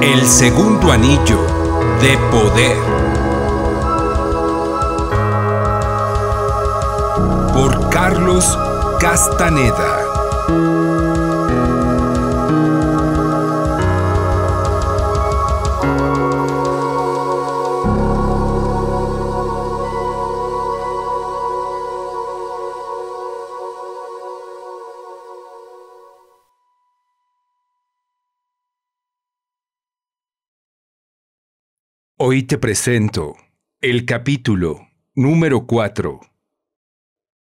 El segundo anillo de poder. Por Carlos Castaneda. Hoy te presento el capítulo número 4.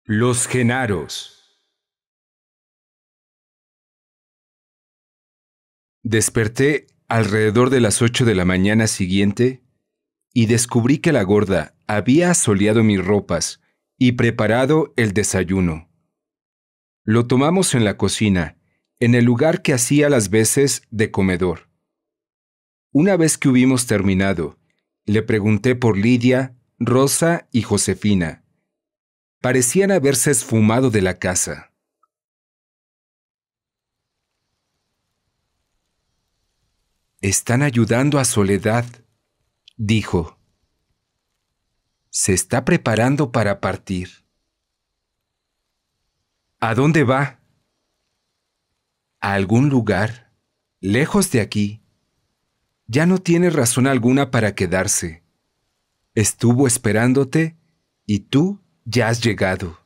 Los Genaros. Desperté alrededor de las 8 de la mañana siguiente y descubrí que la gorda había asoleado mis ropas y preparado el desayuno. Lo tomamos en la cocina, en el lugar que hacía las veces de comedor. Una vez que hubimos terminado, le pregunté por Lidia, Rosa y Josefina. Parecían haberse esfumado de la casa. Están ayudando a Soledad, dijo. Se está preparando para partir. ¿A dónde va? A algún lugar, lejos de aquí ya no tiene razón alguna para quedarse. Estuvo esperándote y tú ya has llegado.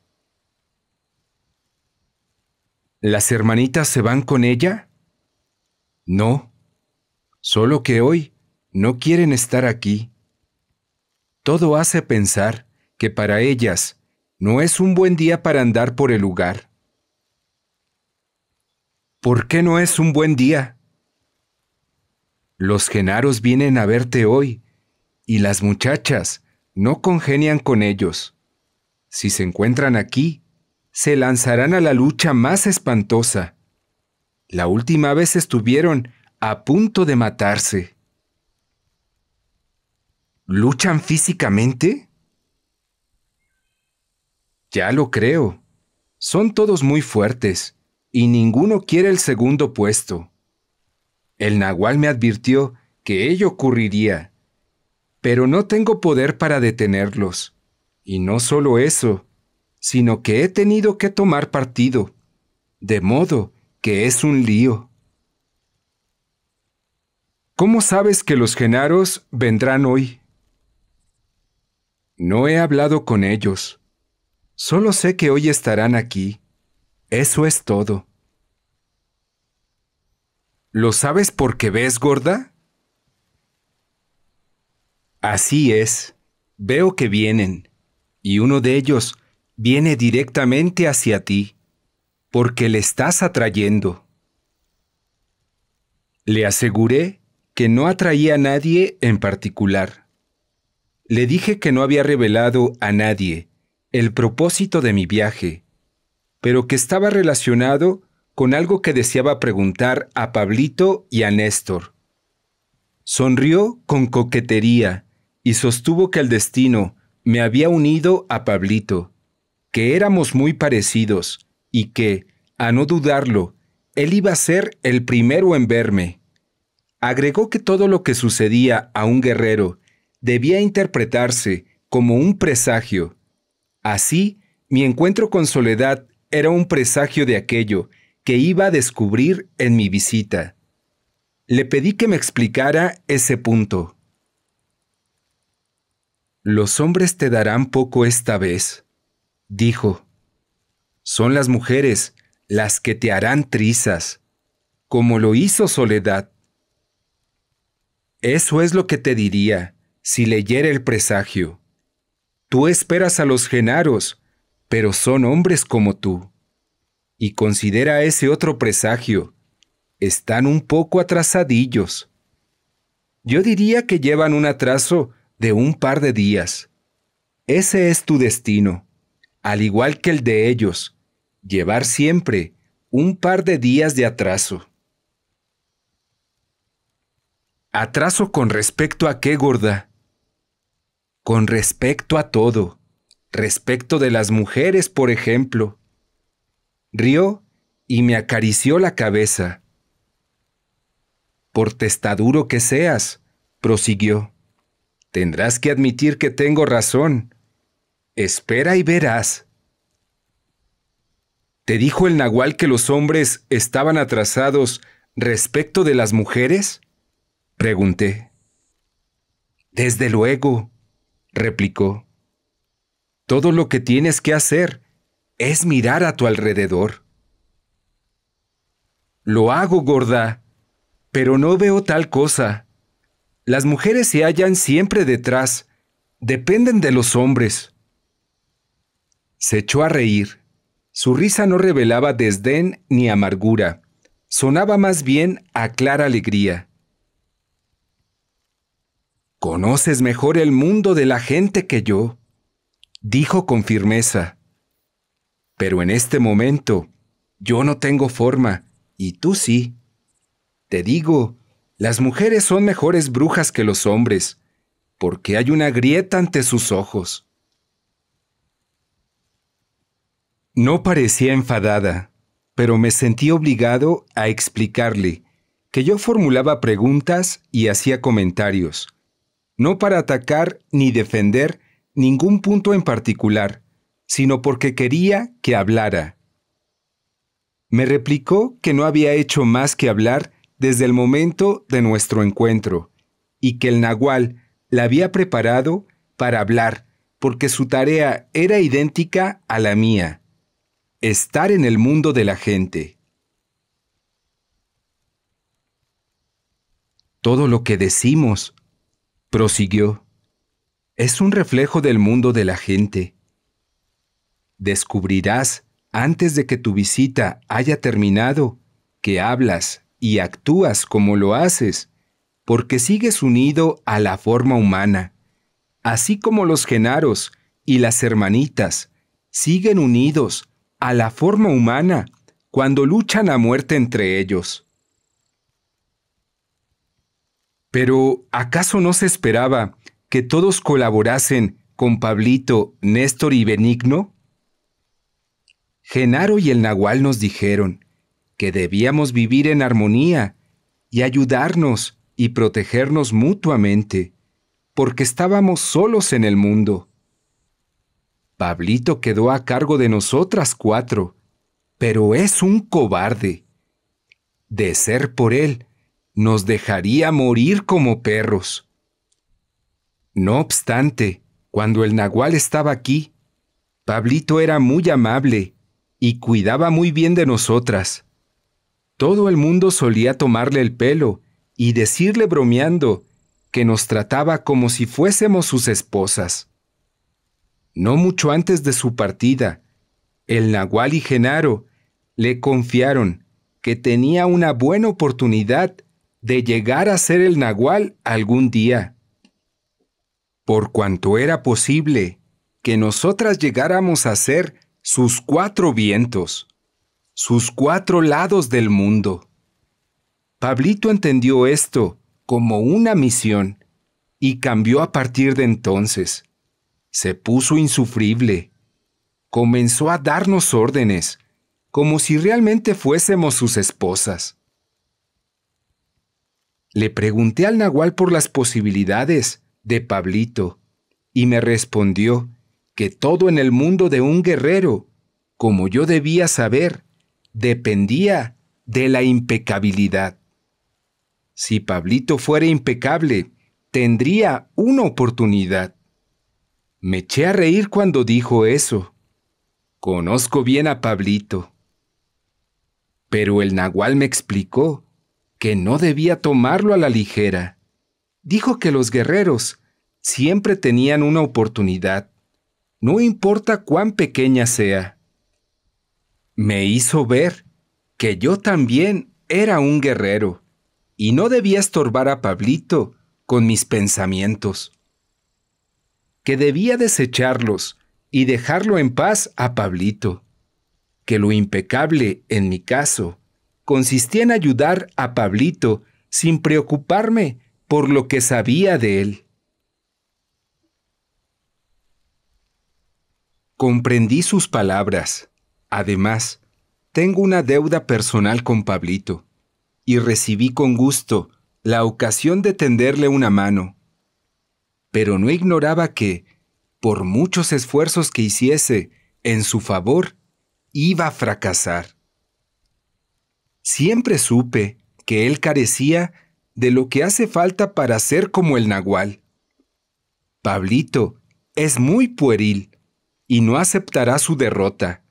¿Las hermanitas se van con ella? No, solo que hoy no quieren estar aquí. Todo hace pensar que para ellas no es un buen día para andar por el lugar. ¿Por qué no es un buen día? Los genaros vienen a verte hoy, y las muchachas no congenian con ellos. Si se encuentran aquí, se lanzarán a la lucha más espantosa. La última vez estuvieron a punto de matarse. ¿Luchan físicamente? Ya lo creo. Son todos muy fuertes, y ninguno quiere el segundo puesto. El nahual me advirtió que ello ocurriría, pero no tengo poder para detenerlos. Y no solo eso, sino que he tenido que tomar partido, de modo que es un lío. ¿Cómo sabes que los genaros vendrán hoy? No he hablado con ellos. Solo sé que hoy estarán aquí. Eso es todo. ¿Lo sabes porque ves, gorda? Así es. Veo que vienen, y uno de ellos viene directamente hacia ti, porque le estás atrayendo. Le aseguré que no atraía a nadie en particular. Le dije que no había revelado a nadie el propósito de mi viaje, pero que estaba relacionado con con algo que deseaba preguntar a Pablito y a Néstor. Sonrió con coquetería y sostuvo que el destino me había unido a Pablito, que éramos muy parecidos y que, a no dudarlo, él iba a ser el primero en verme. Agregó que todo lo que sucedía a un guerrero debía interpretarse como un presagio. Así, mi encuentro con Soledad era un presagio de aquello que iba a descubrir en mi visita. Le pedí que me explicara ese punto. Los hombres te darán poco esta vez, dijo. Son las mujeres las que te harán trizas, como lo hizo Soledad. Eso es lo que te diría si leyera el presagio. Tú esperas a los genaros, pero son hombres como tú y considera ese otro presagio. Están un poco atrasadillos. Yo diría que llevan un atraso de un par de días. Ese es tu destino, al igual que el de ellos, llevar siempre un par de días de atraso. ¿Atraso con respecto a qué, gorda? Con respecto a todo, respecto de las mujeres, por ejemplo rió y me acarició la cabeza. Por testaduro que seas, prosiguió, tendrás que admitir que tengo razón. Espera y verás. ¿Te dijo el nahual que los hombres estaban atrasados respecto de las mujeres? Pregunté. Desde luego, replicó. Todo lo que tienes que hacer es mirar a tu alrededor. Lo hago, gorda, pero no veo tal cosa. Las mujeres se hallan siempre detrás, dependen de los hombres. Se echó a reír. Su risa no revelaba desdén ni amargura, sonaba más bien a clara alegría. Conoces mejor el mundo de la gente que yo, dijo con firmeza. Pero en este momento, yo no tengo forma, y tú sí. Te digo, las mujeres son mejores brujas que los hombres, porque hay una grieta ante sus ojos. No parecía enfadada, pero me sentí obligado a explicarle que yo formulaba preguntas y hacía comentarios, no para atacar ni defender ningún punto en particular, sino porque quería que hablara. Me replicó que no había hecho más que hablar desde el momento de nuestro encuentro, y que el nahual la había preparado para hablar, porque su tarea era idéntica a la mía, estar en el mundo de la gente. Todo lo que decimos, prosiguió, es un reflejo del mundo de la gente descubrirás, antes de que tu visita haya terminado, que hablas y actúas como lo haces, porque sigues unido a la forma humana, así como los genaros y las hermanitas siguen unidos a la forma humana cuando luchan a muerte entre ellos. Pero, ¿acaso no se esperaba que todos colaborasen con Pablito, Néstor y Benigno? Genaro y el Nahual nos dijeron que debíamos vivir en armonía y ayudarnos y protegernos mutuamente, porque estábamos solos en el mundo. Pablito quedó a cargo de nosotras cuatro, pero es un cobarde. De ser por él, nos dejaría morir como perros. No obstante, cuando el nahual estaba aquí, Pablito era muy amable y cuidaba muy bien de nosotras. Todo el mundo solía tomarle el pelo y decirle bromeando que nos trataba como si fuésemos sus esposas. No mucho antes de su partida, el Nahual y Genaro le confiaron que tenía una buena oportunidad de llegar a ser el Nahual algún día. Por cuanto era posible que nosotras llegáramos a ser sus cuatro vientos, sus cuatro lados del mundo. Pablito entendió esto como una misión y cambió a partir de entonces. Se puso insufrible. Comenzó a darnos órdenes, como si realmente fuésemos sus esposas. Le pregunté al nahual por las posibilidades de Pablito y me respondió que todo en el mundo de un guerrero, como yo debía saber, dependía de la impecabilidad. Si Pablito fuera impecable, tendría una oportunidad. Me eché a reír cuando dijo eso. Conozco bien a Pablito. Pero el nahual me explicó que no debía tomarlo a la ligera. Dijo que los guerreros siempre tenían una oportunidad no importa cuán pequeña sea. Me hizo ver que yo también era un guerrero y no debía estorbar a Pablito con mis pensamientos, que debía desecharlos y dejarlo en paz a Pablito, que lo impecable, en mi caso, consistía en ayudar a Pablito sin preocuparme por lo que sabía de él. Comprendí sus palabras. Además, tengo una deuda personal con Pablito, y recibí con gusto la ocasión de tenderle una mano. Pero no ignoraba que, por muchos esfuerzos que hiciese en su favor, iba a fracasar. Siempre supe que él carecía de lo que hace falta para ser como el nahual. Pablito es muy pueril y no aceptará su derrota.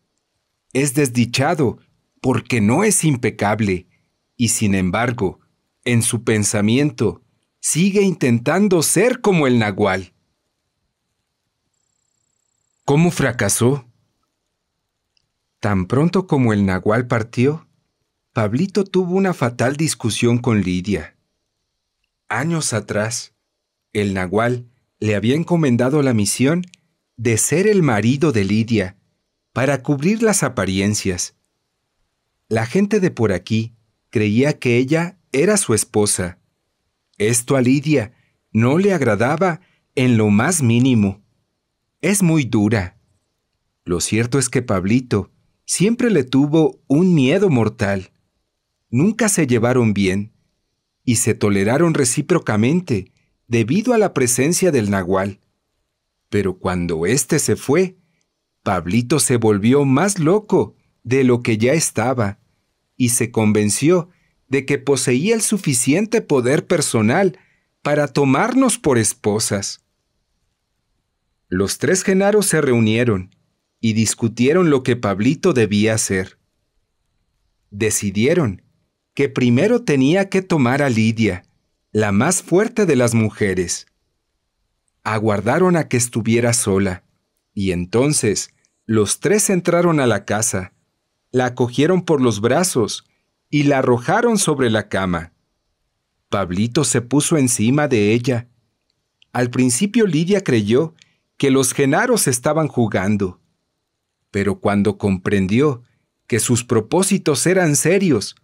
Es desdichado porque no es impecable y sin embargo, en su pensamiento, sigue intentando ser como el nahual. ¿Cómo fracasó? Tan pronto como el nahual partió, Pablito tuvo una fatal discusión con Lidia. Años atrás, el nahual le había encomendado la misión de ser el marido de Lidia para cubrir las apariencias. La gente de por aquí creía que ella era su esposa. Esto a Lidia no le agradaba en lo más mínimo. Es muy dura. Lo cierto es que Pablito siempre le tuvo un miedo mortal. Nunca se llevaron bien y se toleraron recíprocamente debido a la presencia del nahual. Pero cuando éste se fue, Pablito se volvió más loco de lo que ya estaba y se convenció de que poseía el suficiente poder personal para tomarnos por esposas. Los tres Genaros se reunieron y discutieron lo que Pablito debía hacer. Decidieron que primero tenía que tomar a Lidia, la más fuerte de las mujeres, aguardaron a que estuviera sola, y entonces los tres entraron a la casa, la cogieron por los brazos y la arrojaron sobre la cama. Pablito se puso encima de ella. Al principio Lidia creyó que los genaros estaban jugando, pero cuando comprendió que sus propósitos eran serios,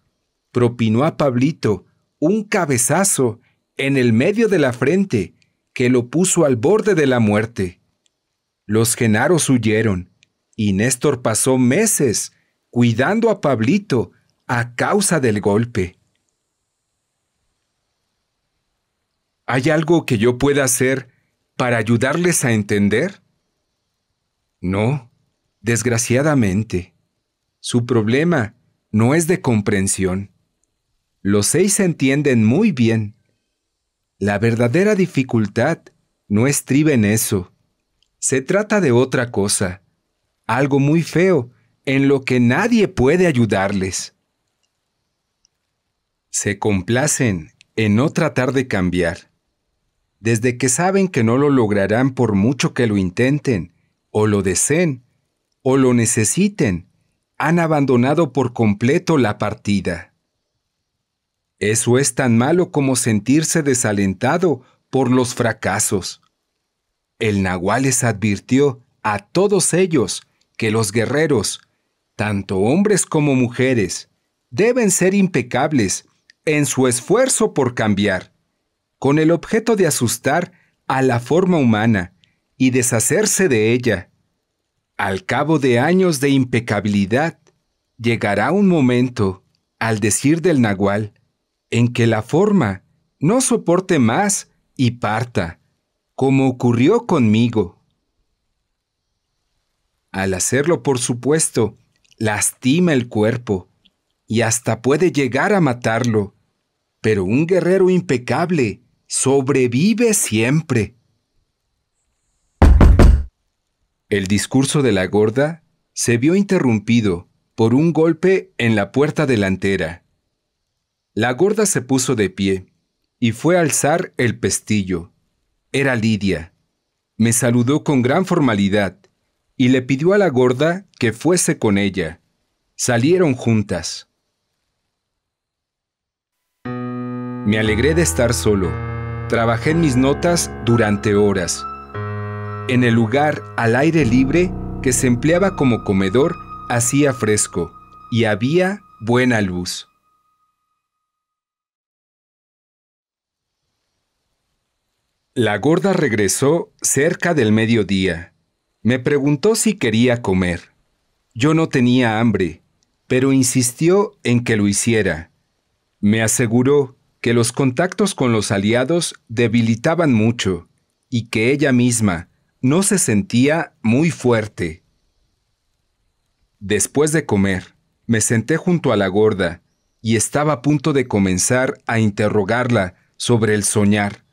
propinó a Pablito un cabezazo en el medio de la frente que lo puso al borde de la muerte. Los genaros huyeron, y Néstor pasó meses cuidando a Pablito a causa del golpe. ¿Hay algo que yo pueda hacer para ayudarles a entender? No, desgraciadamente. Su problema no es de comprensión. Los seis se entienden muy bien, la verdadera dificultad no estriba en eso. Se trata de otra cosa, algo muy feo, en lo que nadie puede ayudarles. Se complacen en no tratar de cambiar, desde que saben que no lo lograrán por mucho que lo intenten, o lo deseen, o lo necesiten, han abandonado por completo la partida. Eso es tan malo como sentirse desalentado por los fracasos. El Nahual les advirtió a todos ellos que los guerreros, tanto hombres como mujeres, deben ser impecables en su esfuerzo por cambiar, con el objeto de asustar a la forma humana y deshacerse de ella. Al cabo de años de impecabilidad, llegará un momento, al decir del Nahual, en que la forma no soporte más y parta, como ocurrió conmigo. Al hacerlo, por supuesto, lastima el cuerpo y hasta puede llegar a matarlo, pero un guerrero impecable sobrevive siempre. El discurso de la gorda se vio interrumpido por un golpe en la puerta delantera. La gorda se puso de pie y fue a alzar el pestillo. Era Lidia. Me saludó con gran formalidad y le pidió a la gorda que fuese con ella. Salieron juntas. Me alegré de estar solo. Trabajé en mis notas durante horas. En el lugar al aire libre que se empleaba como comedor hacía fresco y había buena luz. La gorda regresó cerca del mediodía. Me preguntó si quería comer. Yo no tenía hambre, pero insistió en que lo hiciera. Me aseguró que los contactos con los aliados debilitaban mucho y que ella misma no se sentía muy fuerte. Después de comer, me senté junto a la gorda y estaba a punto de comenzar a interrogarla sobre el soñar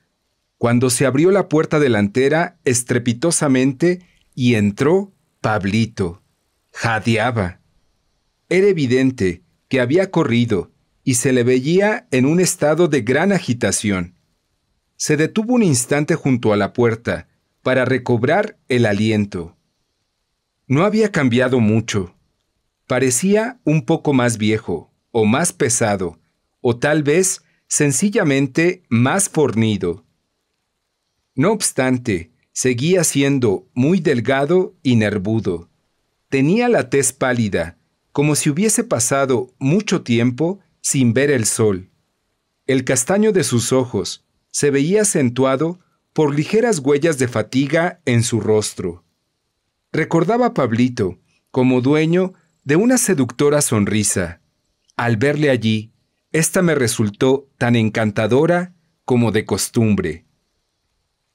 cuando se abrió la puerta delantera estrepitosamente y entró Pablito. Jadeaba. Era evidente que había corrido y se le veía en un estado de gran agitación. Se detuvo un instante junto a la puerta para recobrar el aliento. No había cambiado mucho. Parecía un poco más viejo, o más pesado, o tal vez sencillamente más fornido. No obstante, seguía siendo muy delgado y nervudo. Tenía la tez pálida, como si hubiese pasado mucho tiempo sin ver el sol. El castaño de sus ojos se veía acentuado por ligeras huellas de fatiga en su rostro. Recordaba a Pablito como dueño de una seductora sonrisa. Al verle allí, ésta me resultó tan encantadora como de costumbre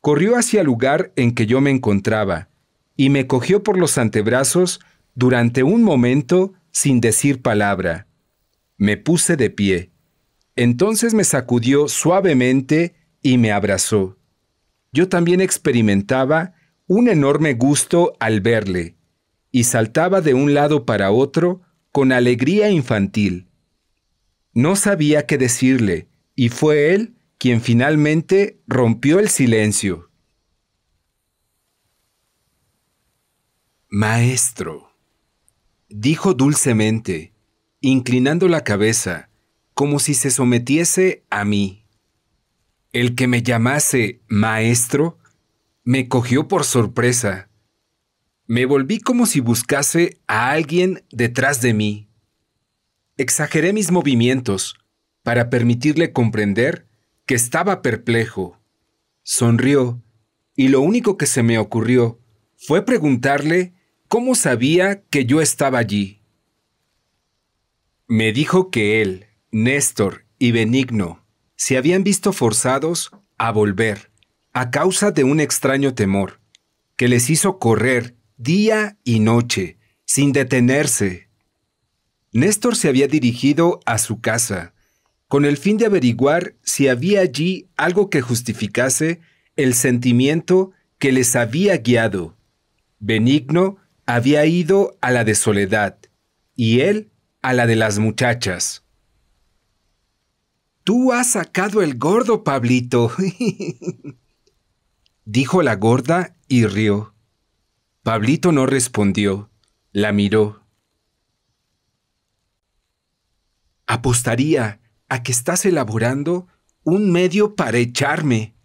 corrió hacia el lugar en que yo me encontraba y me cogió por los antebrazos durante un momento sin decir palabra. Me puse de pie. Entonces me sacudió suavemente y me abrazó. Yo también experimentaba un enorme gusto al verle, y saltaba de un lado para otro con alegría infantil. No sabía qué decirle, y fue él quien finalmente rompió el silencio. Maestro, dijo dulcemente, inclinando la cabeza, como si se sometiese a mí. El que me llamase maestro me cogió por sorpresa. Me volví como si buscase a alguien detrás de mí. Exageré mis movimientos para permitirle comprender que estaba perplejo. Sonrió, y lo único que se me ocurrió fue preguntarle cómo sabía que yo estaba allí. Me dijo que él, Néstor y Benigno se habían visto forzados a volver a causa de un extraño temor que les hizo correr día y noche sin detenerse. Néstor se había dirigido a su casa con el fin de averiguar si había allí algo que justificase el sentimiento que les había guiado. Benigno había ido a la de Soledad y él a la de las muchachas. Tú has sacado el gordo, Pablito, dijo la gorda y rió. Pablito no respondió, la miró. Apostaría que estás elaborando un medio para echarme,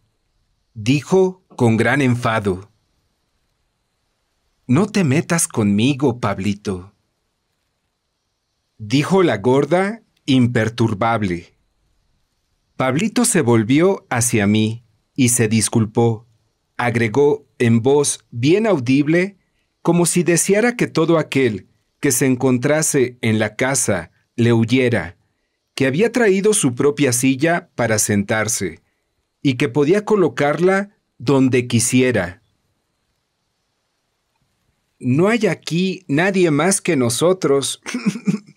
dijo con gran enfado. No te metas conmigo, Pablito, dijo la gorda imperturbable. Pablito se volvió hacia mí y se disculpó. Agregó en voz bien audible, como si deseara que todo aquel que se encontrase en la casa le huyera que había traído su propia silla para sentarse y que podía colocarla donde quisiera. No hay aquí nadie más que nosotros,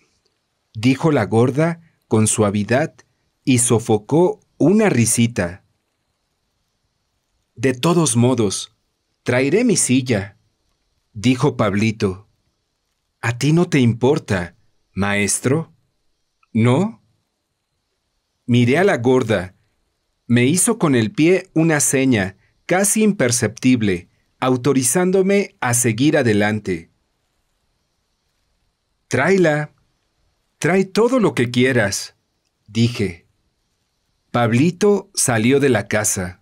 dijo la gorda con suavidad y sofocó una risita. De todos modos, traeré mi silla, dijo Pablito. ¿A ti no te importa, maestro? ¿No? Miré a la gorda. Me hizo con el pie una seña, casi imperceptible, autorizándome a seguir adelante. Tráela. Trae todo lo que quieras, dije. Pablito salió de la casa.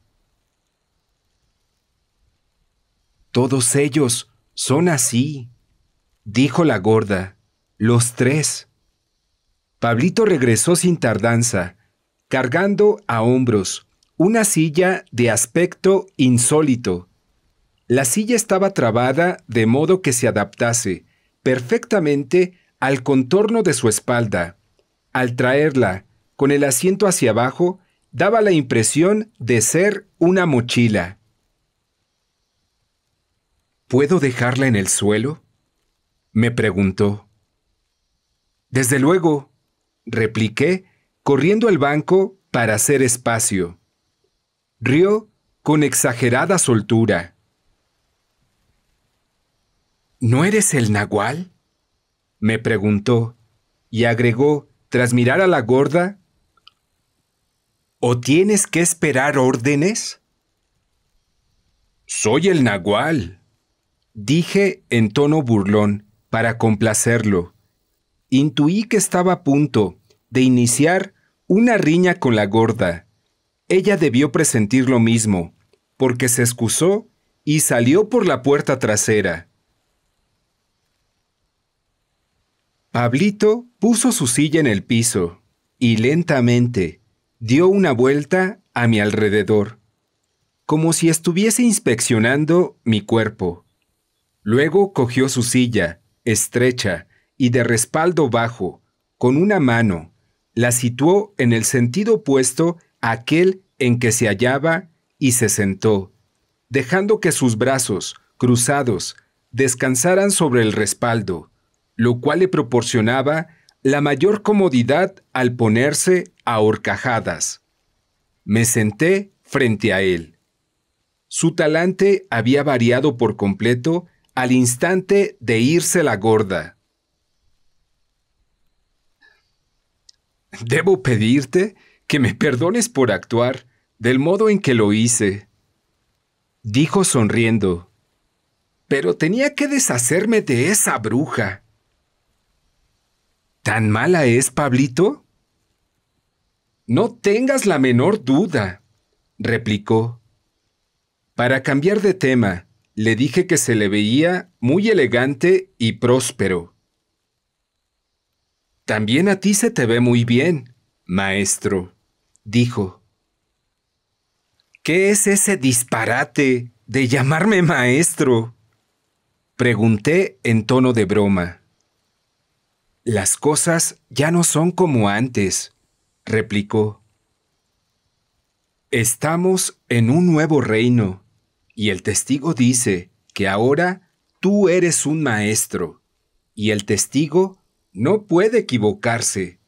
Todos ellos son así, dijo la gorda, los tres. Pablito regresó sin tardanza, cargando a hombros una silla de aspecto insólito. La silla estaba trabada de modo que se adaptase perfectamente al contorno de su espalda. Al traerla con el asiento hacia abajo, daba la impresión de ser una mochila. ¿Puedo dejarla en el suelo? me preguntó. Desde luego, repliqué corriendo al banco para hacer espacio. Rió con exagerada soltura. ¿No eres el nahual? me preguntó, y agregó, tras mirar a la gorda, ¿O tienes que esperar órdenes? Soy el nahual, dije en tono burlón para complacerlo. Intuí que estaba a punto, de iniciar una riña con la gorda. Ella debió presentir lo mismo, porque se excusó y salió por la puerta trasera. Pablito puso su silla en el piso y lentamente dio una vuelta a mi alrededor, como si estuviese inspeccionando mi cuerpo. Luego cogió su silla, estrecha y de respaldo bajo, con una mano la situó en el sentido opuesto a aquel en que se hallaba y se sentó, dejando que sus brazos, cruzados, descansaran sobre el respaldo, lo cual le proporcionaba la mayor comodidad al ponerse a horcajadas. Me senté frente a él. Su talante había variado por completo al instante de irse la gorda. Debo pedirte que me perdones por actuar del modo en que lo hice, dijo sonriendo. Pero tenía que deshacerme de esa bruja. ¿Tan mala es, Pablito? No tengas la menor duda, replicó. Para cambiar de tema, le dije que se le veía muy elegante y próspero. También a ti se te ve muy bien, maestro, dijo. ¿Qué es ese disparate de llamarme maestro? Pregunté en tono de broma. Las cosas ya no son como antes, replicó. Estamos en un nuevo reino, y el testigo dice que ahora tú eres un maestro, y el testigo no puede equivocarse.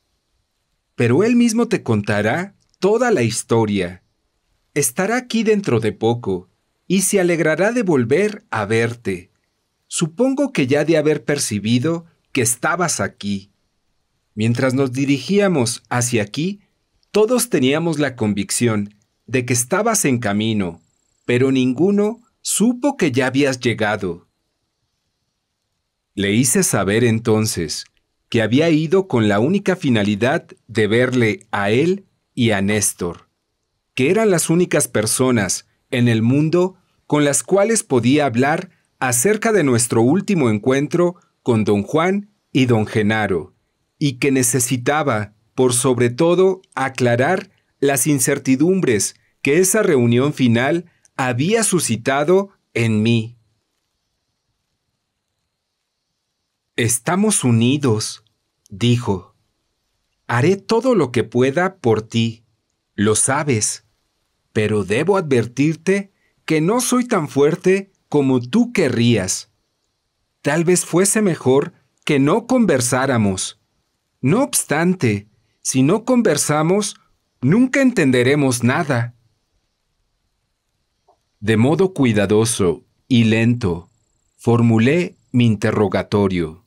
Pero Él mismo te contará toda la historia. Estará aquí dentro de poco y se alegrará de volver a verte. Supongo que ya de haber percibido que estabas aquí. Mientras nos dirigíamos hacia aquí, todos teníamos la convicción de que estabas en camino, pero ninguno supo que ya habías llegado. Le hice saber entonces que había ido con la única finalidad de verle a él y a Néstor, que eran las únicas personas en el mundo con las cuales podía hablar acerca de nuestro último encuentro con don Juan y don Genaro, y que necesitaba, por sobre todo, aclarar las incertidumbres que esa reunión final había suscitado en mí. Estamos unidos, dijo, Haré todo lo que pueda por ti, lo sabes, pero debo advertirte que no soy tan fuerte como tú querrías. Tal vez fuese mejor que no conversáramos. No obstante, si no conversamos, nunca entenderemos nada. De modo cuidadoso y lento, formulé mi interrogatorio.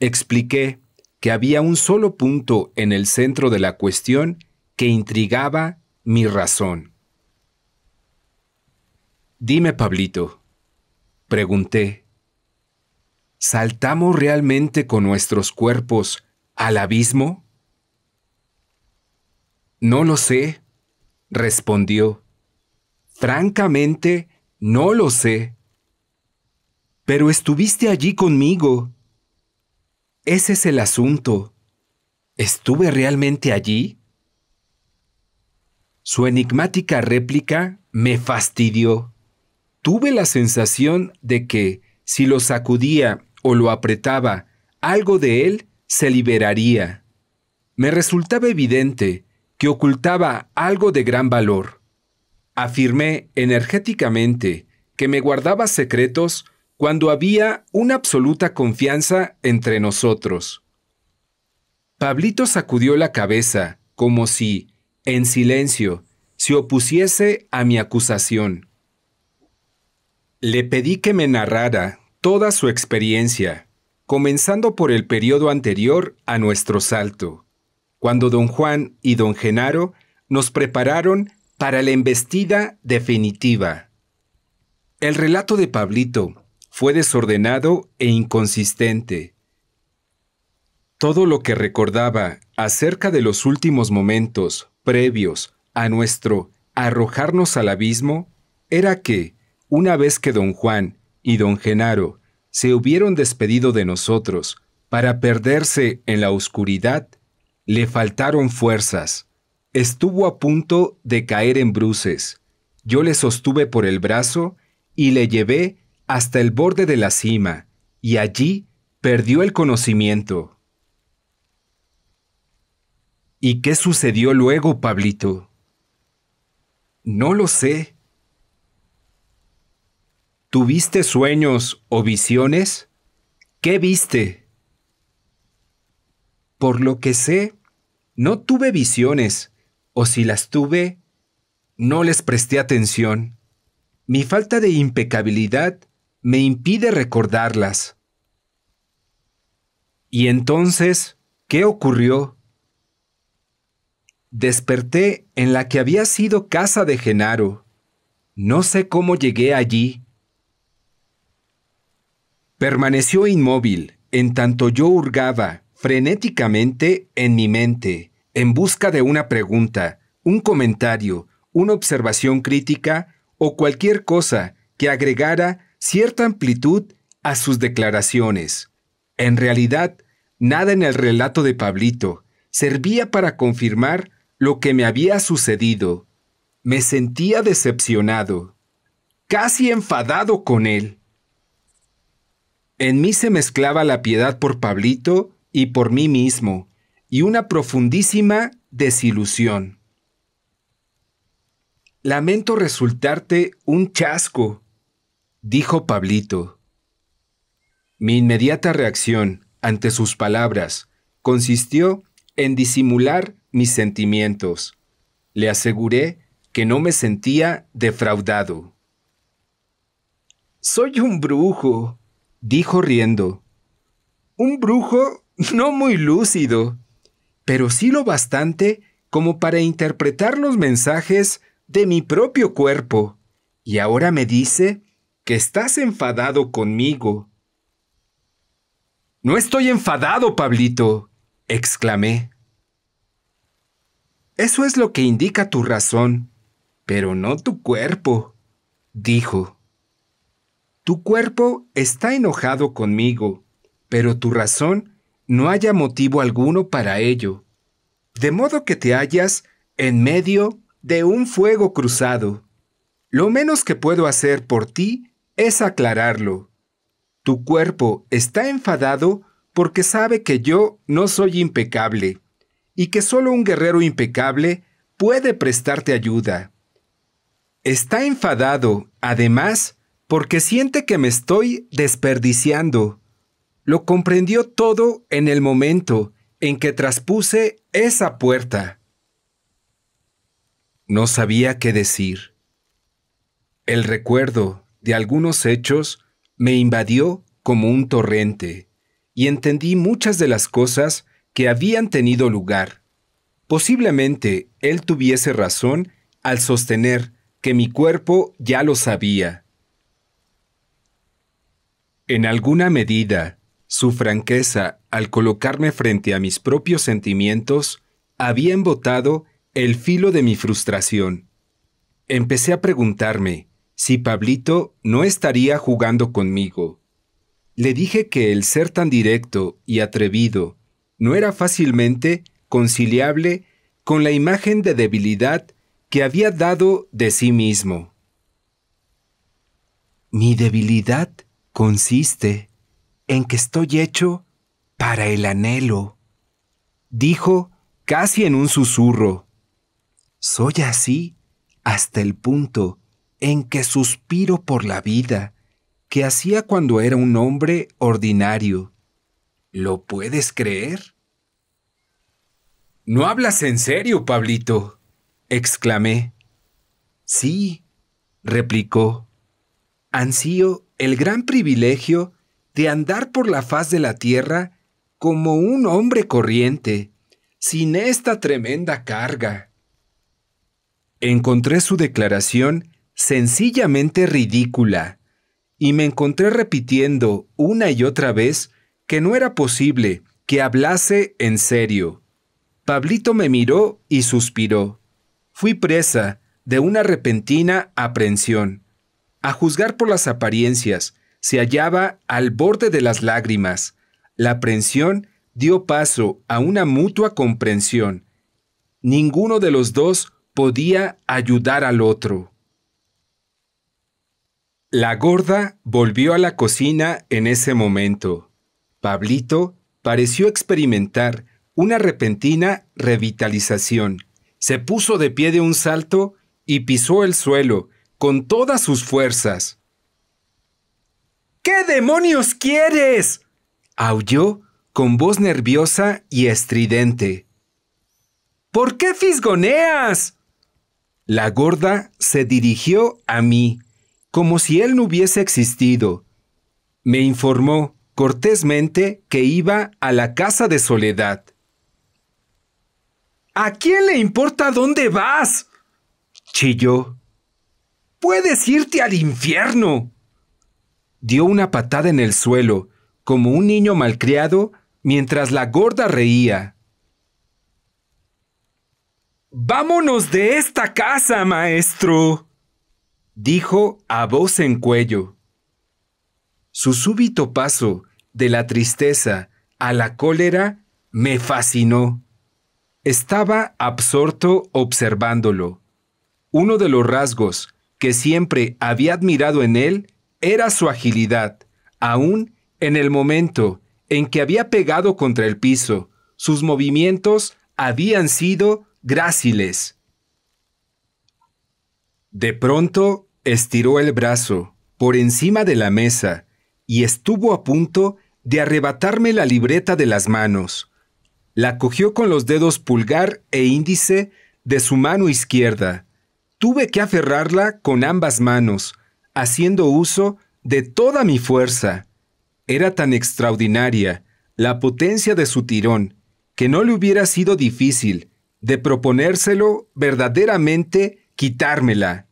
Expliqué había un solo punto en el centro de la cuestión que intrigaba mi razón. Dime, Pablito, pregunté, ¿saltamos realmente con nuestros cuerpos al abismo? No lo sé, respondió. Francamente, no lo sé. Pero estuviste allí conmigo ese es el asunto. ¿Estuve realmente allí? Su enigmática réplica me fastidió. Tuve la sensación de que, si lo sacudía o lo apretaba, algo de él se liberaría. Me resultaba evidente que ocultaba algo de gran valor. Afirmé energéticamente que me guardaba secretos cuando había una absoluta confianza entre nosotros. Pablito sacudió la cabeza, como si, en silencio, se opusiese a mi acusación. Le pedí que me narrara toda su experiencia, comenzando por el periodo anterior a nuestro salto, cuando don Juan y don Genaro nos prepararon para la embestida definitiva. El relato de Pablito fue desordenado e inconsistente. Todo lo que recordaba acerca de los últimos momentos previos a nuestro arrojarnos al abismo era que, una vez que don Juan y don Genaro se hubieron despedido de nosotros para perderse en la oscuridad, le faltaron fuerzas. Estuvo a punto de caer en bruces. Yo le sostuve por el brazo y le llevé hasta el borde de la cima, y allí perdió el conocimiento. ¿Y qué sucedió luego, Pablito? No lo sé. ¿Tuviste sueños o visiones? ¿Qué viste? Por lo que sé, no tuve visiones, o si las tuve, no les presté atención. Mi falta de impecabilidad me impide recordarlas. Y entonces, ¿qué ocurrió? Desperté en la que había sido casa de Genaro. No sé cómo llegué allí. Permaneció inmóvil, en tanto yo hurgaba frenéticamente en mi mente, en busca de una pregunta, un comentario, una observación crítica o cualquier cosa que agregara cierta amplitud a sus declaraciones. En realidad, nada en el relato de Pablito servía para confirmar lo que me había sucedido. Me sentía decepcionado, casi enfadado con él. En mí se mezclaba la piedad por Pablito y por mí mismo, y una profundísima desilusión. Lamento resultarte un chasco, dijo Pablito. Mi inmediata reacción ante sus palabras consistió en disimular mis sentimientos. Le aseguré que no me sentía defraudado. Soy un brujo, dijo riendo. Un brujo no muy lúcido, pero sí lo bastante como para interpretar los mensajes de mi propio cuerpo. Y ahora me dice que estás enfadado conmigo. No estoy enfadado, Pablito, exclamé. Eso es lo que indica tu razón, pero no tu cuerpo, dijo. Tu cuerpo está enojado conmigo, pero tu razón no haya motivo alguno para ello, de modo que te hallas en medio de un fuego cruzado. Lo menos que puedo hacer por ti es aclararlo. Tu cuerpo está enfadado porque sabe que yo no soy impecable y que solo un guerrero impecable puede prestarte ayuda. Está enfadado, además, porque siente que me estoy desperdiciando. Lo comprendió todo en el momento en que traspuse esa puerta. No sabía qué decir. El recuerdo de algunos hechos me invadió como un torrente, y entendí muchas de las cosas que habían tenido lugar. Posiblemente él tuviese razón al sostener que mi cuerpo ya lo sabía. En alguna medida, su franqueza al colocarme frente a mis propios sentimientos había embotado el filo de mi frustración. Empecé a preguntarme si Pablito no estaría jugando conmigo. Le dije que el ser tan directo y atrevido no era fácilmente conciliable con la imagen de debilidad que había dado de sí mismo. Mi debilidad consiste en que estoy hecho para el anhelo, dijo casi en un susurro. Soy así hasta el punto en que suspiro por la vida, que hacía cuando era un hombre ordinario. ¿Lo puedes creer? No hablas en serio, Pablito, exclamé. Sí, replicó. Ansío el gran privilegio de andar por la faz de la tierra como un hombre corriente, sin esta tremenda carga. Encontré su declaración sencillamente ridícula, y me encontré repitiendo una y otra vez que no era posible que hablase en serio. Pablito me miró y suspiró. Fui presa de una repentina aprensión. A juzgar por las apariencias, se hallaba al borde de las lágrimas. La aprensión dio paso a una mutua comprensión. Ninguno de los dos podía ayudar al otro. La gorda volvió a la cocina en ese momento. Pablito pareció experimentar una repentina revitalización. Se puso de pie de un salto y pisó el suelo con todas sus fuerzas. ¿Qué demonios quieres? aulló con voz nerviosa y estridente. ¿Por qué fisgoneas? La gorda se dirigió a mí como si él no hubiese existido. Me informó cortésmente que iba a la casa de Soledad. ¿A quién le importa dónde vas? chilló. Puedes irte al infierno. Dio una patada en el suelo, como un niño malcriado, mientras la gorda reía. Vámonos de esta casa, maestro dijo a voz en cuello. Su súbito paso de la tristeza a la cólera me fascinó. Estaba absorto observándolo. Uno de los rasgos que siempre había admirado en él era su agilidad, aún en el momento en que había pegado contra el piso, sus movimientos habían sido gráciles. De pronto Estiró el brazo por encima de la mesa y estuvo a punto de arrebatarme la libreta de las manos. La cogió con los dedos pulgar e índice de su mano izquierda. Tuve que aferrarla con ambas manos, haciendo uso de toda mi fuerza. Era tan extraordinaria la potencia de su tirón que no le hubiera sido difícil, de proponérselo verdaderamente, quitármela.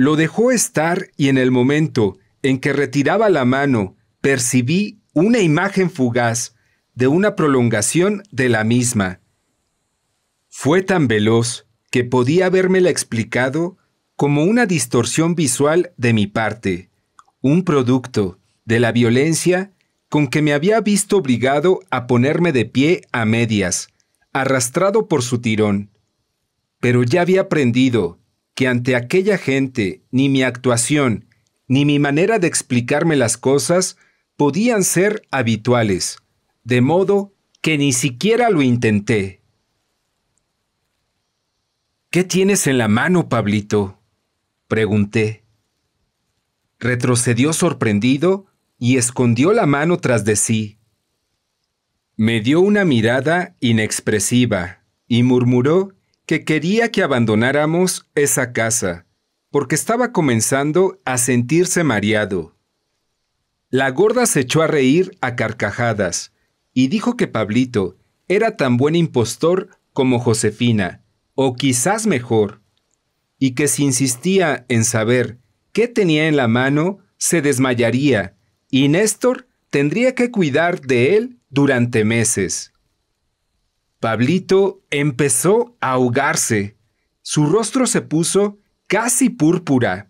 Lo dejó estar y en el momento en que retiraba la mano, percibí una imagen fugaz de una prolongación de la misma. Fue tan veloz que podía habérmela explicado como una distorsión visual de mi parte, un producto de la violencia con que me había visto obligado a ponerme de pie a medias, arrastrado por su tirón. Pero ya había aprendido que ante aquella gente ni mi actuación ni mi manera de explicarme las cosas podían ser habituales, de modo que ni siquiera lo intenté. ¿Qué tienes en la mano, Pablito? pregunté. Retrocedió sorprendido y escondió la mano tras de sí. Me dio una mirada inexpresiva y murmuró que quería que abandonáramos esa casa, porque estaba comenzando a sentirse mareado. La gorda se echó a reír a carcajadas y dijo que Pablito era tan buen impostor como Josefina, o quizás mejor, y que si insistía en saber qué tenía en la mano, se desmayaría, y Néstor tendría que cuidar de él durante meses. Pablito empezó a ahogarse. Su rostro se puso casi púrpura.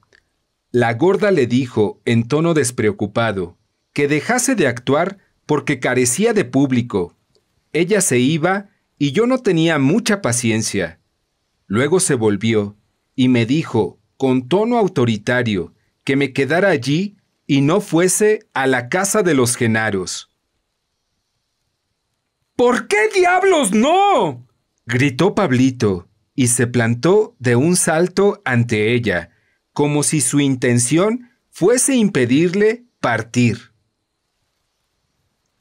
La gorda le dijo, en tono despreocupado, que dejase de actuar porque carecía de público. Ella se iba y yo no tenía mucha paciencia. Luego se volvió y me dijo, con tono autoritario, que me quedara allí y no fuese a la casa de los genaros. ¿Por qué diablos no? gritó Pablito y se plantó de un salto ante ella, como si su intención fuese impedirle partir.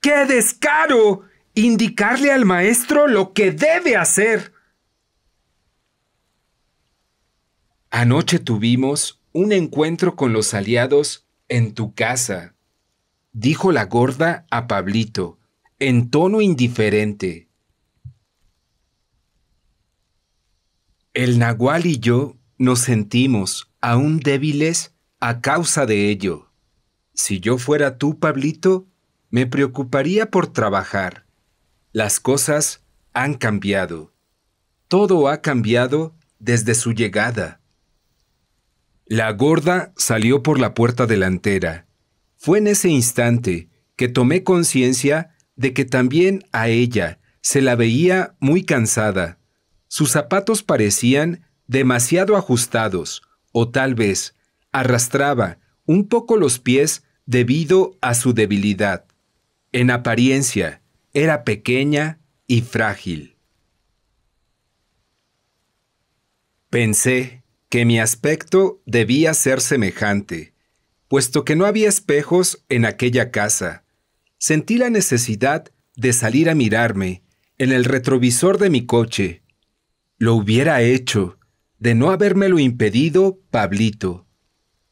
¡Qué descaro! Indicarle al maestro lo que debe hacer. Anoche tuvimos un encuentro con los aliados en tu casa, dijo la gorda a Pablito en tono indiferente. El nahual y yo nos sentimos aún débiles a causa de ello. Si yo fuera tú, Pablito, me preocuparía por trabajar. Las cosas han cambiado. Todo ha cambiado desde su llegada. La gorda salió por la puerta delantera. Fue en ese instante que tomé conciencia de que también a ella se la veía muy cansada. Sus zapatos parecían demasiado ajustados, o tal vez arrastraba un poco los pies debido a su debilidad. En apariencia, era pequeña y frágil. Pensé que mi aspecto debía ser semejante, puesto que no había espejos en aquella casa Sentí la necesidad de salir a mirarme en el retrovisor de mi coche. Lo hubiera hecho, de no habérmelo impedido Pablito.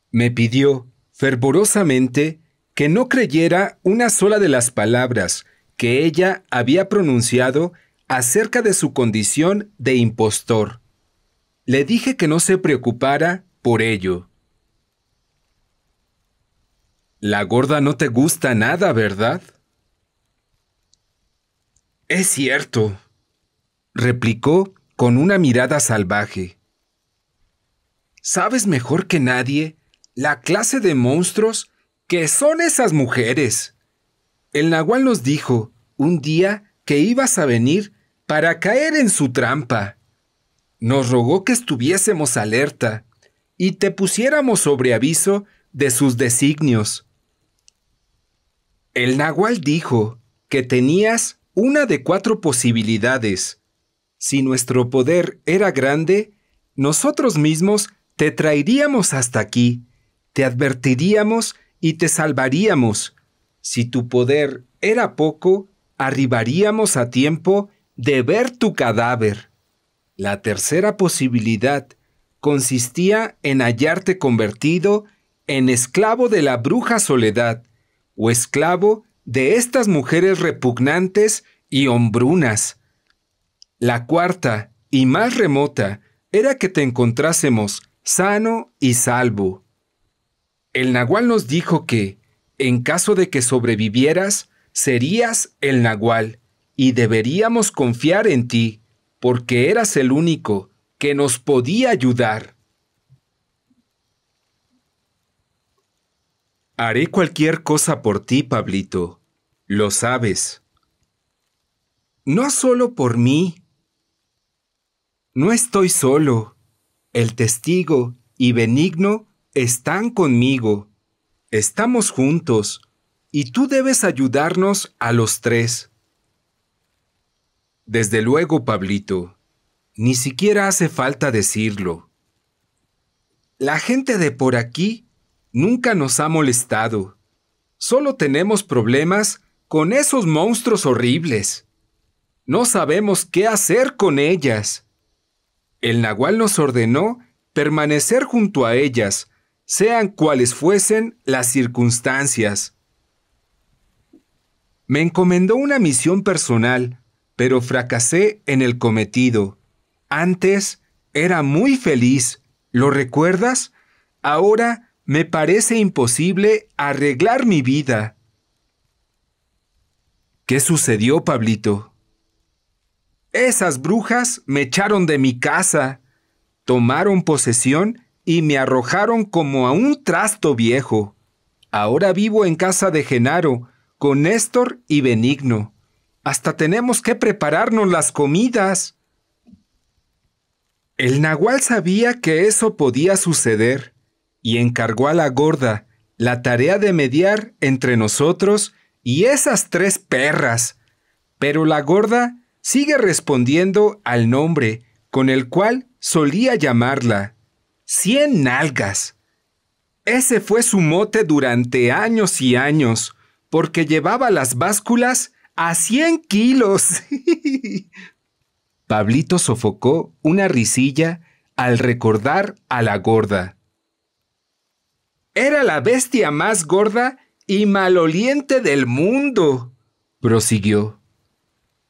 Me pidió, fervorosamente, que no creyera una sola de las palabras que ella había pronunciado acerca de su condición de impostor. Le dije que no se preocupara por ello, la gorda no te gusta nada, ¿verdad? Es cierto, replicó con una mirada salvaje. Sabes mejor que nadie la clase de monstruos que son esas mujeres. El nahual nos dijo un día que ibas a venir para caer en su trampa. Nos rogó que estuviésemos alerta y te pusiéramos sobre aviso de sus designios. El nahual dijo que tenías una de cuatro posibilidades. Si nuestro poder era grande, nosotros mismos te traeríamos hasta aquí, te advertiríamos y te salvaríamos. Si tu poder era poco, arribaríamos a tiempo de ver tu cadáver. La tercera posibilidad consistía en hallarte convertido en esclavo de la bruja soledad, o esclavo de estas mujeres repugnantes y hombrunas. La cuarta y más remota era que te encontrásemos sano y salvo. El nahual nos dijo que, en caso de que sobrevivieras, serías el nahual y deberíamos confiar en ti, porque eras el único que nos podía ayudar. Haré cualquier cosa por ti, Pablito. Lo sabes. No solo por mí. No estoy solo. El testigo y Benigno están conmigo. Estamos juntos y tú debes ayudarnos a los tres. Desde luego, Pablito, ni siquiera hace falta decirlo. La gente de por aquí nunca nos ha molestado. Solo tenemos problemas con esos monstruos horribles. No sabemos qué hacer con ellas. El nahual nos ordenó permanecer junto a ellas, sean cuales fuesen las circunstancias. Me encomendó una misión personal, pero fracasé en el cometido. Antes era muy feliz, ¿lo recuerdas? Ahora me parece imposible arreglar mi vida. ¿Qué sucedió, Pablito? Esas brujas me echaron de mi casa, tomaron posesión y me arrojaron como a un trasto viejo. Ahora vivo en casa de Genaro, con Néstor y Benigno. Hasta tenemos que prepararnos las comidas. El nahual sabía que eso podía suceder y encargó a la gorda la tarea de mediar entre nosotros y esas tres perras. Pero la gorda sigue respondiendo al nombre con el cual solía llamarla. Cien nalgas. Ese fue su mote durante años y años, porque llevaba las básculas a cien kilos. Pablito sofocó una risilla al recordar a la gorda. Era la bestia más gorda y maloliente del mundo, prosiguió.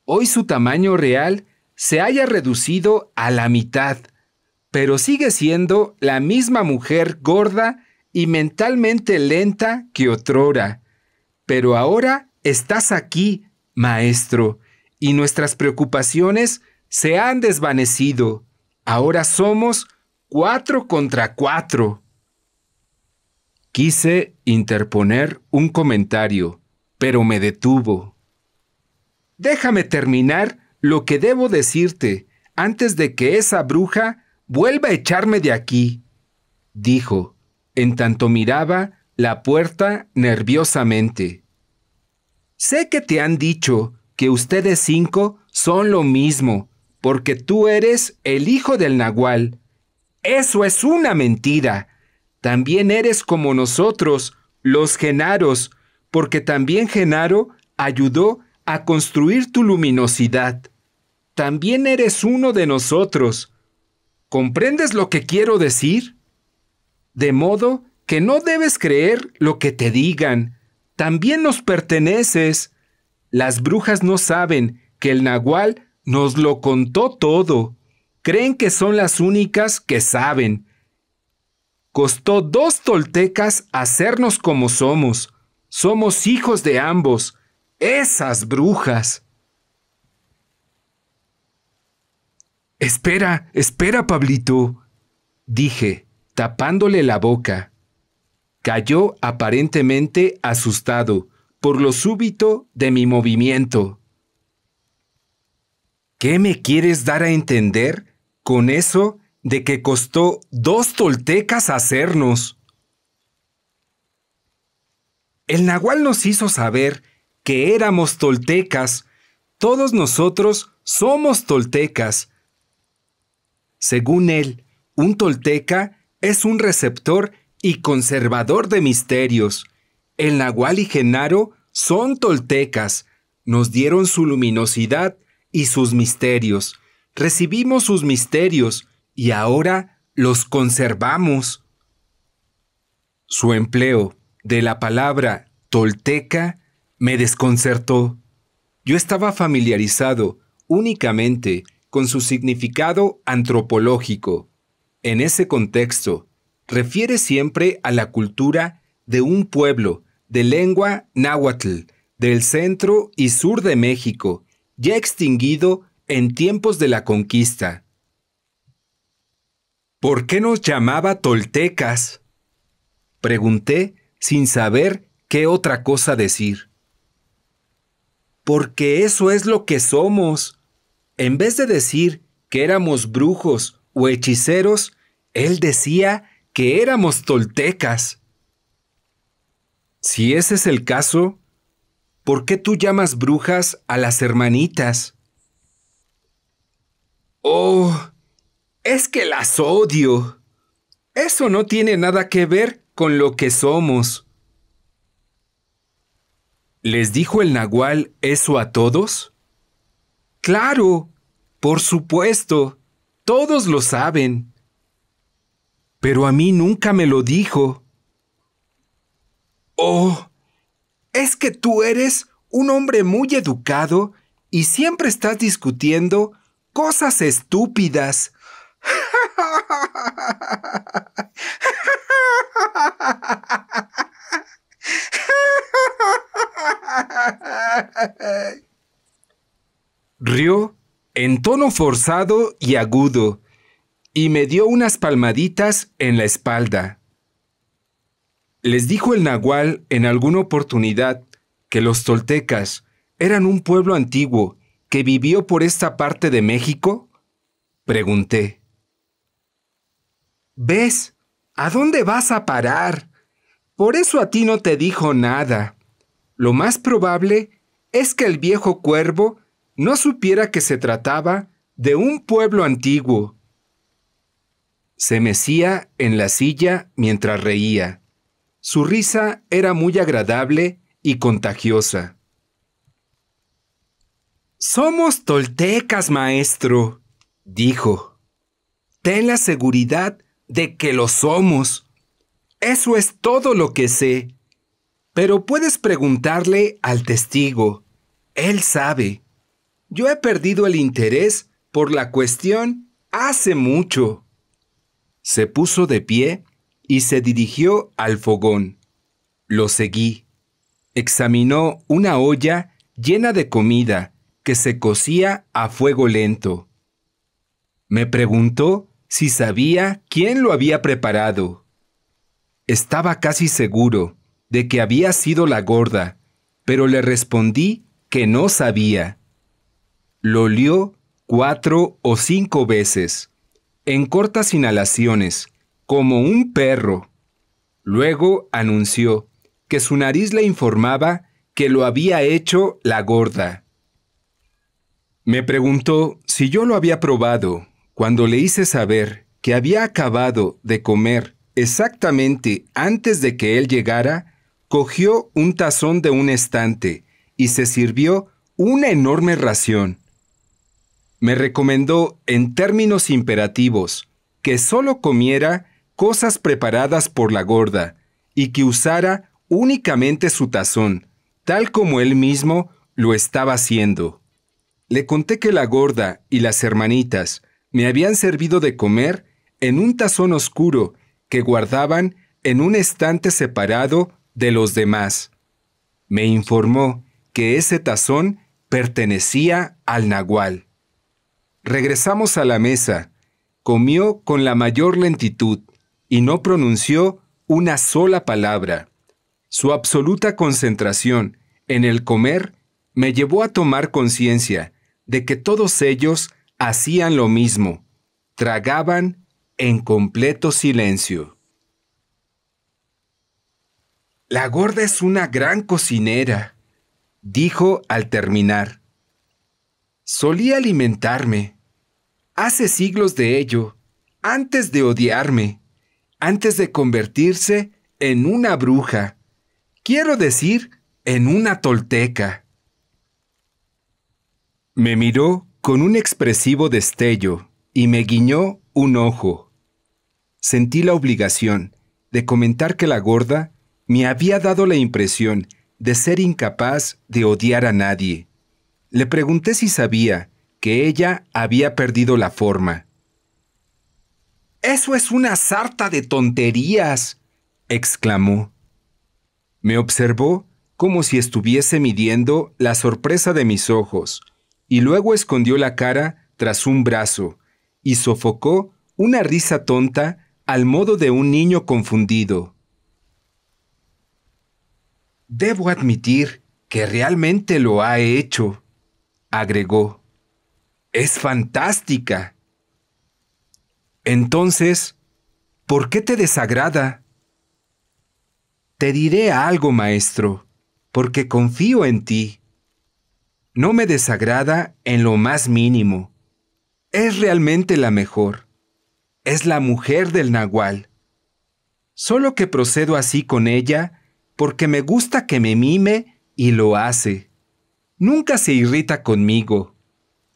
Hoy su tamaño real se haya reducido a la mitad, pero sigue siendo la misma mujer gorda y mentalmente lenta que otrora. Pero ahora estás aquí, maestro, y nuestras preocupaciones se han desvanecido. Ahora somos cuatro contra cuatro. Quise interponer un comentario, pero me detuvo. Déjame terminar lo que debo decirte antes de que esa bruja vuelva a echarme de aquí, dijo, en tanto miraba la puerta nerviosamente. Sé que te han dicho que ustedes cinco son lo mismo, porque tú eres el hijo del nahual. Eso es una mentira. También eres como nosotros, los genaros, porque también Genaro ayudó a construir tu luminosidad. También eres uno de nosotros. ¿Comprendes lo que quiero decir? De modo que no debes creer lo que te digan. También nos perteneces. Las brujas no saben que el nahual nos lo contó todo. Creen que son las únicas que saben, Costó dos toltecas hacernos como somos. Somos hijos de ambos. Esas brujas. Espera, espera, Pablito, dije, tapándole la boca. Cayó aparentemente asustado por lo súbito de mi movimiento. ¿Qué me quieres dar a entender con eso de que costó dos toltecas hacernos. El nahual nos hizo saber que éramos toltecas, todos nosotros somos toltecas. Según él, un tolteca es un receptor y conservador de misterios. El nahual y Genaro son toltecas, nos dieron su luminosidad y sus misterios. Recibimos sus misterios, y ahora los conservamos. Su empleo de la palabra tolteca me desconcertó. Yo estaba familiarizado únicamente con su significado antropológico. En ese contexto, refiere siempre a la cultura de un pueblo de lengua náhuatl del centro y sur de México, ya extinguido en tiempos de la conquista. ¿Por qué nos llamaba toltecas? Pregunté sin saber qué otra cosa decir. Porque eso es lo que somos. En vez de decir que éramos brujos o hechiceros, él decía que éramos toltecas. Si ese es el caso, ¿por qué tú llamas brujas a las hermanitas? Oh, es que las odio. Eso no tiene nada que ver con lo que somos. ¿Les dijo el nahual eso a todos? Claro, por supuesto, todos lo saben. Pero a mí nunca me lo dijo. Oh, es que tú eres un hombre muy educado y siempre estás discutiendo cosas estúpidas Rió en tono forzado y agudo y me dio unas palmaditas en la espalda. Les dijo el nahual en alguna oportunidad que los toltecas eran un pueblo antiguo que vivió por esta parte de México? Pregunté. ¿Ves? ¿A dónde vas a parar? Por eso a ti no te dijo nada. Lo más probable es que el viejo cuervo no supiera que se trataba de un pueblo antiguo. Se mecía en la silla mientras reía. Su risa era muy agradable y contagiosa. Somos toltecas, maestro, dijo. Ten la seguridad de que lo somos. Eso es todo lo que sé. Pero puedes preguntarle al testigo. Él sabe. Yo he perdido el interés por la cuestión hace mucho. Se puso de pie y se dirigió al fogón. Lo seguí. Examinó una olla llena de comida que se cocía a fuego lento. Me preguntó si sabía quién lo había preparado. Estaba casi seguro de que había sido la gorda, pero le respondí que no sabía. Lo olió cuatro o cinco veces, en cortas inhalaciones, como un perro. Luego anunció que su nariz le informaba que lo había hecho la gorda. Me preguntó si yo lo había probado cuando le hice saber que había acabado de comer exactamente antes de que él llegara, cogió un tazón de un estante y se sirvió una enorme ración. Me recomendó, en términos imperativos, que solo comiera cosas preparadas por la gorda y que usara únicamente su tazón, tal como él mismo lo estaba haciendo. Le conté que la gorda y las hermanitas me habían servido de comer en un tazón oscuro que guardaban en un estante separado de los demás. Me informó que ese tazón pertenecía al nahual. Regresamos a la mesa. Comió con la mayor lentitud y no pronunció una sola palabra. Su absoluta concentración en el comer me llevó a tomar conciencia de que todos ellos hacían lo mismo, tragaban en completo silencio. La gorda es una gran cocinera, dijo al terminar. Solía alimentarme. Hace siglos de ello, antes de odiarme, antes de convertirse en una bruja. Quiero decir, en una tolteca. Me miró con un expresivo destello y me guiñó un ojo. Sentí la obligación de comentar que la gorda me había dado la impresión de ser incapaz de odiar a nadie. Le pregunté si sabía que ella había perdido la forma. Eso es una sarta de tonterías, exclamó. Me observó como si estuviese midiendo la sorpresa de mis ojos y luego escondió la cara tras un brazo y sofocó una risa tonta al modo de un niño confundido. Debo admitir que realmente lo ha hecho, agregó. Es fantástica. Entonces, ¿por qué te desagrada? Te diré algo, maestro, porque confío en ti no me desagrada en lo más mínimo. Es realmente la mejor. Es la mujer del nahual. Solo que procedo así con ella porque me gusta que me mime y lo hace. Nunca se irrita conmigo.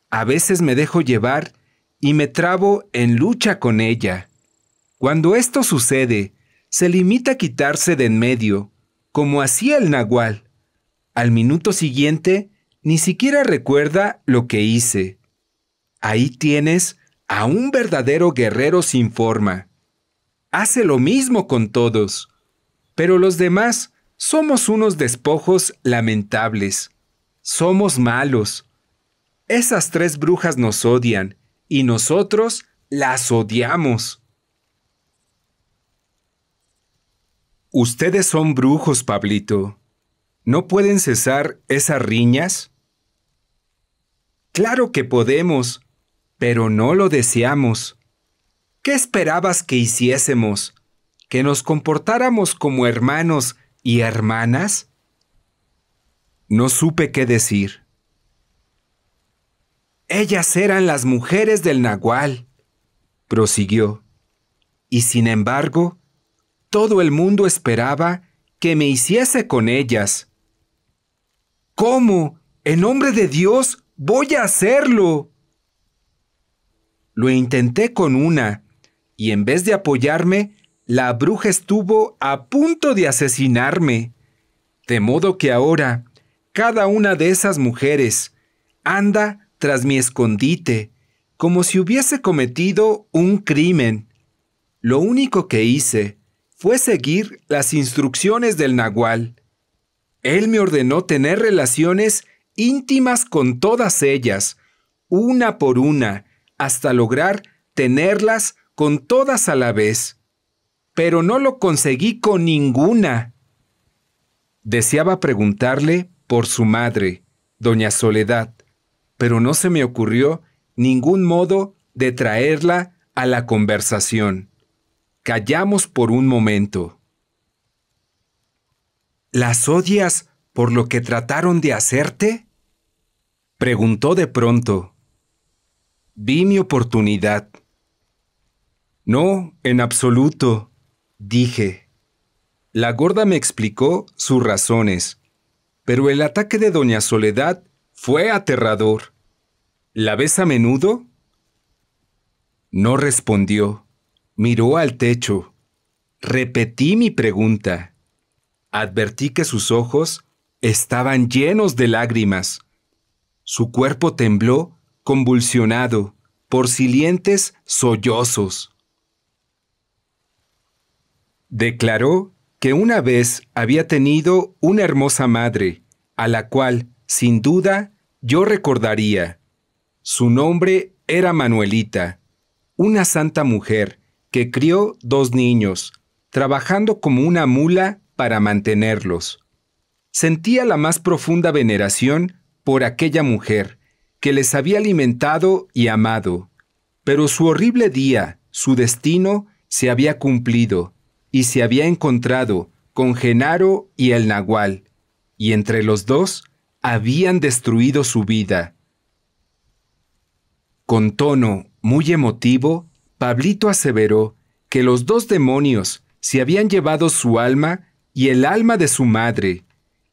A veces me dejo llevar y me trabo en lucha con ella. Cuando esto sucede, se limita a quitarse de en medio, como hacía el nahual. Al minuto siguiente, ni siquiera recuerda lo que hice. Ahí tienes a un verdadero guerrero sin forma. Hace lo mismo con todos, pero los demás somos unos despojos lamentables. Somos malos. Esas tres brujas nos odian y nosotros las odiamos. Ustedes son brujos, Pablito. ¿No pueden cesar esas riñas? Claro que podemos, pero no lo deseamos. ¿Qué esperabas que hiciésemos? ¿Que nos comportáramos como hermanos y hermanas? No supe qué decir. Ellas eran las mujeres del nahual, prosiguió. Y sin embargo, todo el mundo esperaba que me hiciese con ellas. ¿Cómo? ¿En nombre de Dios? Voy a hacerlo. Lo intenté con una, y en vez de apoyarme, la bruja estuvo a punto de asesinarme. De modo que ahora, cada una de esas mujeres anda tras mi escondite, como si hubiese cometido un crimen. Lo único que hice fue seguir las instrucciones del nahual. Él me ordenó tener relaciones íntimas con todas ellas, una por una, hasta lograr tenerlas con todas a la vez. Pero no lo conseguí con ninguna. Deseaba preguntarle por su madre, doña Soledad, pero no se me ocurrió ningún modo de traerla a la conversación. Callamos por un momento. ¿Las odias por lo que trataron de hacerte? Preguntó de pronto. Vi mi oportunidad. No, en absoluto, dije. La gorda me explicó sus razones, pero el ataque de Doña Soledad fue aterrador. ¿La ves a menudo? No respondió. Miró al techo. Repetí mi pregunta. Advertí que sus ojos estaban llenos de lágrimas. Su cuerpo tembló, convulsionado, por silientes sollozos. Declaró que una vez había tenido una hermosa madre, a la cual, sin duda, yo recordaría. Su nombre era Manuelita, una santa mujer que crió dos niños, trabajando como una mula para mantenerlos. Sentía la más profunda veneración por aquella mujer, que les había alimentado y amado. Pero su horrible día, su destino, se había cumplido, y se había encontrado con Genaro y el Nahual, y entre los dos habían destruido su vida. Con tono muy emotivo, Pablito aseveró que los dos demonios se habían llevado su alma y el alma de su madre,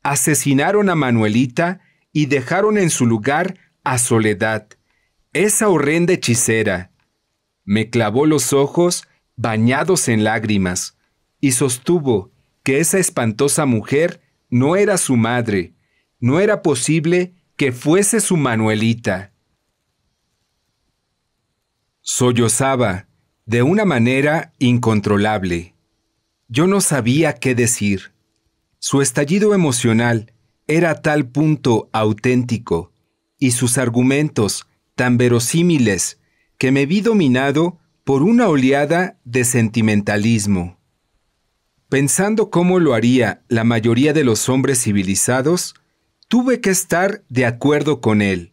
asesinaron a Manuelita y dejaron en su lugar a Soledad, esa horrenda hechicera. Me clavó los ojos bañados en lágrimas y sostuvo que esa espantosa mujer no era su madre, no era posible que fuese su Manuelita. Sollozaba de una manera incontrolable. Yo no sabía qué decir. Su estallido emocional era a tal punto auténtico y sus argumentos tan verosímiles que me vi dominado por una oleada de sentimentalismo. Pensando cómo lo haría la mayoría de los hombres civilizados, tuve que estar de acuerdo con él.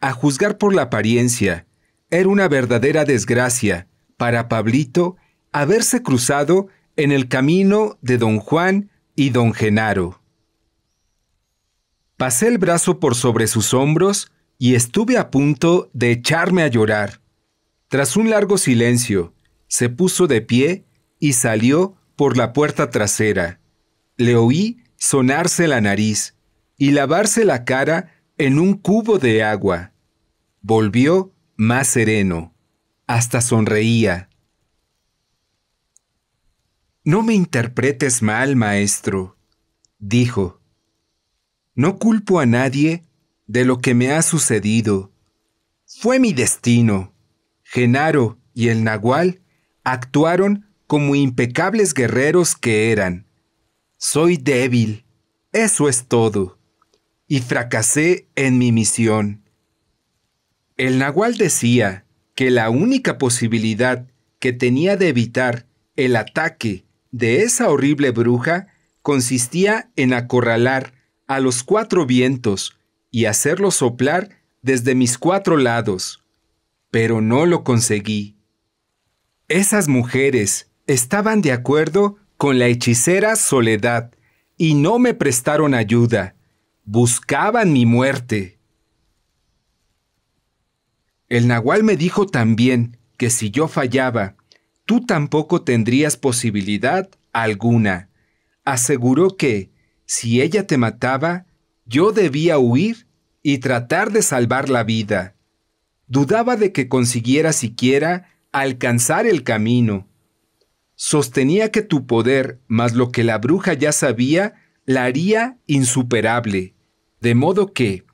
A juzgar por la apariencia, era una verdadera desgracia para Pablito haberse cruzado en el camino de don Juan y don Genaro. Pasé el brazo por sobre sus hombros y estuve a punto de echarme a llorar. Tras un largo silencio, se puso de pie y salió por la puerta trasera. Le oí sonarse la nariz y lavarse la cara en un cubo de agua. Volvió más sereno. Hasta sonreía. No me interpretes mal, maestro, dijo. No culpo a nadie de lo que me ha sucedido. Fue mi destino. Genaro y el Nahual actuaron como impecables guerreros que eran. Soy débil, eso es todo. Y fracasé en mi misión. El Nahual decía que la única posibilidad que tenía de evitar el ataque de esa horrible bruja consistía en acorralar a los cuatro vientos y hacerlos soplar desde mis cuatro lados, pero no lo conseguí. Esas mujeres estaban de acuerdo con la hechicera Soledad y no me prestaron ayuda. Buscaban mi muerte. El nahual me dijo también que si yo fallaba tú tampoco tendrías posibilidad alguna. Aseguró que, si ella te mataba, yo debía huir y tratar de salvar la vida. Dudaba de que consiguiera siquiera alcanzar el camino. Sostenía que tu poder, más lo que la bruja ya sabía, la haría insuperable. De modo que,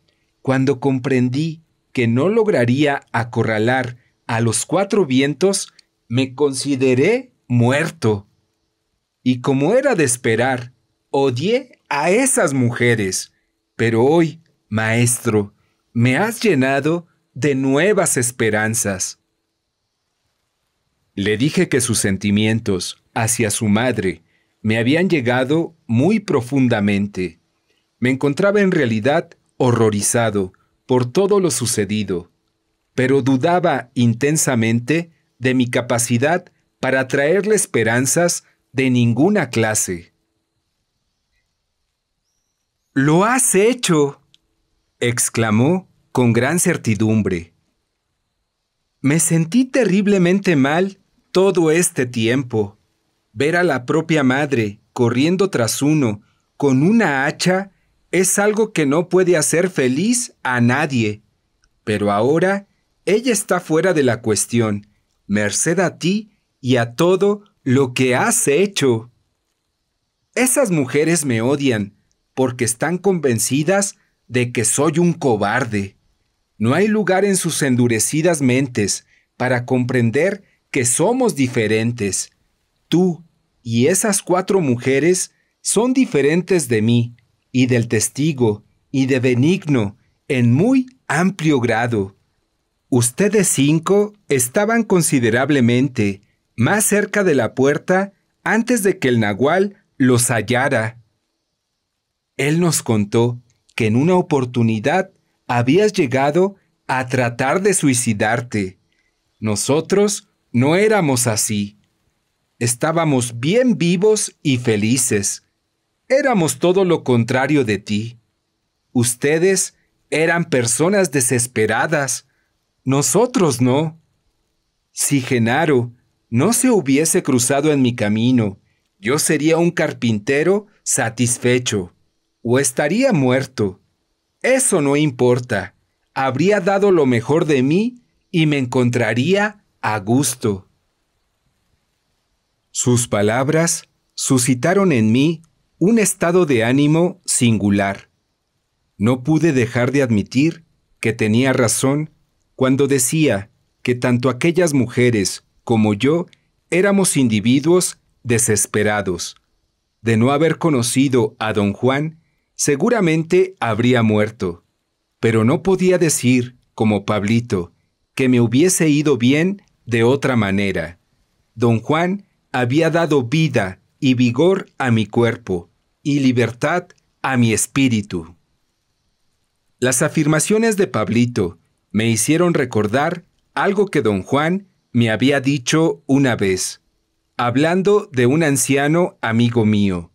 cuando comprendí que no lograría acorralar a los cuatro vientos, me consideré muerto. Y como era de esperar, odié a esas mujeres. Pero hoy, maestro, me has llenado de nuevas esperanzas. Le dije que sus sentimientos hacia su madre me habían llegado muy profundamente. Me encontraba en realidad horrorizado por todo lo sucedido, pero dudaba intensamente de mi capacidad para traerle esperanzas de ninguna clase. Lo has hecho, exclamó con gran certidumbre. Me sentí terriblemente mal todo este tiempo. Ver a la propia madre corriendo tras uno con una hacha es algo que no puede hacer feliz a nadie. Pero ahora ella está fuera de la cuestión merced a ti y a todo lo que has hecho. Esas mujeres me odian porque están convencidas de que soy un cobarde. No hay lugar en sus endurecidas mentes para comprender que somos diferentes. Tú y esas cuatro mujeres son diferentes de mí y del testigo y de Benigno en muy amplio grado. Ustedes cinco estaban considerablemente más cerca de la puerta antes de que el nahual los hallara. Él nos contó que en una oportunidad habías llegado a tratar de suicidarte. Nosotros no éramos así. Estábamos bien vivos y felices. Éramos todo lo contrario de ti. Ustedes eran personas desesperadas nosotros no. Si Genaro no se hubiese cruzado en mi camino, yo sería un carpintero satisfecho, o estaría muerto. Eso no importa. Habría dado lo mejor de mí y me encontraría a gusto. Sus palabras suscitaron en mí un estado de ánimo singular. No pude dejar de admitir que tenía razón cuando decía que tanto aquellas mujeres como yo éramos individuos desesperados. De no haber conocido a don Juan, seguramente habría muerto. Pero no podía decir, como Pablito, que me hubiese ido bien de otra manera. Don Juan había dado vida y vigor a mi cuerpo y libertad a mi espíritu. Las afirmaciones de Pablito me hicieron recordar algo que don Juan me había dicho una vez, hablando de un anciano amigo mío.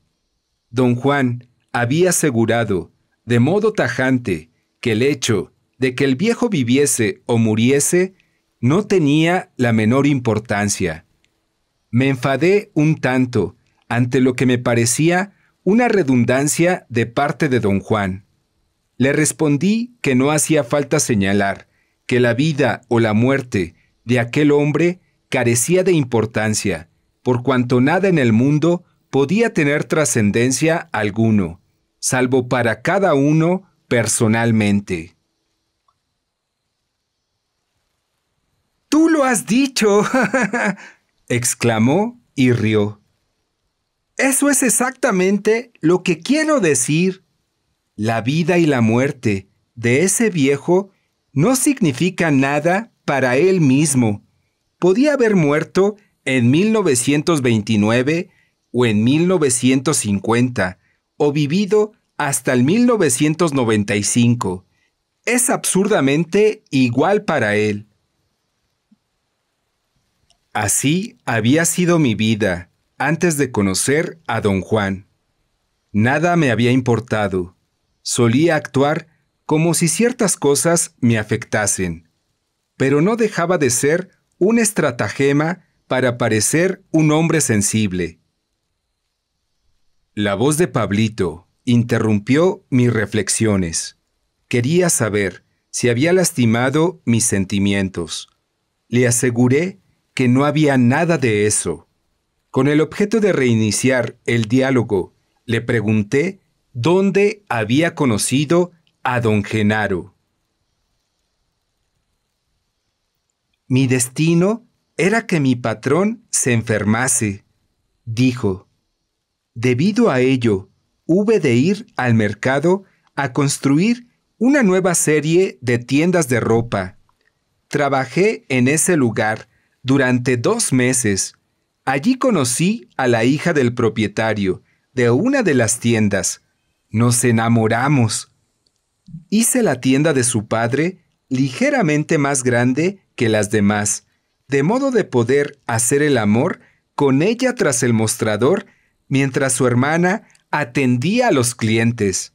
Don Juan había asegurado, de modo tajante, que el hecho de que el viejo viviese o muriese no tenía la menor importancia. Me enfadé un tanto ante lo que me parecía una redundancia de parte de don Juan. Le respondí que no hacía falta señalar que la vida o la muerte de aquel hombre carecía de importancia, por cuanto nada en el mundo podía tener trascendencia alguno, salvo para cada uno personalmente. ¡Tú lo has dicho! exclamó y rió. Eso es exactamente lo que quiero decir. La vida y la muerte de ese viejo no significa nada para él mismo. Podía haber muerto en 1929 o en 1950, o vivido hasta el 1995. Es absurdamente igual para él. Así había sido mi vida antes de conocer a don Juan. Nada me había importado. Solía actuar como si ciertas cosas me afectasen, pero no dejaba de ser un estratagema para parecer un hombre sensible. La voz de Pablito interrumpió mis reflexiones. Quería saber si había lastimado mis sentimientos. Le aseguré que no había nada de eso. Con el objeto de reiniciar el diálogo, le pregunté dónde había conocido a don Genaro. Mi destino era que mi patrón se enfermase, dijo. Debido a ello, hube de ir al mercado a construir una nueva serie de tiendas de ropa. Trabajé en ese lugar durante dos meses. Allí conocí a la hija del propietario de una de las tiendas. Nos enamoramos. Hice la tienda de su padre ligeramente más grande que las demás, de modo de poder hacer el amor con ella tras el mostrador mientras su hermana atendía a los clientes.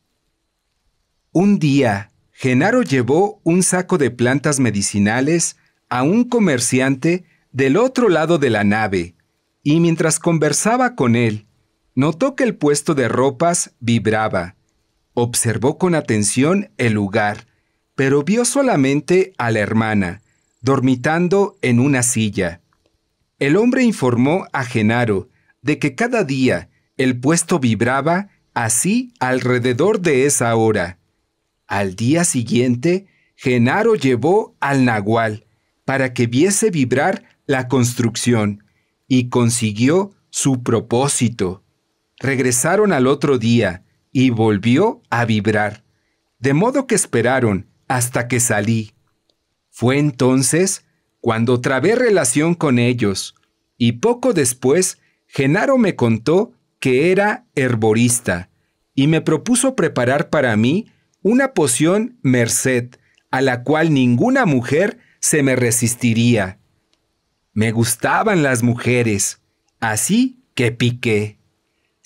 Un día, Genaro llevó un saco de plantas medicinales a un comerciante del otro lado de la nave, y mientras conversaba con él, notó que el puesto de ropas vibraba. Observó con atención el lugar, pero vio solamente a la hermana, dormitando en una silla. El hombre informó a Genaro de que cada día el puesto vibraba así alrededor de esa hora. Al día siguiente, Genaro llevó al nahual para que viese vibrar la construcción y consiguió su propósito. Regresaron al otro día y volvió a vibrar, de modo que esperaron hasta que salí. Fue entonces cuando trabé relación con ellos, y poco después Genaro me contó que era herborista, y me propuso preparar para mí una poción merced, a la cual ninguna mujer se me resistiría. Me gustaban las mujeres, así que piqué.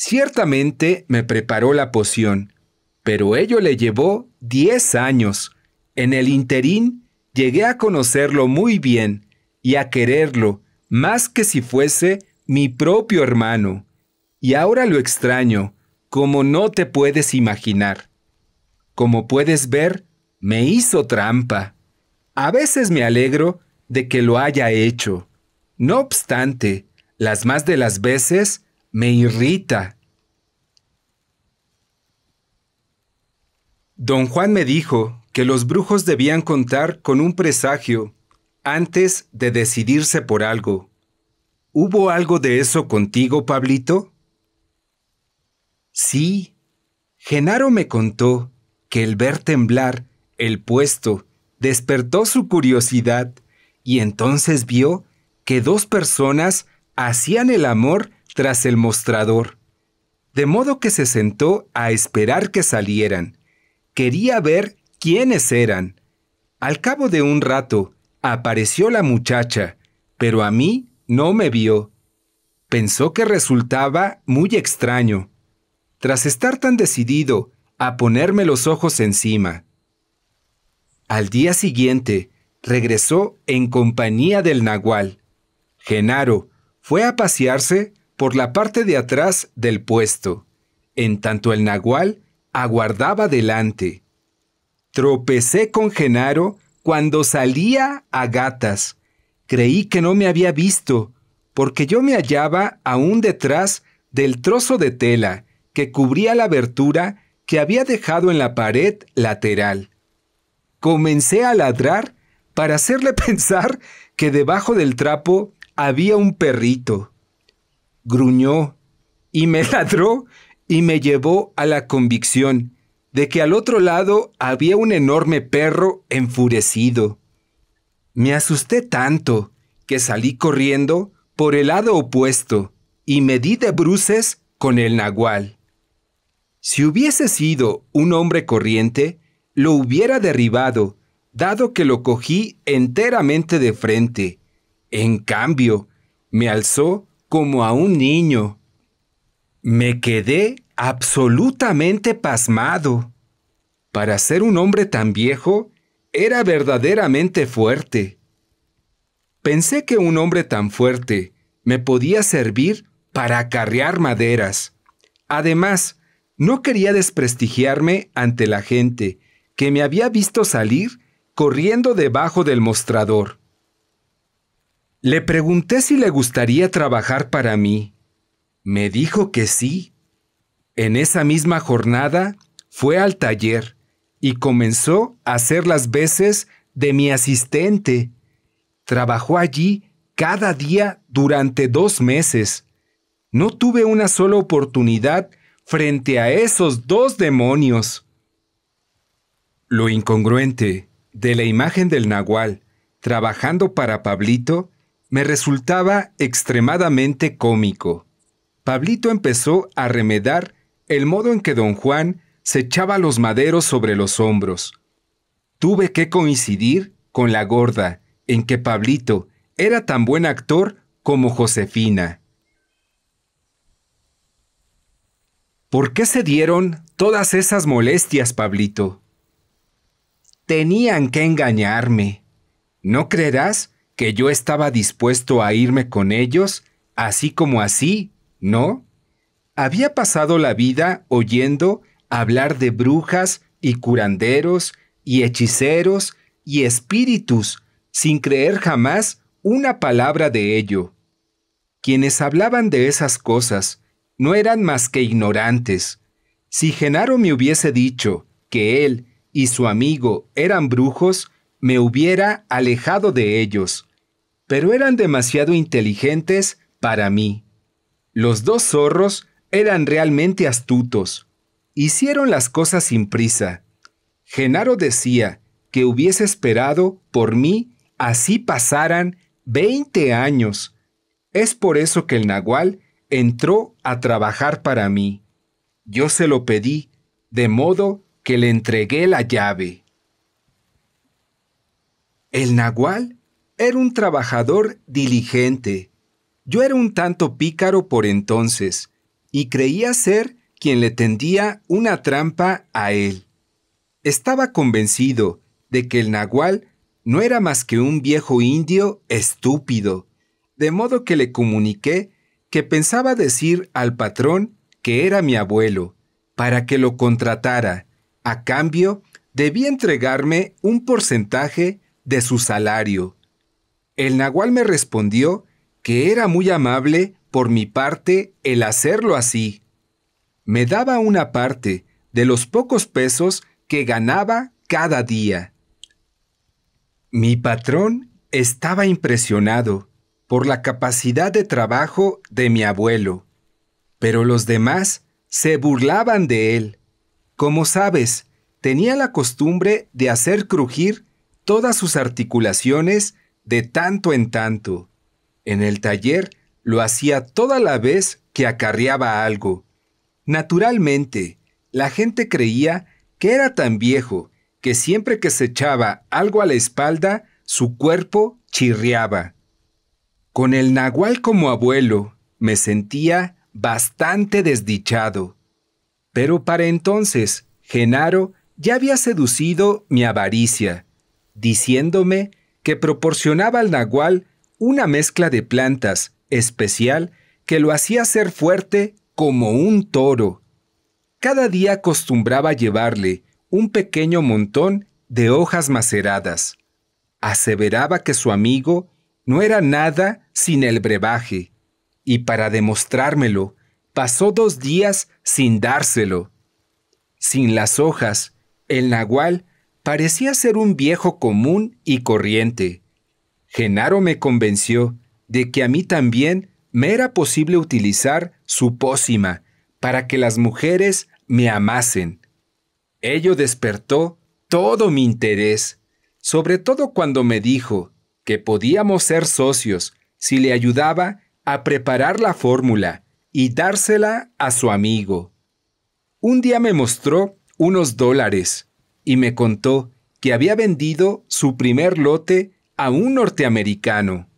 Ciertamente me preparó la poción, pero ello le llevó diez años. En el interín llegué a conocerlo muy bien y a quererlo más que si fuese mi propio hermano. Y ahora lo extraño, como no te puedes imaginar. Como puedes ver, me hizo trampa. A veces me alegro de que lo haya hecho. No obstante, las más de las veces me irrita. Don Juan me dijo que los brujos debían contar con un presagio antes de decidirse por algo. ¿Hubo algo de eso contigo, Pablito? Sí. Genaro me contó que el ver temblar el puesto despertó su curiosidad y entonces vio que dos personas hacían el amor tras el mostrador, de modo que se sentó a esperar que salieran. Quería ver quiénes eran. Al cabo de un rato, apareció la muchacha, pero a mí no me vio. Pensó que resultaba muy extraño. Tras estar tan decidido a ponerme los ojos encima. Al día siguiente, regresó en compañía del nahual. Genaro fue a pasearse por la parte de atrás del puesto, en tanto el nahual aguardaba delante. Tropecé con Genaro cuando salía a gatas. Creí que no me había visto, porque yo me hallaba aún detrás del trozo de tela que cubría la abertura que había dejado en la pared lateral. Comencé a ladrar para hacerle pensar que debajo del trapo había un perrito gruñó y me ladró y me llevó a la convicción de que al otro lado había un enorme perro enfurecido. Me asusté tanto que salí corriendo por el lado opuesto y me di de bruces con el nahual. Si hubiese sido un hombre corriente, lo hubiera derribado, dado que lo cogí enteramente de frente. En cambio, me alzó como a un niño. Me quedé absolutamente pasmado. Para ser un hombre tan viejo, era verdaderamente fuerte. Pensé que un hombre tan fuerte me podía servir para acarrear maderas. Además, no quería desprestigiarme ante la gente, que me había visto salir corriendo debajo del mostrador. Le pregunté si le gustaría trabajar para mí. Me dijo que sí. En esa misma jornada fue al taller y comenzó a hacer las veces de mi asistente. Trabajó allí cada día durante dos meses. No tuve una sola oportunidad frente a esos dos demonios. Lo incongruente de la imagen del nahual trabajando para Pablito me resultaba extremadamente cómico. Pablito empezó a remedar el modo en que don Juan se echaba los maderos sobre los hombros. Tuve que coincidir con la gorda en que Pablito era tan buen actor como Josefina. ¿Por qué se dieron todas esas molestias, Pablito? Tenían que engañarme. ¿No creerás que yo estaba dispuesto a irme con ellos, así como así, ¿no? Había pasado la vida oyendo hablar de brujas y curanderos y hechiceros y espíritus, sin creer jamás una palabra de ello. Quienes hablaban de esas cosas no eran más que ignorantes. Si Genaro me hubiese dicho que él y su amigo eran brujos, me hubiera alejado de ellos pero eran demasiado inteligentes para mí. Los dos zorros eran realmente astutos. Hicieron las cosas sin prisa. Genaro decía que hubiese esperado por mí así pasaran 20 años. Es por eso que el nahual entró a trabajar para mí. Yo se lo pedí, de modo que le entregué la llave. El nahual era un trabajador diligente. Yo era un tanto pícaro por entonces, y creía ser quien le tendía una trampa a él. Estaba convencido de que el nahual no era más que un viejo indio estúpido, de modo que le comuniqué que pensaba decir al patrón que era mi abuelo, para que lo contratara. A cambio, debía entregarme un porcentaje de su salario. El nahual me respondió que era muy amable por mi parte el hacerlo así. Me daba una parte de los pocos pesos que ganaba cada día. Mi patrón estaba impresionado por la capacidad de trabajo de mi abuelo, pero los demás se burlaban de él. Como sabes, tenía la costumbre de hacer crujir todas sus articulaciones de tanto en tanto. En el taller lo hacía toda la vez que acarreaba algo. Naturalmente, la gente creía que era tan viejo que siempre que se echaba algo a la espalda, su cuerpo chirriaba. Con el nahual como abuelo, me sentía bastante desdichado. Pero para entonces, Genaro ya había seducido mi avaricia, diciéndome que proporcionaba al nahual una mezcla de plantas especial que lo hacía ser fuerte como un toro. Cada día acostumbraba llevarle un pequeño montón de hojas maceradas. Aseveraba que su amigo no era nada sin el brebaje, y para demostrármelo, pasó dos días sin dárselo. Sin las hojas, el nahual parecía ser un viejo común y corriente. Genaro me convenció de que a mí también me era posible utilizar su pócima para que las mujeres me amasen. Ello despertó todo mi interés, sobre todo cuando me dijo que podíamos ser socios si le ayudaba a preparar la fórmula y dársela a su amigo. Un día me mostró unos dólares y me contó que había vendido su primer lote a un norteamericano.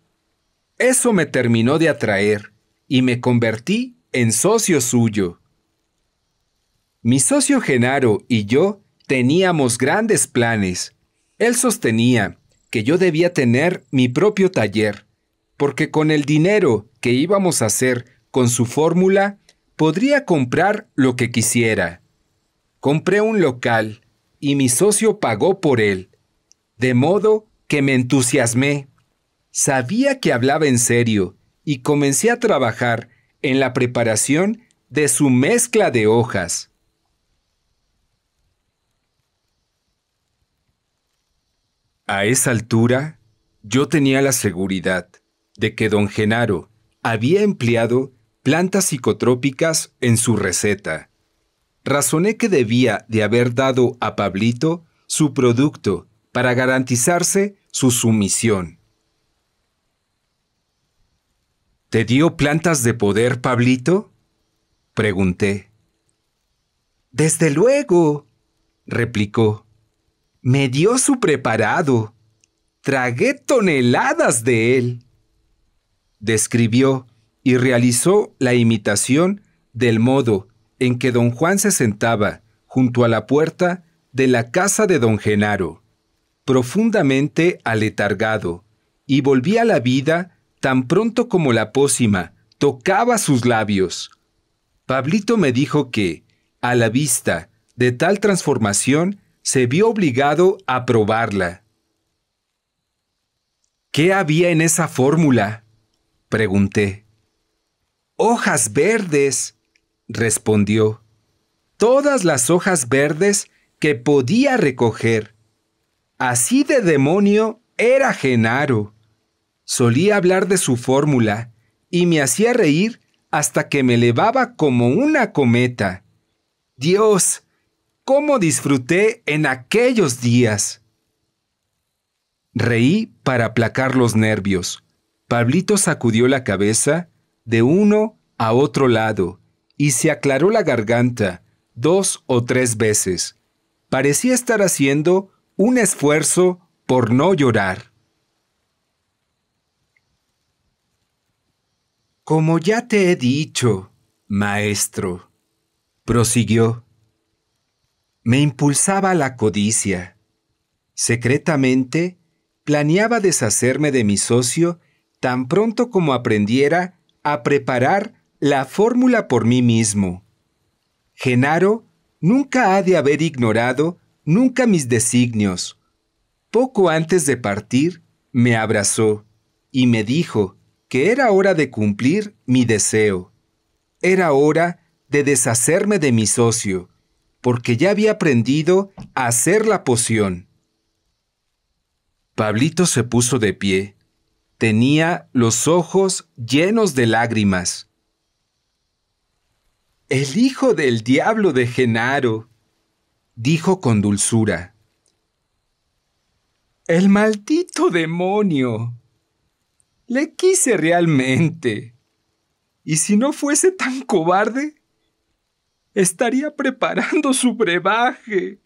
Eso me terminó de atraer y me convertí en socio suyo. Mi socio Genaro y yo teníamos grandes planes. Él sostenía que yo debía tener mi propio taller, porque con el dinero que íbamos a hacer con su fórmula, podría comprar lo que quisiera. Compré un local y mi socio pagó por él, de modo que me entusiasmé. Sabía que hablaba en serio y comencé a trabajar en la preparación de su mezcla de hojas. A esa altura, yo tenía la seguridad de que don Genaro había empleado plantas psicotrópicas en su receta razoné que debía de haber dado a Pablito su producto para garantizarse su sumisión. ¿Te dio plantas de poder, Pablito? pregunté. Desde luego, replicó. Me dio su preparado. Tragué toneladas de él. Describió y realizó la imitación del modo en que don Juan se sentaba junto a la puerta de la casa de don Genaro, profundamente aletargado, y volvía a la vida tan pronto como la pócima tocaba sus labios. Pablito me dijo que, a la vista de tal transformación, se vio obligado a probarla. ¿Qué había en esa fórmula? pregunté. Hojas verdes, respondió, todas las hojas verdes que podía recoger. Así de demonio era Genaro. Solía hablar de su fórmula y me hacía reír hasta que me elevaba como una cometa. Dios, cómo disfruté en aquellos días. Reí para aplacar los nervios. Pablito sacudió la cabeza de uno a otro lado y se aclaró la garganta dos o tres veces. Parecía estar haciendo un esfuerzo por no llorar. Como ya te he dicho, maestro, prosiguió, me impulsaba la codicia. Secretamente, planeaba deshacerme de mi socio tan pronto como aprendiera a preparar la fórmula por mí mismo. Genaro nunca ha de haber ignorado nunca mis designios. Poco antes de partir, me abrazó y me dijo que era hora de cumplir mi deseo. Era hora de deshacerme de mi socio, porque ya había aprendido a hacer la poción. Pablito se puso de pie. Tenía los ojos llenos de lágrimas. El hijo del diablo de Genaro, dijo con dulzura. El maldito demonio. Le quise realmente. Y si no fuese tan cobarde, estaría preparando su brebaje.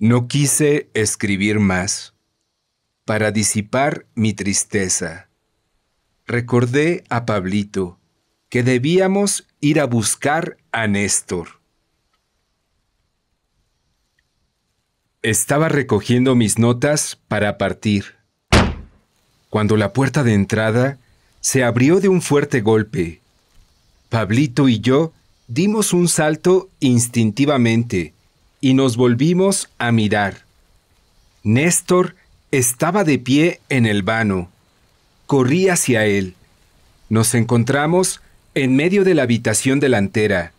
No quise escribir más para disipar mi tristeza. Recordé a Pablito que debíamos ir a buscar a Néstor. Estaba recogiendo mis notas para partir, cuando la puerta de entrada se abrió de un fuerte golpe. Pablito y yo dimos un salto instintivamente y nos volvimos a mirar. Néstor estaba de pie en el vano. Corrí hacia él. Nos encontramos en medio de la habitación delantera.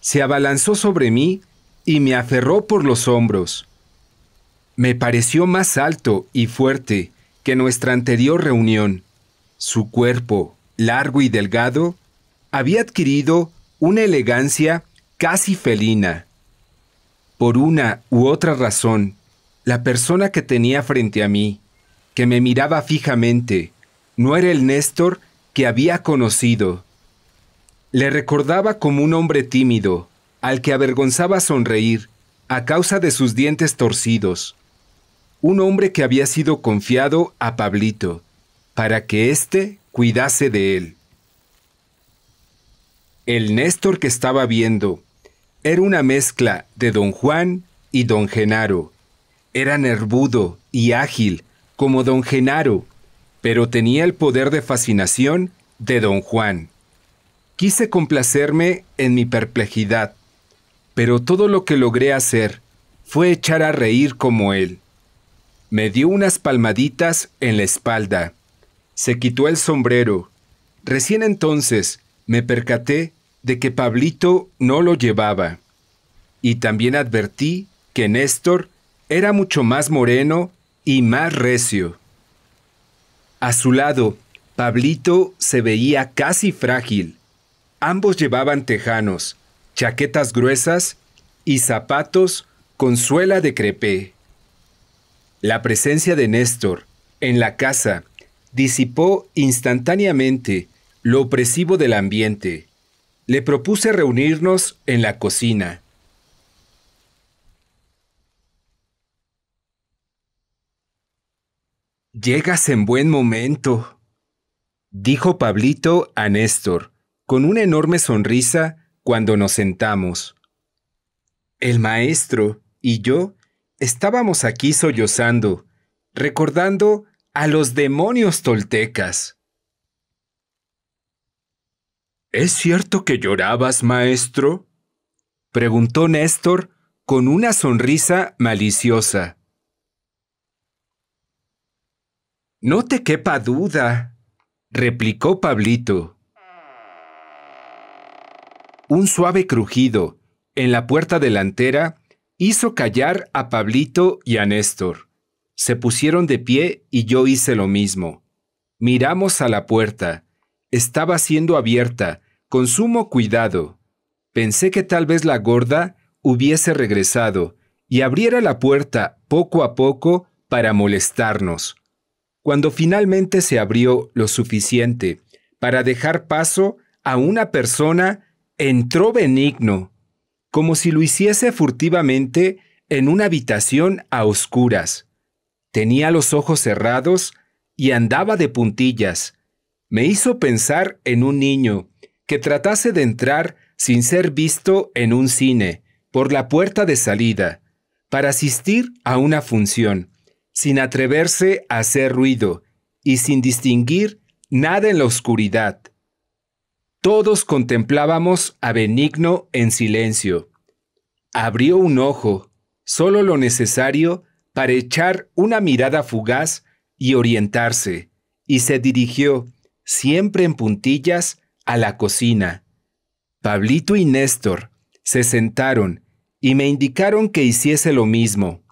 Se abalanzó sobre mí y me aferró por los hombros. Me pareció más alto y fuerte que nuestra anterior reunión. Su cuerpo, largo y delgado, había adquirido una elegancia casi felina. Por una u otra razón, la persona que tenía frente a mí, que me miraba fijamente, no era el Néstor que había conocido. Le recordaba como un hombre tímido, al que avergonzaba sonreír a causa de sus dientes torcidos. Un hombre que había sido confiado a Pablito, para que éste cuidase de él. El Néstor que estaba viendo era una mezcla de don Juan y don Genaro, era nervudo y ágil, como don Genaro, pero tenía el poder de fascinación de don Juan. Quise complacerme en mi perplejidad, pero todo lo que logré hacer fue echar a reír como él. Me dio unas palmaditas en la espalda. Se quitó el sombrero. Recién entonces me percaté de que Pablito no lo llevaba. Y también advertí que Néstor era mucho más moreno y más recio. A su lado, Pablito se veía casi frágil. Ambos llevaban tejanos, chaquetas gruesas y zapatos con suela de crepé. La presencia de Néstor en la casa disipó instantáneamente lo opresivo del ambiente. Le propuse reunirnos en la cocina. Llegas en buen momento, dijo Pablito a Néstor, con una enorme sonrisa cuando nos sentamos. El maestro y yo estábamos aquí sollozando, recordando a los demonios toltecas. ¿Es cierto que llorabas, maestro? preguntó Néstor con una sonrisa maliciosa. No te quepa duda, replicó Pablito. Un suave crujido en la puerta delantera hizo callar a Pablito y a Néstor. Se pusieron de pie y yo hice lo mismo. Miramos a la puerta. Estaba siendo abierta, con sumo cuidado. Pensé que tal vez la gorda hubiese regresado y abriera la puerta poco a poco para molestarnos cuando finalmente se abrió lo suficiente para dejar paso a una persona, entró benigno, como si lo hiciese furtivamente en una habitación a oscuras. Tenía los ojos cerrados y andaba de puntillas. Me hizo pensar en un niño que tratase de entrar sin ser visto en un cine, por la puerta de salida, para asistir a una función sin atreverse a hacer ruido y sin distinguir nada en la oscuridad. Todos contemplábamos a Benigno en silencio. Abrió un ojo, solo lo necesario para echar una mirada fugaz y orientarse, y se dirigió, siempre en puntillas, a la cocina. Pablito y Néstor se sentaron y me indicaron que hiciese lo mismo.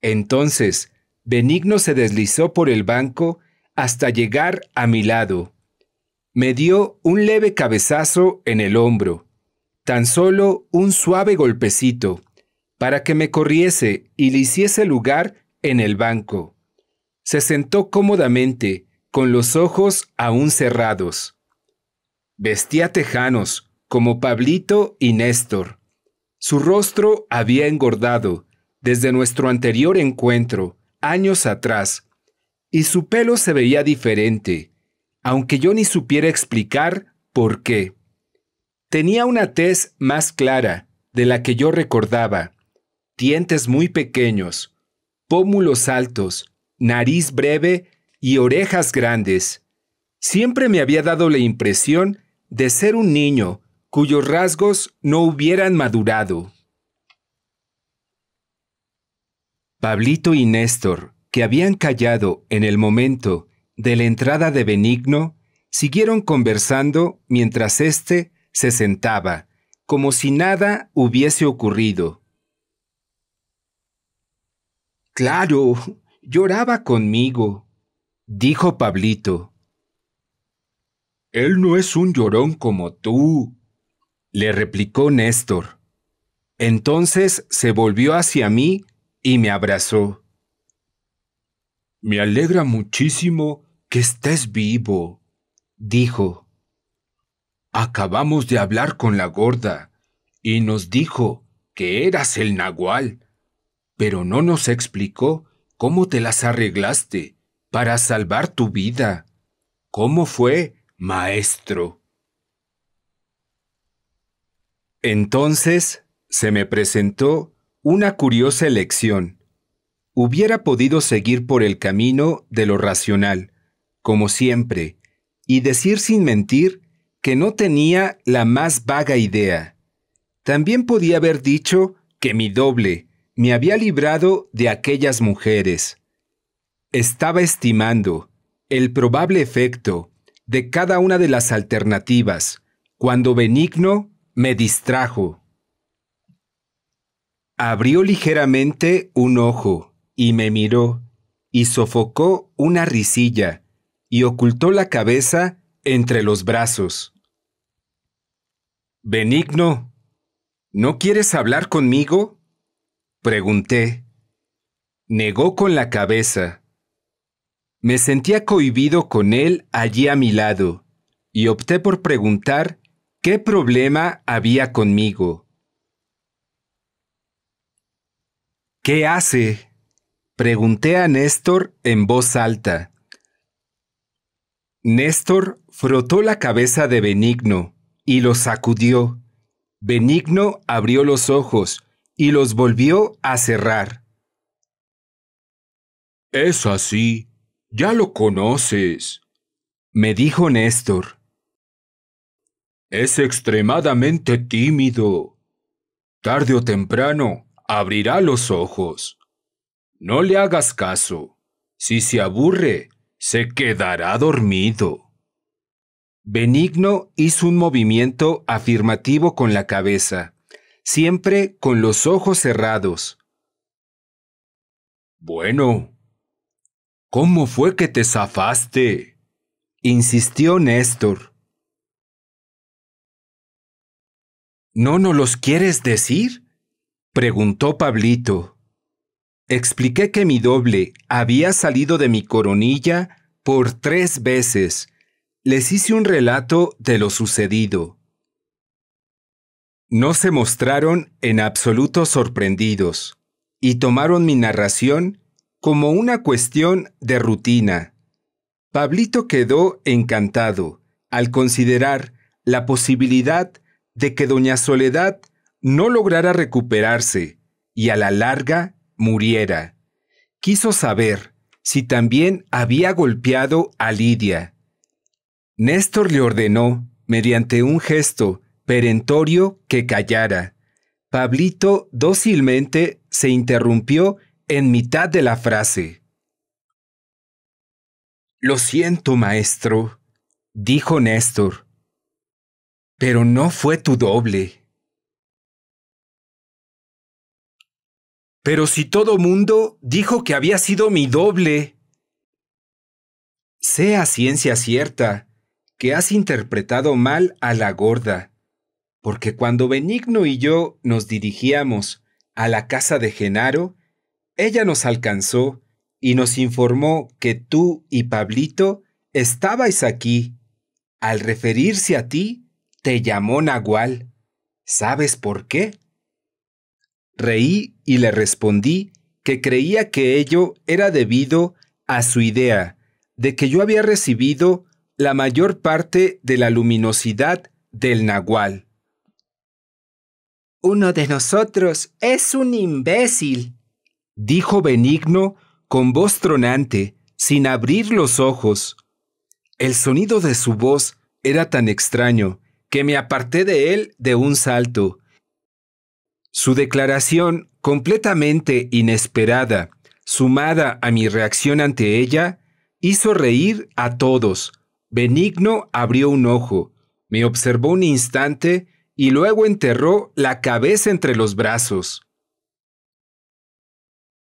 Entonces, Benigno se deslizó por el banco hasta llegar a mi lado. Me dio un leve cabezazo en el hombro, tan solo un suave golpecito, para que me corriese y le hiciese lugar en el banco. Se sentó cómodamente, con los ojos aún cerrados. Vestía tejanos, como Pablito y Néstor. Su rostro había engordado desde nuestro anterior encuentro, años atrás, y su pelo se veía diferente, aunque yo ni supiera explicar por qué. Tenía una tez más clara de la que yo recordaba, dientes muy pequeños, pómulos altos, nariz breve y orejas grandes. Siempre me había dado la impresión de ser un niño cuyos rasgos no hubieran madurado. Pablito y Néstor, que habían callado en el momento de la entrada de Benigno, siguieron conversando mientras éste se sentaba, como si nada hubiese ocurrido. Claro, lloraba conmigo, dijo Pablito. Él no es un llorón como tú, le replicó Néstor. Entonces se volvió hacia mí y me abrazó. Me alegra muchísimo que estés vivo, dijo. Acabamos de hablar con la gorda y nos dijo que eras el nahual, pero no nos explicó cómo te las arreglaste para salvar tu vida. ¿Cómo fue, maestro? Entonces se me presentó una curiosa elección. Hubiera podido seguir por el camino de lo racional, como siempre, y decir sin mentir que no tenía la más vaga idea. También podía haber dicho que mi doble me había librado de aquellas mujeres. Estaba estimando el probable efecto de cada una de las alternativas, cuando Benigno me distrajo. Abrió ligeramente un ojo y me miró, y sofocó una risilla, y ocultó la cabeza entre los brazos. Benigno, ¿no quieres hablar conmigo? Pregunté. Negó con la cabeza. Me sentía cohibido con él allí a mi lado, y opté por preguntar qué problema había conmigo. ¿Qué hace? Pregunté a Néstor en voz alta. Néstor frotó la cabeza de Benigno y lo sacudió. Benigno abrió los ojos y los volvió a cerrar. Es así, ya lo conoces, me dijo Néstor. Es extremadamente tímido. Tarde o temprano, abrirá los ojos. No le hagas caso. Si se aburre, se quedará dormido. Benigno hizo un movimiento afirmativo con la cabeza, siempre con los ojos cerrados. Bueno, ¿cómo fue que te zafaste? insistió Néstor. ¿No nos los quieres decir? Preguntó Pablito. Expliqué que mi doble había salido de mi coronilla por tres veces. Les hice un relato de lo sucedido. No se mostraron en absoluto sorprendidos y tomaron mi narración como una cuestión de rutina. Pablito quedó encantado al considerar la posibilidad de que doña Soledad no lograra recuperarse y a la larga muriera. Quiso saber si también había golpeado a Lidia. Néstor le ordenó, mediante un gesto perentorio, que callara. Pablito dócilmente se interrumpió en mitad de la frase. Lo siento, maestro, dijo Néstor, pero no fue tu doble. Pero si todo mundo dijo que había sido mi doble. Sea ciencia cierta que has interpretado mal a la gorda, porque cuando Benigno y yo nos dirigíamos a la casa de Genaro, ella nos alcanzó y nos informó que tú y Pablito estabais aquí. Al referirse a ti, te llamó Nahual. ¿Sabes por qué? Reí y le respondí que creía que ello era debido a su idea de que yo había recibido la mayor parte de la luminosidad del nahual. Uno de nosotros es un imbécil, dijo Benigno con voz tronante, sin abrir los ojos. El sonido de su voz era tan extraño que me aparté de él de un salto su declaración, completamente inesperada, sumada a mi reacción ante ella, hizo reír a todos. Benigno abrió un ojo, me observó un instante y luego enterró la cabeza entre los brazos.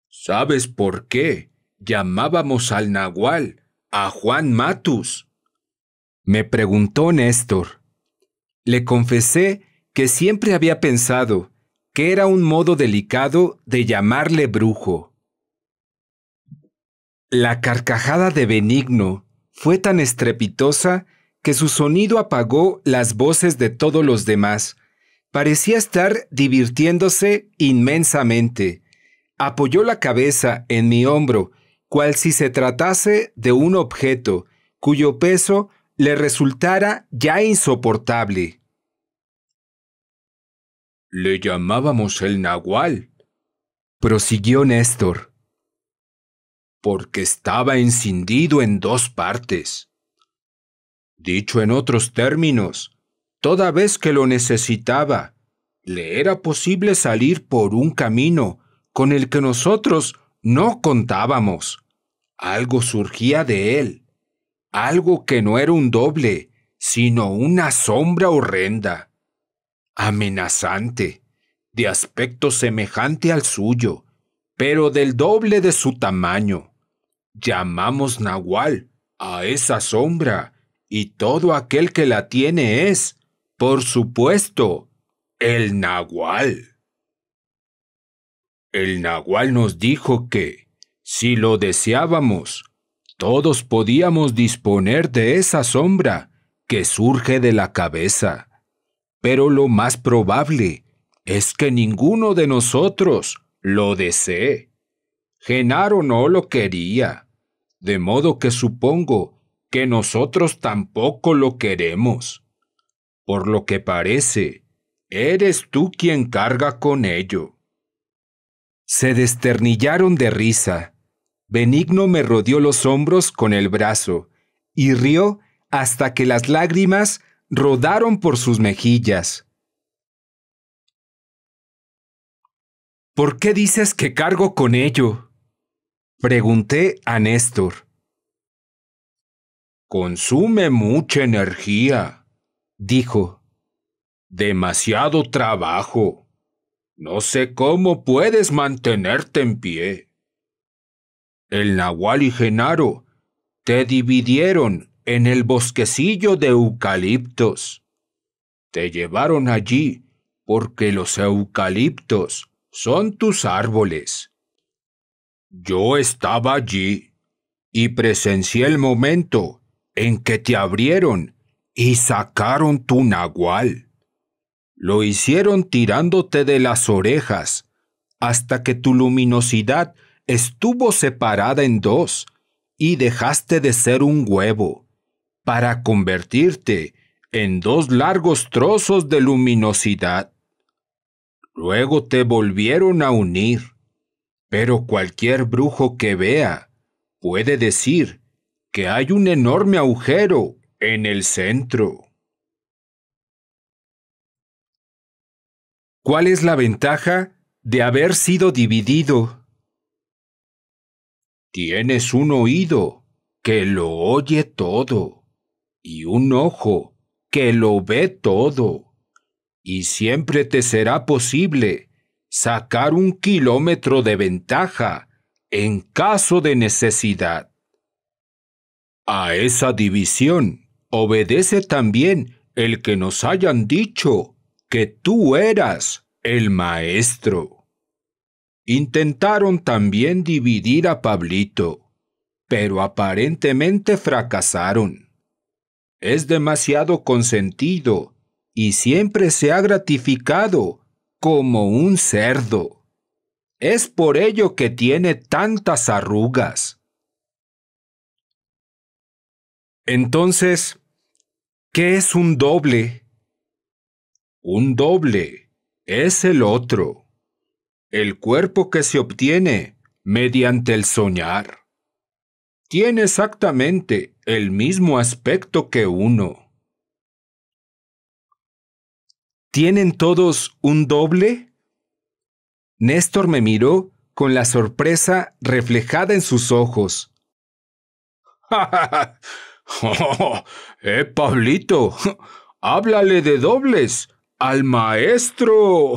¿Sabes por qué llamábamos al nahual a Juan Matus? Me preguntó Néstor. Le confesé que siempre había pensado, que era un modo delicado de llamarle brujo. La carcajada de Benigno fue tan estrepitosa que su sonido apagó las voces de todos los demás. Parecía estar divirtiéndose inmensamente. Apoyó la cabeza en mi hombro, cual si se tratase de un objeto cuyo peso le resultara ya insoportable. Le llamábamos el nahual, prosiguió Néstor, porque estaba encendido en dos partes. Dicho en otros términos, toda vez que lo necesitaba, le era posible salir por un camino con el que nosotros no contábamos. Algo surgía de él, algo que no era un doble, sino una sombra horrenda amenazante, de aspecto semejante al suyo, pero del doble de su tamaño. Llamamos nahual a esa sombra, y todo aquel que la tiene es, por supuesto, el nahual. El nahual nos dijo que, si lo deseábamos, todos podíamos disponer de esa sombra que surge de la cabeza pero lo más probable es que ninguno de nosotros lo desee. Genaro no lo quería, de modo que supongo que nosotros tampoco lo queremos. Por lo que parece, eres tú quien carga con ello. Se desternillaron de risa. Benigno me rodeó los hombros con el brazo y rió hasta que las lágrimas rodaron por sus mejillas. ¿Por qué dices que cargo con ello? Pregunté a Néstor. Consume mucha energía, dijo. Demasiado trabajo. No sé cómo puedes mantenerte en pie. El Nahual y Genaro te dividieron en el bosquecillo de eucaliptos. Te llevaron allí porque los eucaliptos son tus árboles. Yo estaba allí y presencié el momento en que te abrieron y sacaron tu nahual. Lo hicieron tirándote de las orejas hasta que tu luminosidad estuvo separada en dos y dejaste de ser un huevo para convertirte en dos largos trozos de luminosidad. Luego te volvieron a unir, pero cualquier brujo que vea puede decir que hay un enorme agujero en el centro. ¿Cuál es la ventaja de haber sido dividido? Tienes un oído que lo oye todo y un ojo que lo ve todo. Y siempre te será posible sacar un kilómetro de ventaja en caso de necesidad. A esa división obedece también el que nos hayan dicho que tú eras el maestro. Intentaron también dividir a Pablito, pero aparentemente fracasaron es demasiado consentido y siempre se ha gratificado como un cerdo. Es por ello que tiene tantas arrugas. Entonces, ¿qué es un doble? Un doble es el otro, el cuerpo que se obtiene mediante el soñar tiene exactamente el mismo aspecto que uno. ¿Tienen todos un doble? Néstor me miró con la sorpresa reflejada en sus ojos. ja! ¡Eh, Pablito! ¡Háblale de dobles! ¡Al maestro!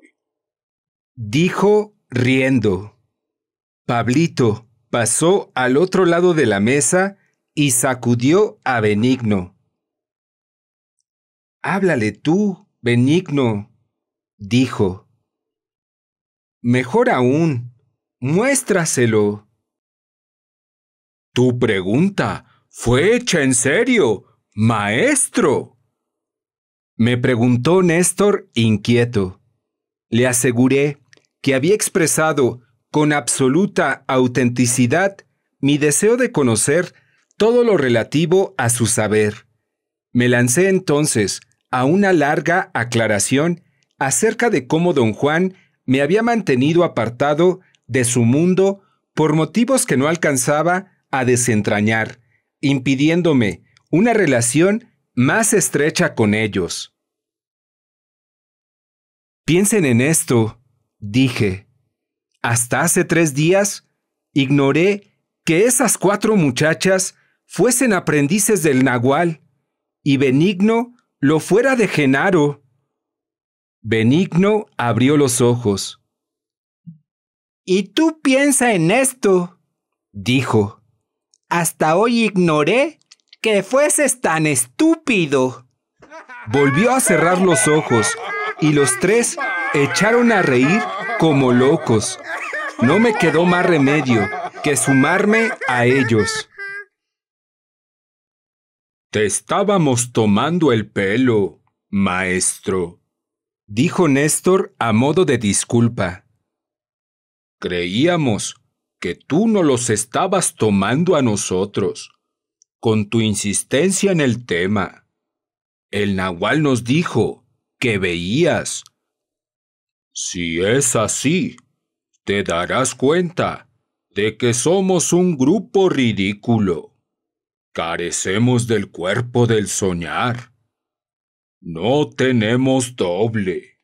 dijo riendo. Pablito, pasó al otro lado de la mesa y sacudió a Benigno. Háblale tú, Benigno, dijo. Mejor aún, muéstraselo. Tu pregunta fue hecha en serio, maestro. Me preguntó Néstor inquieto. Le aseguré que había expresado con absoluta autenticidad mi deseo de conocer todo lo relativo a su saber. Me lancé entonces a una larga aclaración acerca de cómo don Juan me había mantenido apartado de su mundo por motivos que no alcanzaba a desentrañar, impidiéndome una relación más estrecha con ellos. Piensen en esto, dije. Hasta hace tres días ignoré que esas cuatro muchachas fuesen aprendices del nahual y Benigno lo fuera de Genaro. Benigno abrió los ojos. Y tú piensa en esto, dijo. Hasta hoy ignoré que fueses tan estúpido. Volvió a cerrar los ojos y los tres echaron a reír como locos. No me quedó más remedio que sumarme a ellos. Te estábamos tomando el pelo, maestro, dijo Néstor a modo de disculpa. Creíamos que tú no los estabas tomando a nosotros, con tu insistencia en el tema. El nahual nos dijo que veías si es así, te darás cuenta de que somos un grupo ridículo. Carecemos del cuerpo del soñar. No tenemos doble.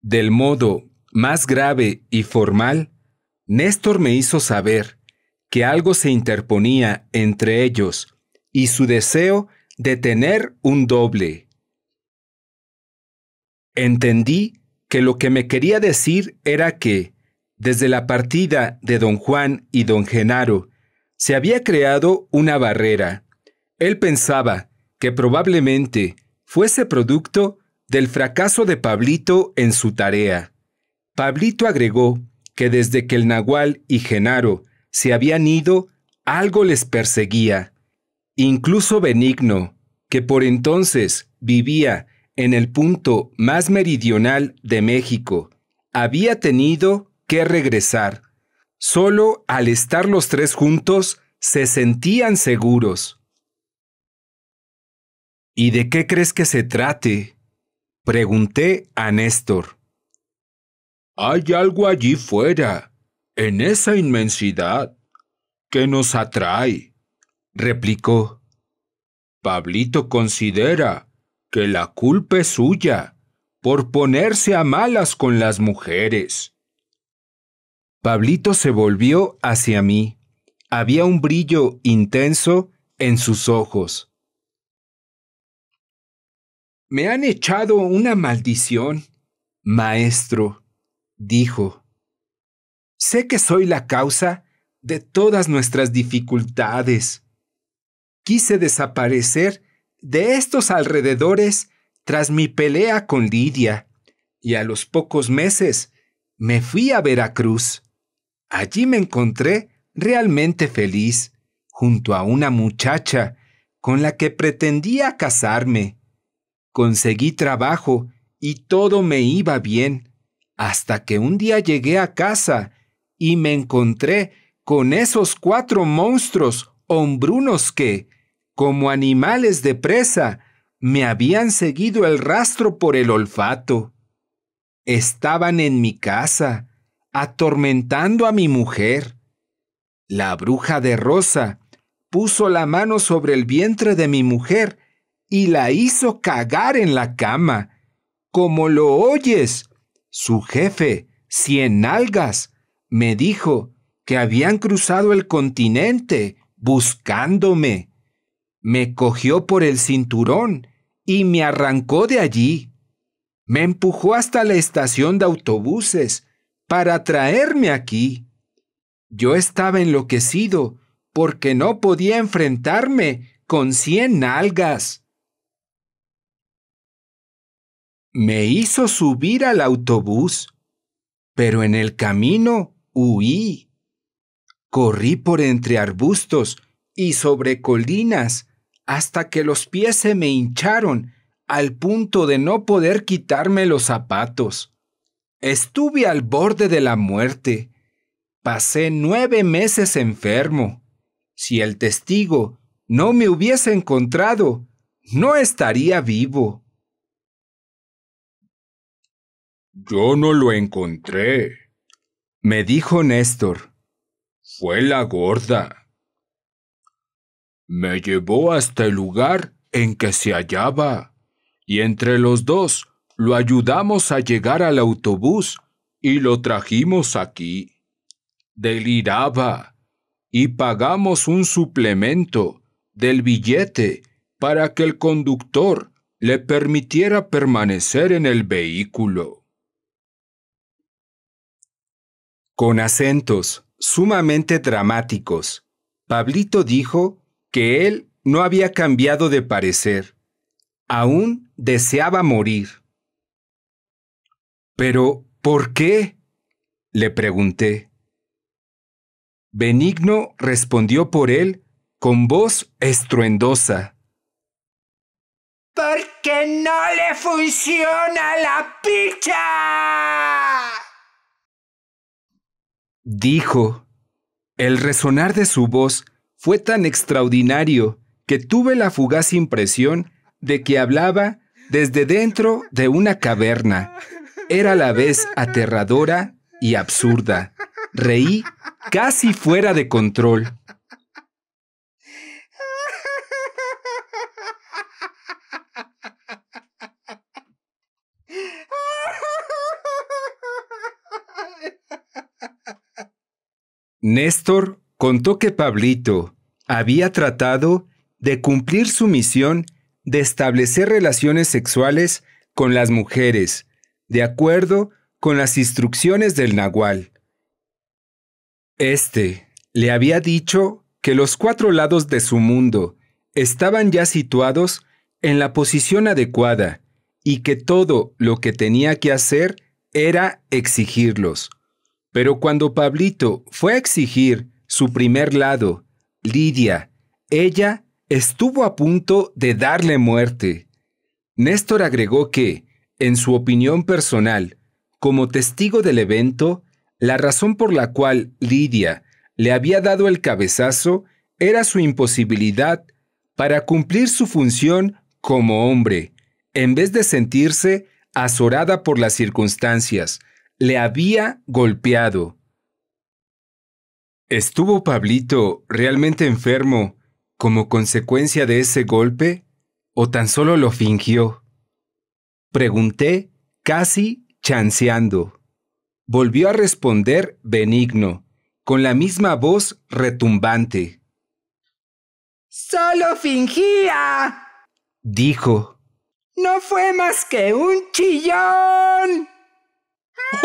Del modo más grave y formal, Néstor me hizo saber que algo se interponía entre ellos y su deseo de tener un doble. Entendí que lo que me quería decir era que, desde la partida de don Juan y don Genaro, se había creado una barrera. Él pensaba que probablemente fuese producto del fracaso de Pablito en su tarea. Pablito agregó que desde que el Nahual y Genaro se habían ido, algo les perseguía. Incluso Benigno, que por entonces vivía en el punto más meridional de México, había tenido que regresar. Solo al estar los tres juntos se sentían seguros. ¿Y de qué crees que se trate? Pregunté a Néstor. Hay algo allí fuera, en esa inmensidad, que nos atrae, replicó. Pablito considera que la culpa es suya por ponerse a malas con las mujeres. Pablito se volvió hacia mí. Había un brillo intenso en sus ojos. Me han echado una maldición, maestro, dijo. Sé que soy la causa de todas nuestras dificultades. Quise desaparecer de estos alrededores tras mi pelea con Lidia, y a los pocos meses me fui a Veracruz. Allí me encontré realmente feliz, junto a una muchacha con la que pretendía casarme. Conseguí trabajo y todo me iba bien, hasta que un día llegué a casa y me encontré con esos cuatro monstruos hombrunos que, como animales de presa, me habían seguido el rastro por el olfato. Estaban en mi casa, atormentando a mi mujer. La bruja de rosa puso la mano sobre el vientre de mi mujer y la hizo cagar en la cama. Como lo oyes, su jefe, cien algas, me dijo que habían cruzado el continente buscándome me cogió por el cinturón y me arrancó de allí. Me empujó hasta la estación de autobuses para traerme aquí. Yo estaba enloquecido porque no podía enfrentarme con cien algas. Me hizo subir al autobús, pero en el camino huí. Corrí por entre arbustos y sobre colinas hasta que los pies se me hincharon al punto de no poder quitarme los zapatos. Estuve al borde de la muerte. Pasé nueve meses enfermo. Si el testigo no me hubiese encontrado, no estaría vivo. Yo no lo encontré, me dijo Néstor. Fue la gorda. Me llevó hasta el lugar en que se hallaba, y entre los dos lo ayudamos a llegar al autobús y lo trajimos aquí. Deliraba, y pagamos un suplemento del billete para que el conductor le permitiera permanecer en el vehículo. Con acentos sumamente dramáticos, Pablito dijo que él no había cambiado de parecer. Aún deseaba morir. Pero, ¿por qué? le pregunté. Benigno respondió por él con voz estruendosa. Porque no le funciona la picha. Dijo. El resonar de su voz fue tan extraordinario que tuve la fugaz impresión de que hablaba desde dentro de una caverna. Era a la vez aterradora y absurda. Reí casi fuera de control. Néstor contó que Pablito, había tratado de cumplir su misión de establecer relaciones sexuales con las mujeres, de acuerdo con las instrucciones del nahual. Este le había dicho que los cuatro lados de su mundo estaban ya situados en la posición adecuada y que todo lo que tenía que hacer era exigirlos. Pero cuando Pablito fue a exigir su primer lado Lidia. Ella estuvo a punto de darle muerte. Néstor agregó que, en su opinión personal, como testigo del evento, la razón por la cual Lidia le había dado el cabezazo era su imposibilidad para cumplir su función como hombre, en vez de sentirse azorada por las circunstancias, le había golpeado. ¿Estuvo Pablito realmente enfermo como consecuencia de ese golpe o tan solo lo fingió? Pregunté, casi chanceando. Volvió a responder benigno, con la misma voz retumbante. Solo fingía, dijo. No fue más que un chillón.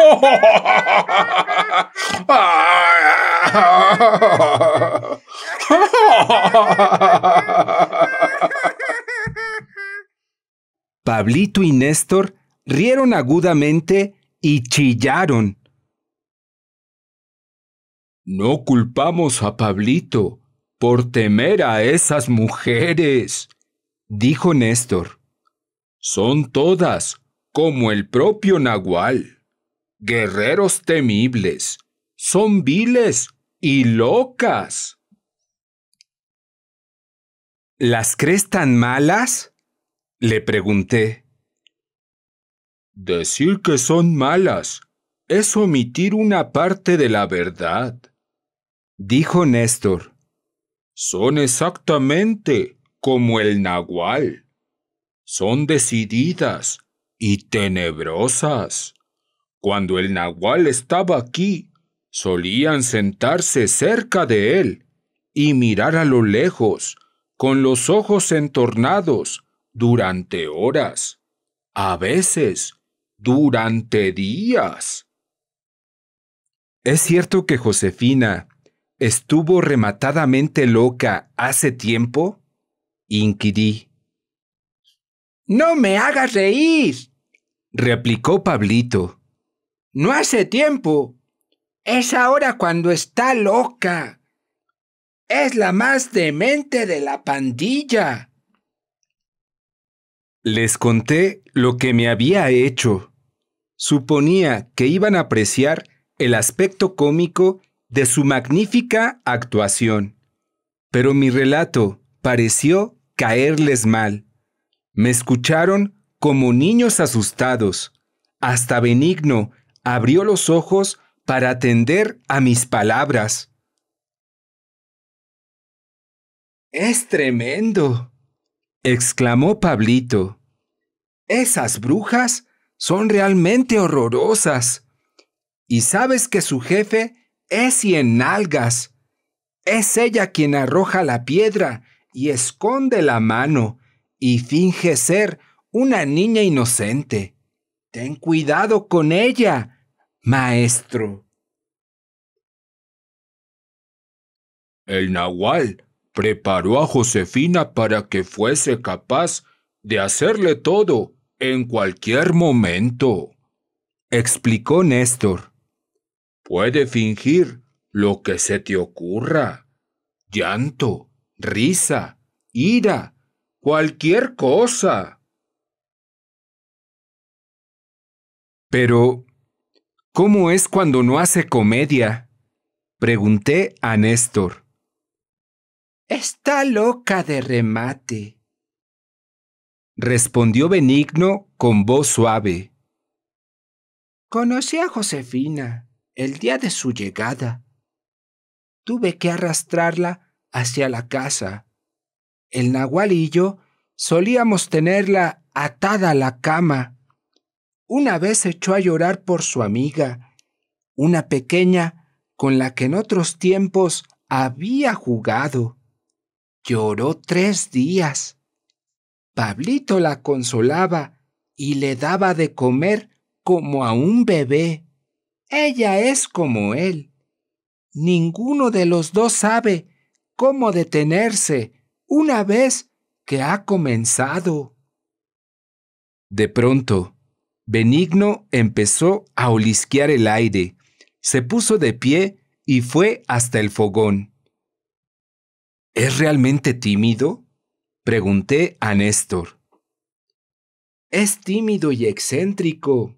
Pablito y Néstor rieron agudamente y chillaron. No culpamos a Pablito por temer a esas mujeres, dijo Néstor. Son todas como el propio Nahual guerreros temibles, son viles y locas. ¿Las crees tan malas? Le pregunté. Decir que son malas es omitir una parte de la verdad, dijo Néstor. Son exactamente como el nahual. Son decididas y tenebrosas. Cuando el nahual estaba aquí, solían sentarse cerca de él y mirar a lo lejos, con los ojos entornados, durante horas, a veces durante días. Es cierto que Josefina estuvo rematadamente loca hace tiempo? inquirí. No me hagas reír, replicó Pablito. No hace tiempo. Es ahora cuando está loca. Es la más demente de la pandilla. Les conté lo que me había hecho. Suponía que iban a apreciar el aspecto cómico de su magnífica actuación. Pero mi relato pareció caerles mal. Me escucharon como niños asustados. Hasta Benigno abrió los ojos para atender a mis palabras. Es tremendo, exclamó Pablito. Esas brujas son realmente horrorosas. Y sabes que su jefe es Cien Nalgas. Es ella quien arroja la piedra y esconde la mano y finge ser una niña inocente. Ten cuidado con ella, maestro. El nahual preparó a Josefina para que fuese capaz de hacerle todo en cualquier momento, explicó Néstor. Puede fingir lo que se te ocurra, llanto, risa, ira, cualquier cosa. Pero, ¿cómo es cuando no hace comedia? Pregunté a Néstor. Está loca de remate, respondió Benigno con voz suave. Conocí a Josefina el día de su llegada. Tuve que arrastrarla hacia la casa. El nahual y yo solíamos tenerla atada a la cama una vez echó a llorar por su amiga, una pequeña con la que en otros tiempos había jugado. Lloró tres días. Pablito la consolaba y le daba de comer como a un bebé. Ella es como él. Ninguno de los dos sabe cómo detenerse una vez que ha comenzado. De pronto, Benigno empezó a olisquear el aire, se puso de pie y fue hasta el fogón. ¿Es realmente tímido? pregunté a Néstor. Es tímido y excéntrico.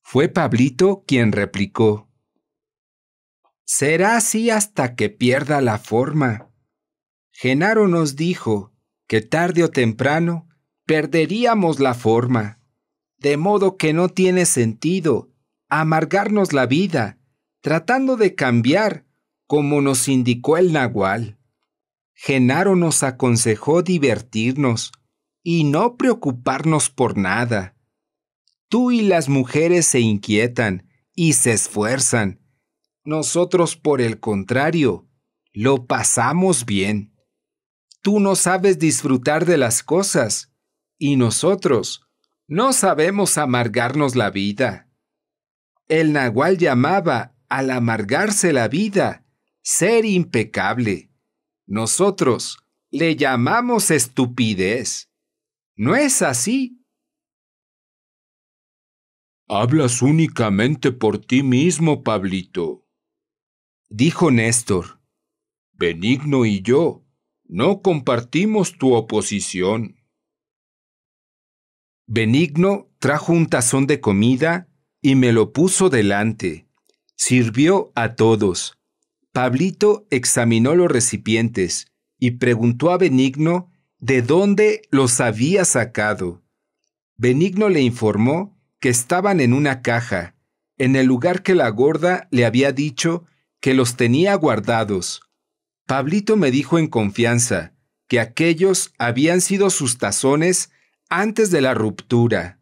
Fue Pablito quien replicó. Será así hasta que pierda la forma. Genaro nos dijo que tarde o temprano perderíamos la forma. De modo que no tiene sentido amargarnos la vida tratando de cambiar como nos indicó el nahual. Genaro nos aconsejó divertirnos y no preocuparnos por nada. Tú y las mujeres se inquietan y se esfuerzan. Nosotros, por el contrario, lo pasamos bien. Tú no sabes disfrutar de las cosas y nosotros no sabemos amargarnos la vida. El nahual llamaba al amargarse la vida ser impecable. Nosotros le llamamos estupidez. ¿No es así? Hablas únicamente por ti mismo, Pablito, dijo Néstor. Benigno y yo no compartimos tu oposición. Benigno trajo un tazón de comida y me lo puso delante. Sirvió a todos. Pablito examinó los recipientes y preguntó a Benigno de dónde los había sacado. Benigno le informó que estaban en una caja, en el lugar que la gorda le había dicho que los tenía guardados. Pablito me dijo en confianza que aquellos habían sido sus tazones antes de la ruptura.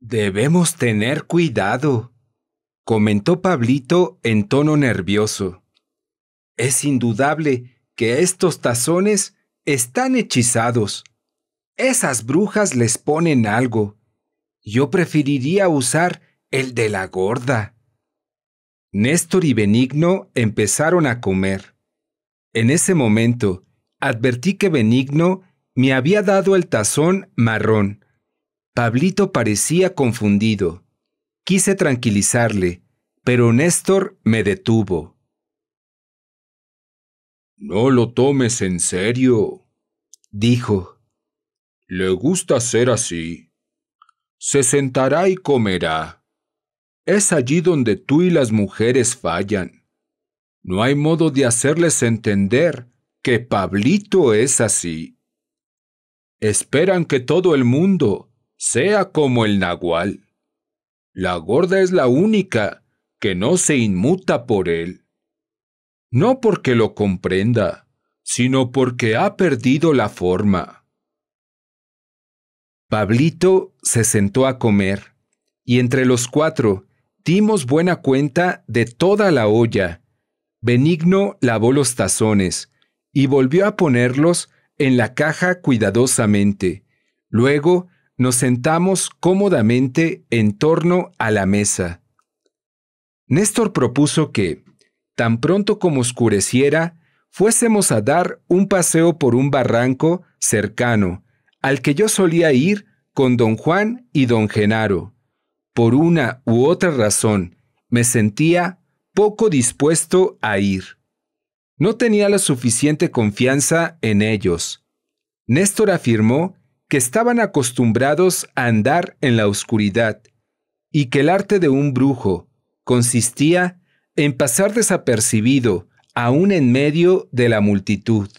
Debemos tener cuidado, comentó Pablito en tono nervioso. Es indudable que estos tazones están hechizados. Esas brujas les ponen algo. Yo preferiría usar el de la gorda. Néstor y Benigno empezaron a comer. En ese momento, advertí que Benigno me había dado el tazón marrón. Pablito parecía confundido. Quise tranquilizarle, pero Néstor me detuvo. No lo tomes en serio, dijo. Le gusta ser así. Se sentará y comerá. Es allí donde tú y las mujeres fallan. No hay modo de hacerles entender que Pablito es así. Esperan que todo el mundo sea como el nahual. La gorda es la única que no se inmuta por él. No porque lo comprenda, sino porque ha perdido la forma. Pablito se sentó a comer, y entre los cuatro dimos buena cuenta de toda la olla. Benigno lavó los tazones, y volvió a ponerlos en la caja cuidadosamente. Luego nos sentamos cómodamente en torno a la mesa. Néstor propuso que, tan pronto como oscureciera, fuésemos a dar un paseo por un barranco cercano, al que yo solía ir con don Juan y don Genaro. Por una u otra razón, me sentía poco dispuesto a ir. No tenía la suficiente confianza en ellos. Néstor afirmó que estaban acostumbrados a andar en la oscuridad y que el arte de un brujo consistía en pasar desapercibido aún en medio de la multitud.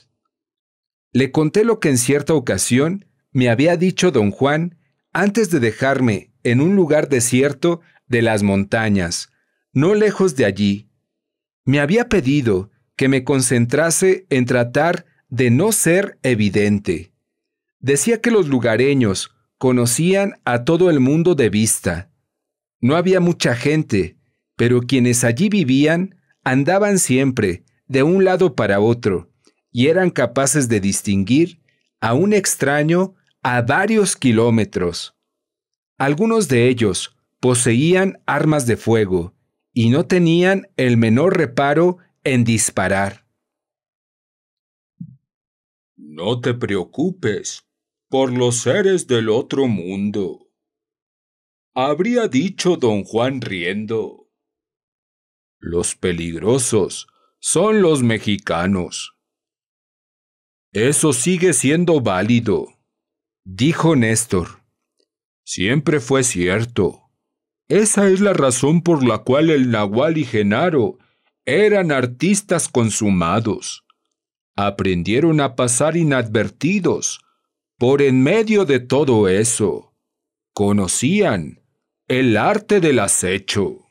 Le conté lo que en cierta ocasión me había dicho don Juan antes de dejarme en un lugar desierto de las montañas, no lejos de allí. Me había pedido que me concentrase en tratar de no ser evidente. Decía que los lugareños conocían a todo el mundo de vista. No había mucha gente, pero quienes allí vivían andaban siempre de un lado para otro y eran capaces de distinguir a un extraño a varios kilómetros. Algunos de ellos poseían armas de fuego y no tenían el menor reparo en disparar. No te preocupes por los seres del otro mundo, habría dicho don Juan riendo. Los peligrosos son los mexicanos. Eso sigue siendo válido, dijo Néstor. Siempre fue cierto. Esa es la razón por la cual el Nahual y Genaro eran artistas consumados. Aprendieron a pasar inadvertidos por en medio de todo eso. Conocían el arte del acecho.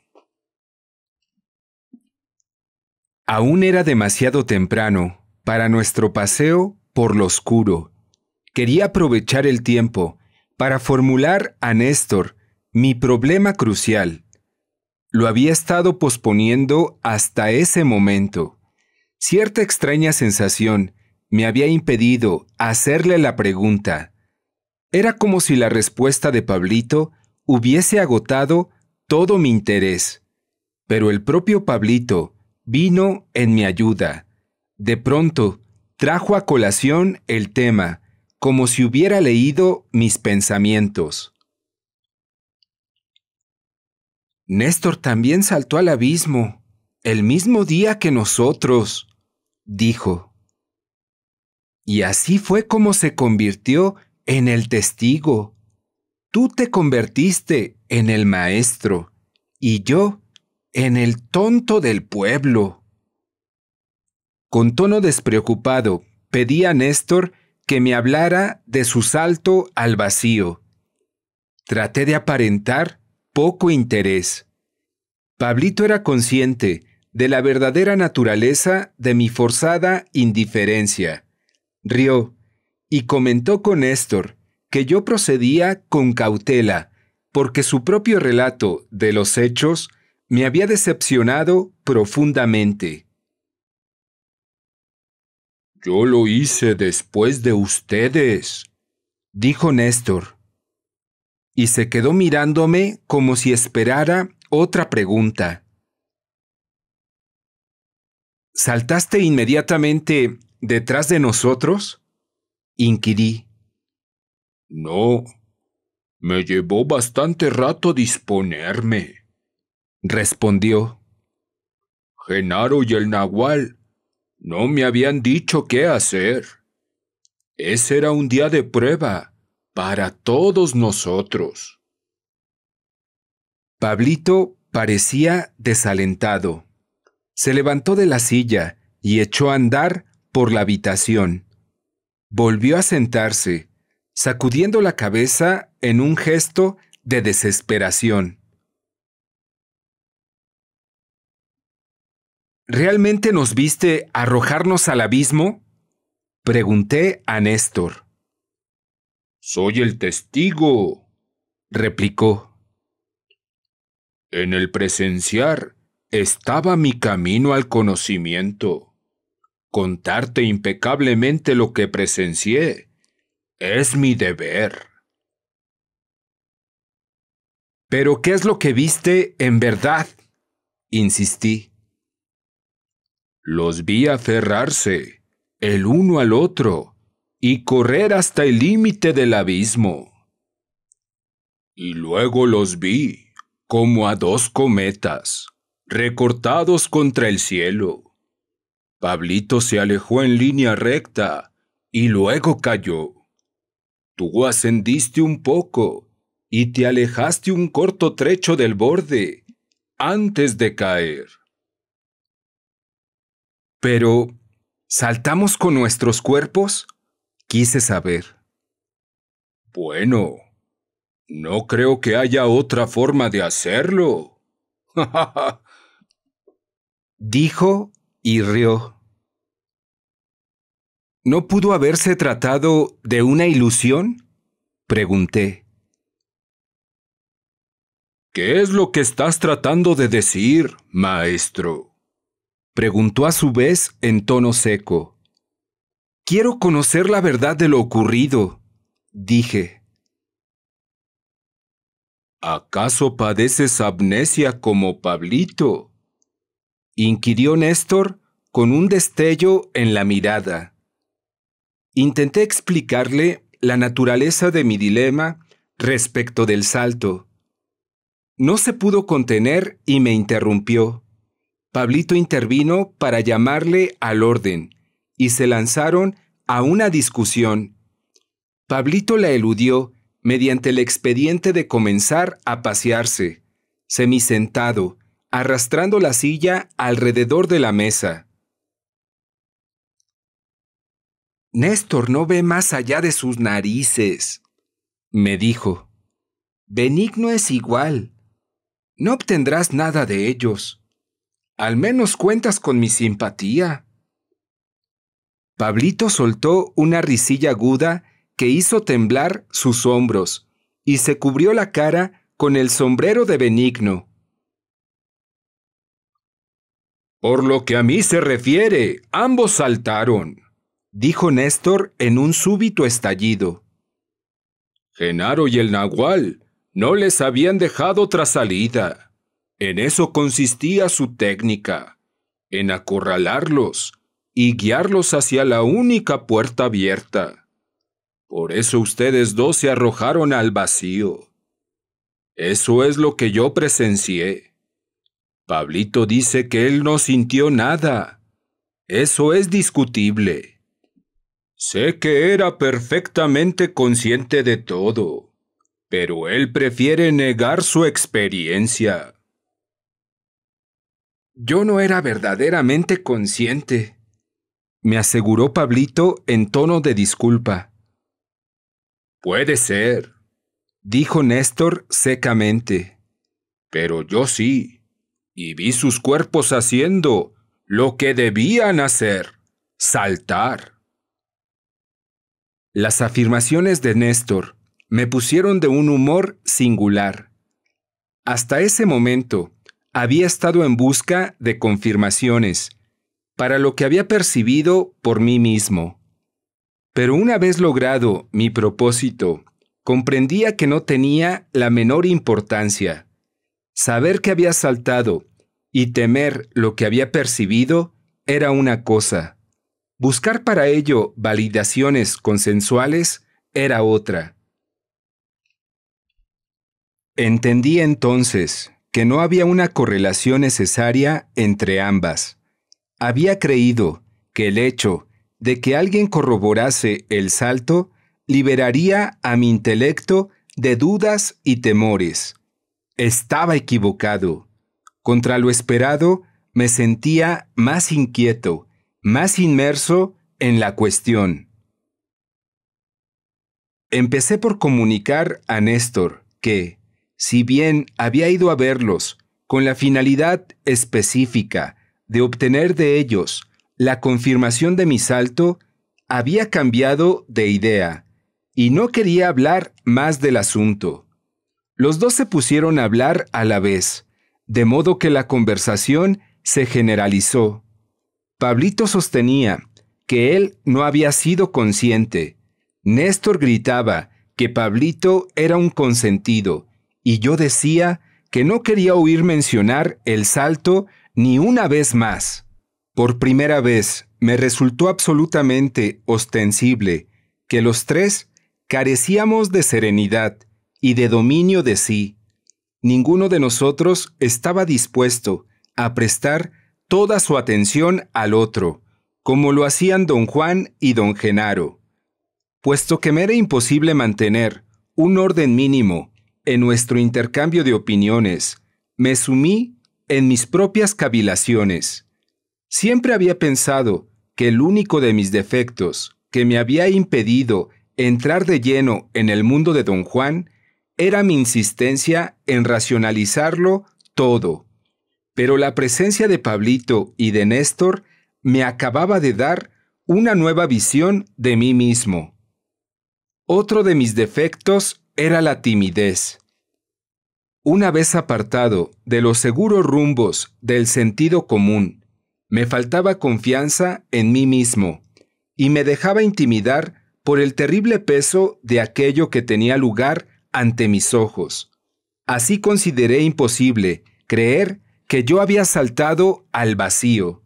Aún era demasiado temprano para nuestro paseo por lo oscuro. Quería aprovechar el tiempo para formular a Néstor mi problema crucial lo había estado posponiendo hasta ese momento. Cierta extraña sensación me había impedido hacerle la pregunta. Era como si la respuesta de Pablito hubiese agotado todo mi interés. Pero el propio Pablito vino en mi ayuda. De pronto, trajo a colación el tema, como si hubiera leído mis pensamientos. Néstor también saltó al abismo, el mismo día que nosotros, dijo. Y así fue como se convirtió en el testigo. Tú te convertiste en el maestro y yo en el tonto del pueblo. Con tono despreocupado, pedí a Néstor que me hablara de su salto al vacío. Traté de aparentar poco interés. Pablito era consciente de la verdadera naturaleza de mi forzada indiferencia. Rió y comentó con Néstor que yo procedía con cautela, porque su propio relato de los hechos me había decepcionado profundamente. Yo lo hice después de ustedes, dijo Néstor y se quedó mirándome como si esperara otra pregunta. ¿Saltaste inmediatamente detrás de nosotros? inquirí. No, me llevó bastante rato disponerme, respondió. Genaro y el nahual no me habían dicho qué hacer. Ese era un día de prueba para todos nosotros. Pablito parecía desalentado. Se levantó de la silla y echó a andar por la habitación. Volvió a sentarse, sacudiendo la cabeza en un gesto de desesperación. ¿Realmente nos viste arrojarnos al abismo? Pregunté a Néstor. Soy el testigo, replicó. En el presenciar estaba mi camino al conocimiento. Contarte impecablemente lo que presencié es mi deber. Pero ¿qué es lo que viste en verdad? insistí. Los vi aferrarse, el uno al otro, y correr hasta el límite del abismo. Y luego los vi, como a dos cometas, recortados contra el cielo. Pablito se alejó en línea recta y luego cayó. Tú ascendiste un poco y te alejaste un corto trecho del borde antes de caer. Pero, ¿saltamos con nuestros cuerpos? Quise saber. Bueno, no creo que haya otra forma de hacerlo. Dijo y rió. ¿No pudo haberse tratado de una ilusión? Pregunté. ¿Qué es lo que estás tratando de decir, maestro? Preguntó a su vez en tono seco. Quiero conocer la verdad de lo ocurrido, dije. ¿Acaso padeces amnesia como Pablito? inquirió Néstor con un destello en la mirada. Intenté explicarle la naturaleza de mi dilema respecto del salto. No se pudo contener y me interrumpió. Pablito intervino para llamarle al orden y se lanzaron a una discusión. Pablito la eludió mediante el expediente de comenzar a pasearse, semisentado, arrastrando la silla alrededor de la mesa. Néstor no ve más allá de sus narices, me dijo. Benigno es igual. No obtendrás nada de ellos. Al menos cuentas con mi simpatía. Pablito soltó una risilla aguda que hizo temblar sus hombros y se cubrió la cara con el sombrero de Benigno. Por lo que a mí se refiere, ambos saltaron, dijo Néstor en un súbito estallido. Genaro y el Nahual no les habían dejado otra salida. En eso consistía su técnica, en acorralarlos y guiarlos hacia la única puerta abierta. Por eso ustedes dos se arrojaron al vacío. Eso es lo que yo presencié. Pablito dice que él no sintió nada. Eso es discutible. Sé que era perfectamente consciente de todo, pero él prefiere negar su experiencia. Yo no era verdaderamente consciente, me aseguró Pablito en tono de disculpa. Puede ser, dijo Néstor secamente. Pero yo sí, y vi sus cuerpos haciendo lo que debían hacer, saltar. Las afirmaciones de Néstor me pusieron de un humor singular. Hasta ese momento había estado en busca de confirmaciones, para lo que había percibido por mí mismo. Pero una vez logrado mi propósito, comprendía que no tenía la menor importancia. Saber que había saltado y temer lo que había percibido era una cosa. Buscar para ello validaciones consensuales era otra. Entendí entonces que no había una correlación necesaria entre ambas había creído que el hecho de que alguien corroborase el salto liberaría a mi intelecto de dudas y temores. Estaba equivocado. Contra lo esperado, me sentía más inquieto, más inmerso en la cuestión. Empecé por comunicar a Néstor que, si bien había ido a verlos con la finalidad específica de obtener de ellos la confirmación de mi salto, había cambiado de idea y no quería hablar más del asunto. Los dos se pusieron a hablar a la vez, de modo que la conversación se generalizó. Pablito sostenía que él no había sido consciente. Néstor gritaba que Pablito era un consentido, y yo decía que no quería oír mencionar el salto ni una vez más. Por primera vez, me resultó absolutamente ostensible que los tres carecíamos de serenidad y de dominio de sí. Ninguno de nosotros estaba dispuesto a prestar toda su atención al otro, como lo hacían don Juan y don Genaro. Puesto que me era imposible mantener un orden mínimo en nuestro intercambio de opiniones, me sumí en mis propias cavilaciones, siempre había pensado que el único de mis defectos que me había impedido entrar de lleno en el mundo de don Juan era mi insistencia en racionalizarlo todo. Pero la presencia de Pablito y de Néstor me acababa de dar una nueva visión de mí mismo. Otro de mis defectos era la timidez. Una vez apartado de los seguros rumbos del sentido común, me faltaba confianza en mí mismo y me dejaba intimidar por el terrible peso de aquello que tenía lugar ante mis ojos. Así consideré imposible creer que yo había saltado al vacío.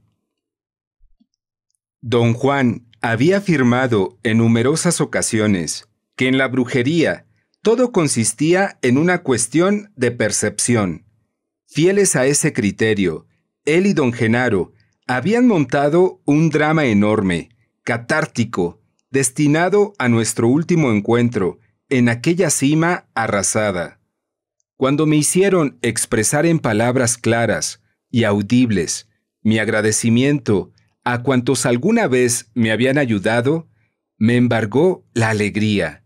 Don Juan había afirmado en numerosas ocasiones que en la brujería todo consistía en una cuestión de percepción. Fieles a ese criterio, él y don Genaro habían montado un drama enorme, catártico, destinado a nuestro último encuentro, en aquella cima arrasada. Cuando me hicieron expresar en palabras claras y audibles mi agradecimiento a cuantos alguna vez me habían ayudado, me embargó la alegría.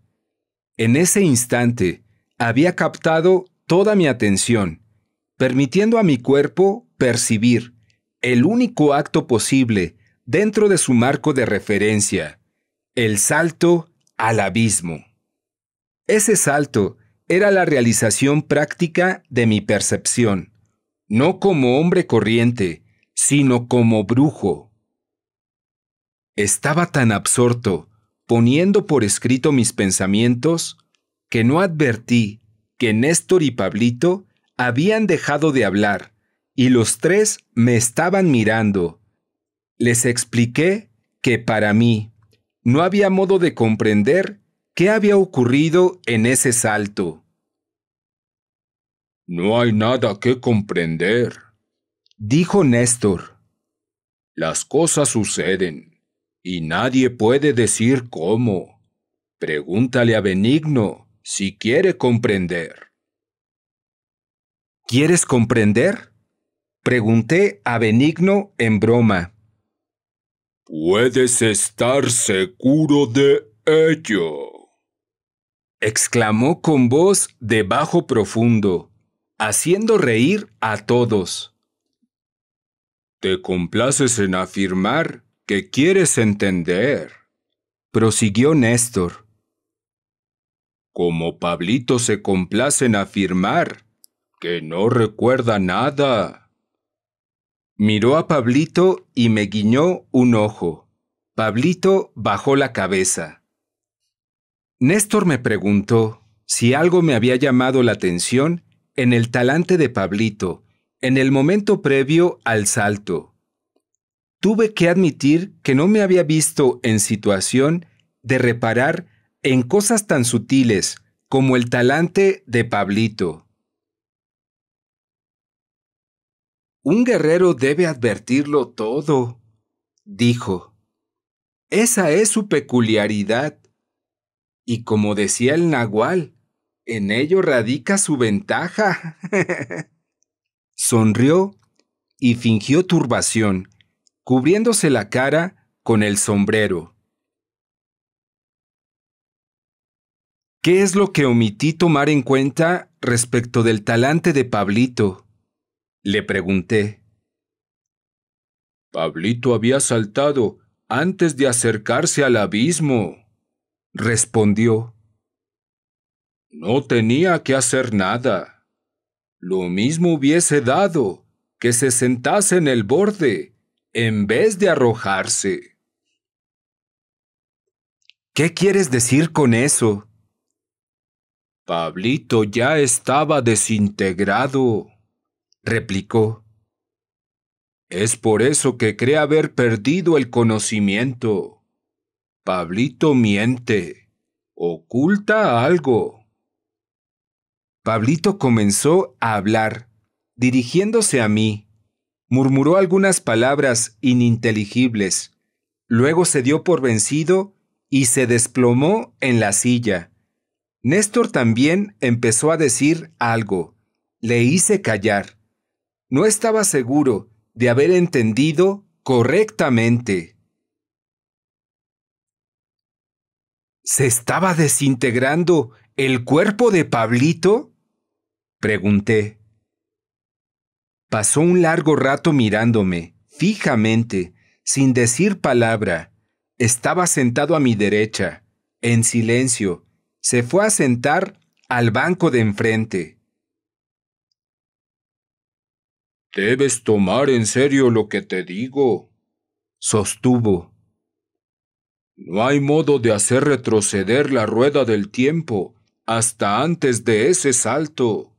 En ese instante, había captado toda mi atención, permitiendo a mi cuerpo percibir el único acto posible dentro de su marco de referencia, el salto al abismo. Ese salto era la realización práctica de mi percepción, no como hombre corriente, sino como brujo. Estaba tan absorto poniendo por escrito mis pensamientos, que no advertí que Néstor y Pablito habían dejado de hablar, y los tres me estaban mirando. Les expliqué que para mí no había modo de comprender qué había ocurrido en ese salto. No hay nada que comprender, dijo Néstor. Las cosas suceden y nadie puede decir cómo. Pregúntale a Benigno si quiere comprender. ¿Quieres comprender? Pregunté a Benigno en broma. Puedes estar seguro de ello. exclamó con voz de bajo profundo, haciendo reír a todos. ¿Te complaces en afirmar —¿Qué quieres entender, prosiguió Néstor. Como Pablito se complace en afirmar que no recuerda nada. Miró a Pablito y me guiñó un ojo. Pablito bajó la cabeza. Néstor me preguntó si algo me había llamado la atención en el talante de Pablito, en el momento previo al salto tuve que admitir que no me había visto en situación de reparar en cosas tan sutiles como el talante de Pablito. Un guerrero debe advertirlo todo, dijo. Esa es su peculiaridad. Y como decía el nahual, en ello radica su ventaja. Sonrió y fingió turbación cubriéndose la cara con el sombrero. ¿Qué es lo que omití tomar en cuenta respecto del talante de Pablito? Le pregunté. Pablito había saltado antes de acercarse al abismo, respondió. No tenía que hacer nada. Lo mismo hubiese dado que se sentase en el borde en vez de arrojarse. ¿Qué quieres decir con eso? Pablito ya estaba desintegrado, replicó. Es por eso que cree haber perdido el conocimiento. Pablito miente, oculta algo. Pablito comenzó a hablar, dirigiéndose a mí murmuró algunas palabras ininteligibles, luego se dio por vencido y se desplomó en la silla. Néstor también empezó a decir algo. Le hice callar. No estaba seguro de haber entendido correctamente. ¿Se estaba desintegrando el cuerpo de Pablito? Pregunté. Pasó un largo rato mirándome, fijamente, sin decir palabra. Estaba sentado a mi derecha, en silencio. Se fue a sentar al banco de enfrente. Debes tomar en serio lo que te digo, sostuvo. No hay modo de hacer retroceder la rueda del tiempo hasta antes de ese salto.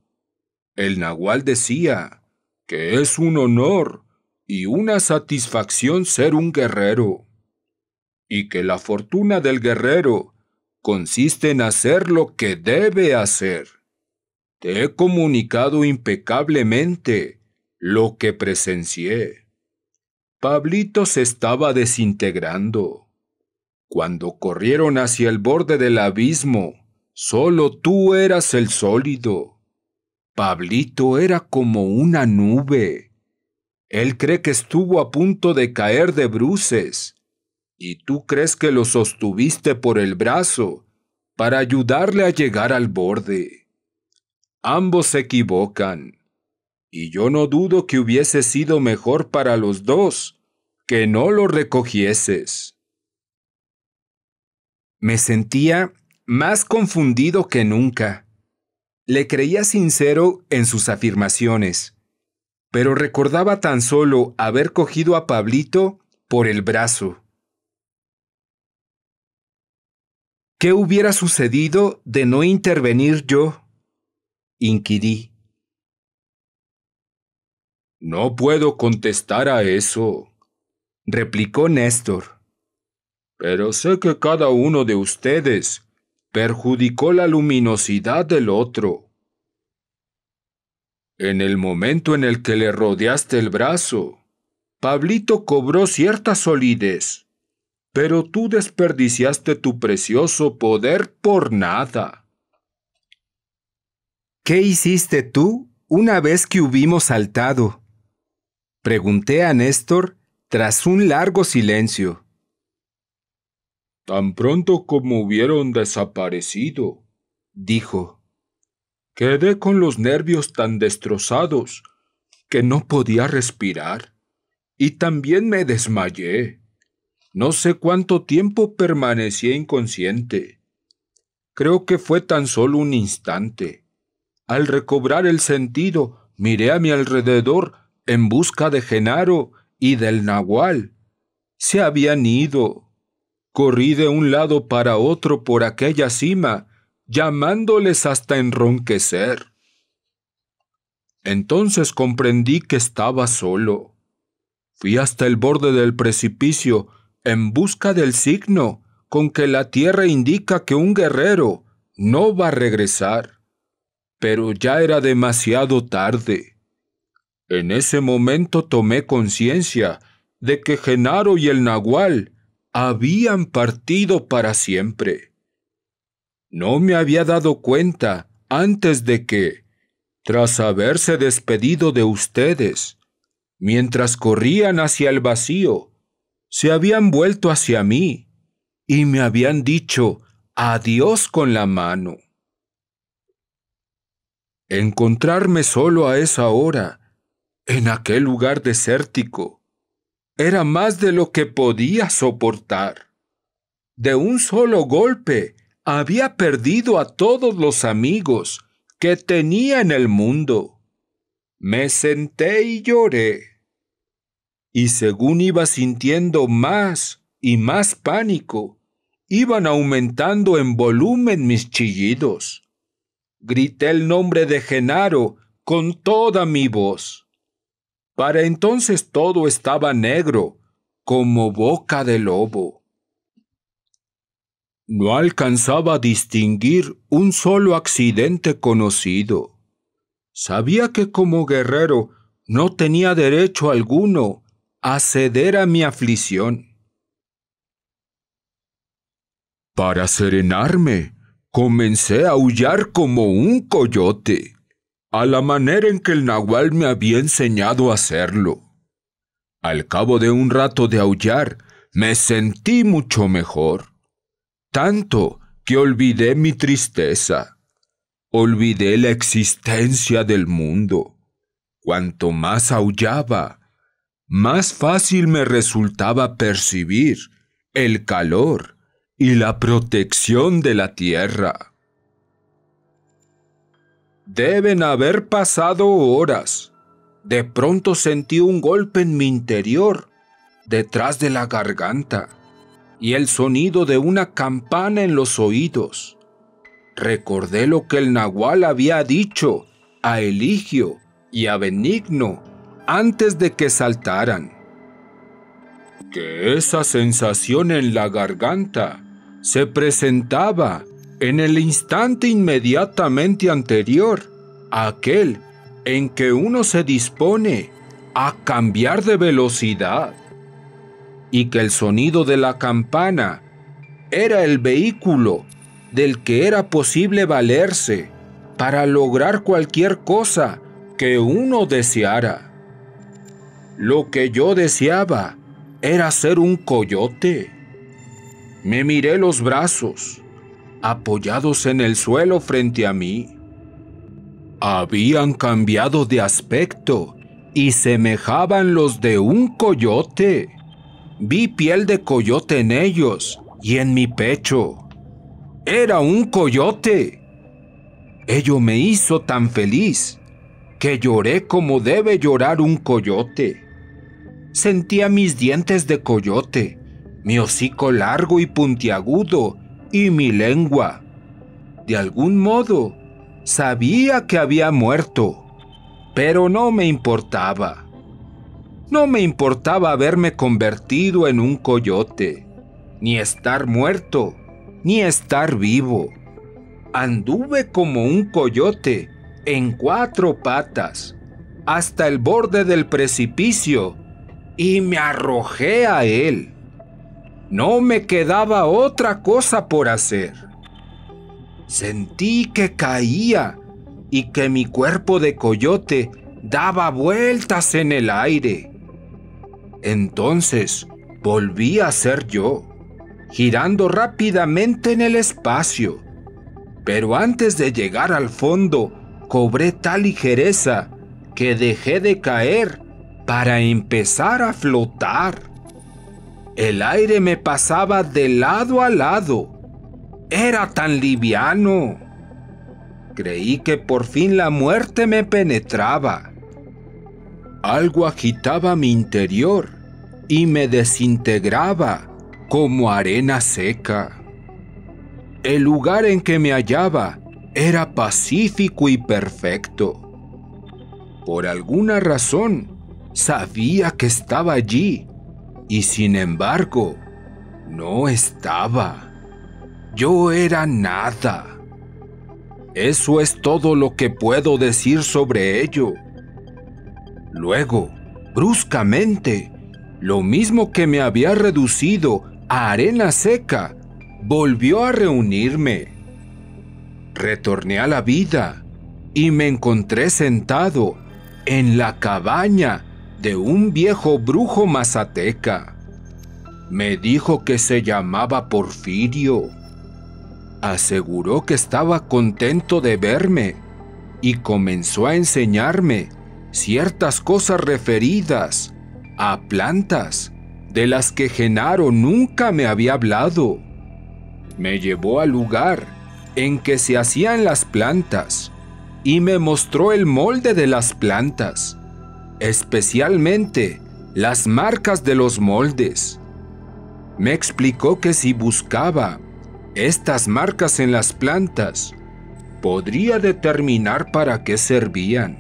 El nahual decía, que es un honor y una satisfacción ser un guerrero, y que la fortuna del guerrero consiste en hacer lo que debe hacer. Te he comunicado impecablemente lo que presencié. Pablito se estaba desintegrando. Cuando corrieron hacia el borde del abismo, solo tú eras el sólido Pablito era como una nube. Él cree que estuvo a punto de caer de bruces, y tú crees que lo sostuviste por el brazo para ayudarle a llegar al borde. Ambos se equivocan, y yo no dudo que hubiese sido mejor para los dos que no lo recogieses. Me sentía más confundido que nunca. Le creía sincero en sus afirmaciones, pero recordaba tan solo haber cogido a Pablito por el brazo. ¿Qué hubiera sucedido de no intervenir yo? inquirí. No puedo contestar a eso, replicó Néstor. Pero sé que cada uno de ustedes perjudicó la luminosidad del otro. En el momento en el que le rodeaste el brazo, Pablito cobró cierta solidez, pero tú desperdiciaste tu precioso poder por nada. ¿Qué hiciste tú una vez que hubimos saltado? Pregunté a Néstor tras un largo silencio. Tan pronto como hubieron desaparecido, dijo. Quedé con los nervios tan destrozados que no podía respirar y también me desmayé. No sé cuánto tiempo permanecí inconsciente. Creo que fue tan solo un instante. Al recobrar el sentido, miré a mi alrededor en busca de Genaro y del Nahual. Se habían ido. Corrí de un lado para otro por aquella cima, llamándoles hasta enronquecer. Entonces comprendí que estaba solo. Fui hasta el borde del precipicio en busca del signo con que la tierra indica que un guerrero no va a regresar. Pero ya era demasiado tarde. En ese momento tomé conciencia de que Genaro y el Nahual habían partido para siempre. No me había dado cuenta antes de que, tras haberse despedido de ustedes, mientras corrían hacia el vacío, se habían vuelto hacia mí y me habían dicho adiós con la mano. Encontrarme solo a esa hora, en aquel lugar desértico, era más de lo que podía soportar. De un solo golpe había perdido a todos los amigos que tenía en el mundo. Me senté y lloré. Y según iba sintiendo más y más pánico, iban aumentando en volumen mis chillidos. Grité el nombre de Genaro con toda mi voz. Para entonces todo estaba negro, como boca de lobo. No alcanzaba a distinguir un solo accidente conocido. Sabía que como guerrero no tenía derecho alguno a ceder a mi aflicción. Para serenarme, comencé a aullar como un coyote a la manera en que el nahual me había enseñado a hacerlo. Al cabo de un rato de aullar, me sentí mucho mejor, tanto que olvidé mi tristeza, olvidé la existencia del mundo. Cuanto más aullaba, más fácil me resultaba percibir el calor y la protección de la tierra. Deben haber pasado horas. De pronto sentí un golpe en mi interior, detrás de la garganta, y el sonido de una campana en los oídos. Recordé lo que el nahual había dicho a Eligio y a Benigno antes de que saltaran. Que esa sensación en la garganta se presentaba en el instante inmediatamente anterior, aquel en que uno se dispone a cambiar de velocidad, y que el sonido de la campana era el vehículo del que era posible valerse para lograr cualquier cosa que uno deseara. Lo que yo deseaba era ser un coyote. Me miré los brazos apoyados en el suelo frente a mí. Habían cambiado de aspecto y semejaban los de un coyote. Vi piel de coyote en ellos y en mi pecho. Era un coyote. Ello me hizo tan feliz que lloré como debe llorar un coyote. Sentía mis dientes de coyote, mi hocico largo y puntiagudo y mi lengua. De algún modo, sabía que había muerto, pero no me importaba. No me importaba haberme convertido en un coyote, ni estar muerto, ni estar vivo. Anduve como un coyote en cuatro patas hasta el borde del precipicio y me arrojé a él. No me quedaba otra cosa por hacer. Sentí que caía y que mi cuerpo de coyote daba vueltas en el aire. Entonces volví a ser yo, girando rápidamente en el espacio. Pero antes de llegar al fondo, cobré tal ligereza que dejé de caer para empezar a flotar. El aire me pasaba de lado a lado. Era tan liviano. Creí que por fin la muerte me penetraba. Algo agitaba mi interior y me desintegraba como arena seca. El lugar en que me hallaba era pacífico y perfecto. Por alguna razón, sabía que estaba allí y sin embargo, no estaba. Yo era nada. Eso es todo lo que puedo decir sobre ello. Luego, bruscamente, lo mismo que me había reducido a arena seca, volvió a reunirme. Retorné a la vida y me encontré sentado en la cabaña de un viejo brujo mazateca. Me dijo que se llamaba Porfirio. Aseguró que estaba contento de verme y comenzó a enseñarme ciertas cosas referidas a plantas de las que Genaro nunca me había hablado. Me llevó al lugar en que se hacían las plantas y me mostró el molde de las plantas especialmente las marcas de los moldes. Me explicó que si buscaba estas marcas en las plantas, podría determinar para qué servían,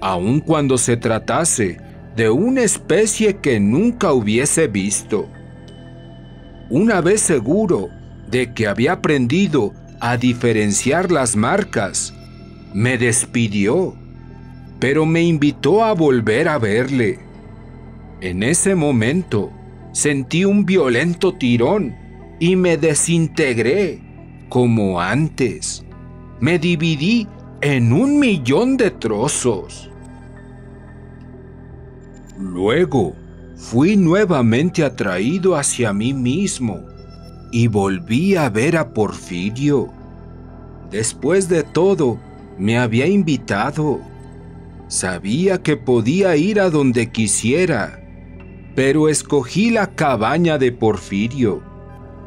aun cuando se tratase de una especie que nunca hubiese visto. Una vez seguro de que había aprendido a diferenciar las marcas, me despidió pero me invitó a volver a verle. En ese momento sentí un violento tirón y me desintegré como antes. Me dividí en un millón de trozos. Luego fui nuevamente atraído hacia mí mismo y volví a ver a Porfirio. Después de todo, me había invitado Sabía que podía ir a donde quisiera, pero escogí la cabaña de Porfirio,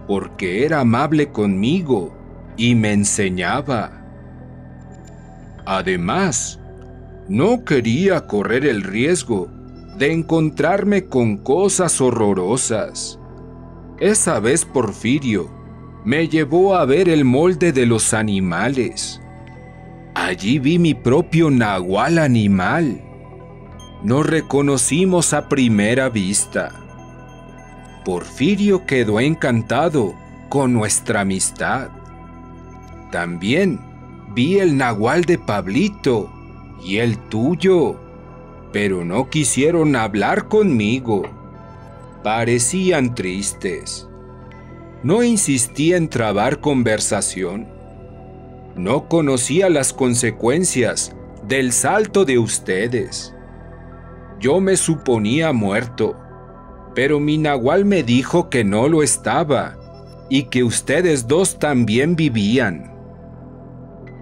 porque era amable conmigo y me enseñaba. Además, no quería correr el riesgo de encontrarme con cosas horrorosas. Esa vez Porfirio me llevó a ver el molde de los animales Allí vi mi propio nahual animal. Nos reconocimos a primera vista. Porfirio quedó encantado con nuestra amistad. También vi el nahual de Pablito y el tuyo, pero no quisieron hablar conmigo. Parecían tristes. No insistí en trabar conversación no conocía las consecuencias del salto de ustedes. Yo me suponía muerto, pero mi nahual me dijo que no lo estaba y que ustedes dos también vivían.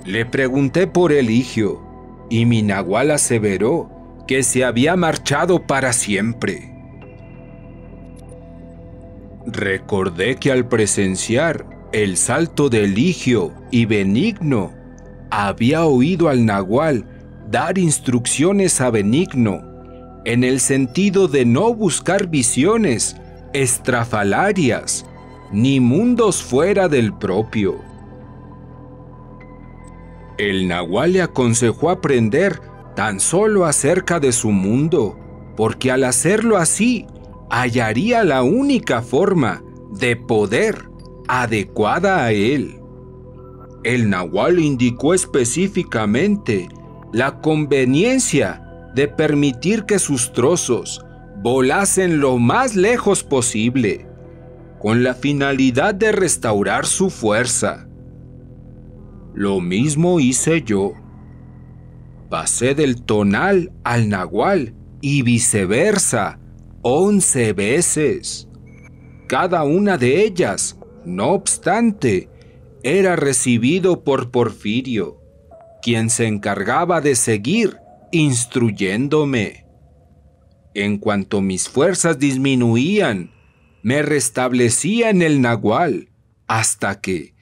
Le pregunté por Eligio y mi nahual aseveró que se había marchado para siempre. Recordé que al presenciar el salto de Ligio y Benigno había oído al Nahual dar instrucciones a Benigno en el sentido de no buscar visiones estrafalarias ni mundos fuera del propio. El Nahual le aconsejó aprender tan solo acerca de su mundo, porque al hacerlo así, hallaría la única forma de poder adecuada a él. El nahual indicó específicamente la conveniencia de permitir que sus trozos volasen lo más lejos posible, con la finalidad de restaurar su fuerza. Lo mismo hice yo. Pasé del tonal al nahual y viceversa, once veces, cada una de ellas no obstante, era recibido por Porfirio, quien se encargaba de seguir instruyéndome. En cuanto mis fuerzas disminuían, me restablecía en el nahual, hasta que,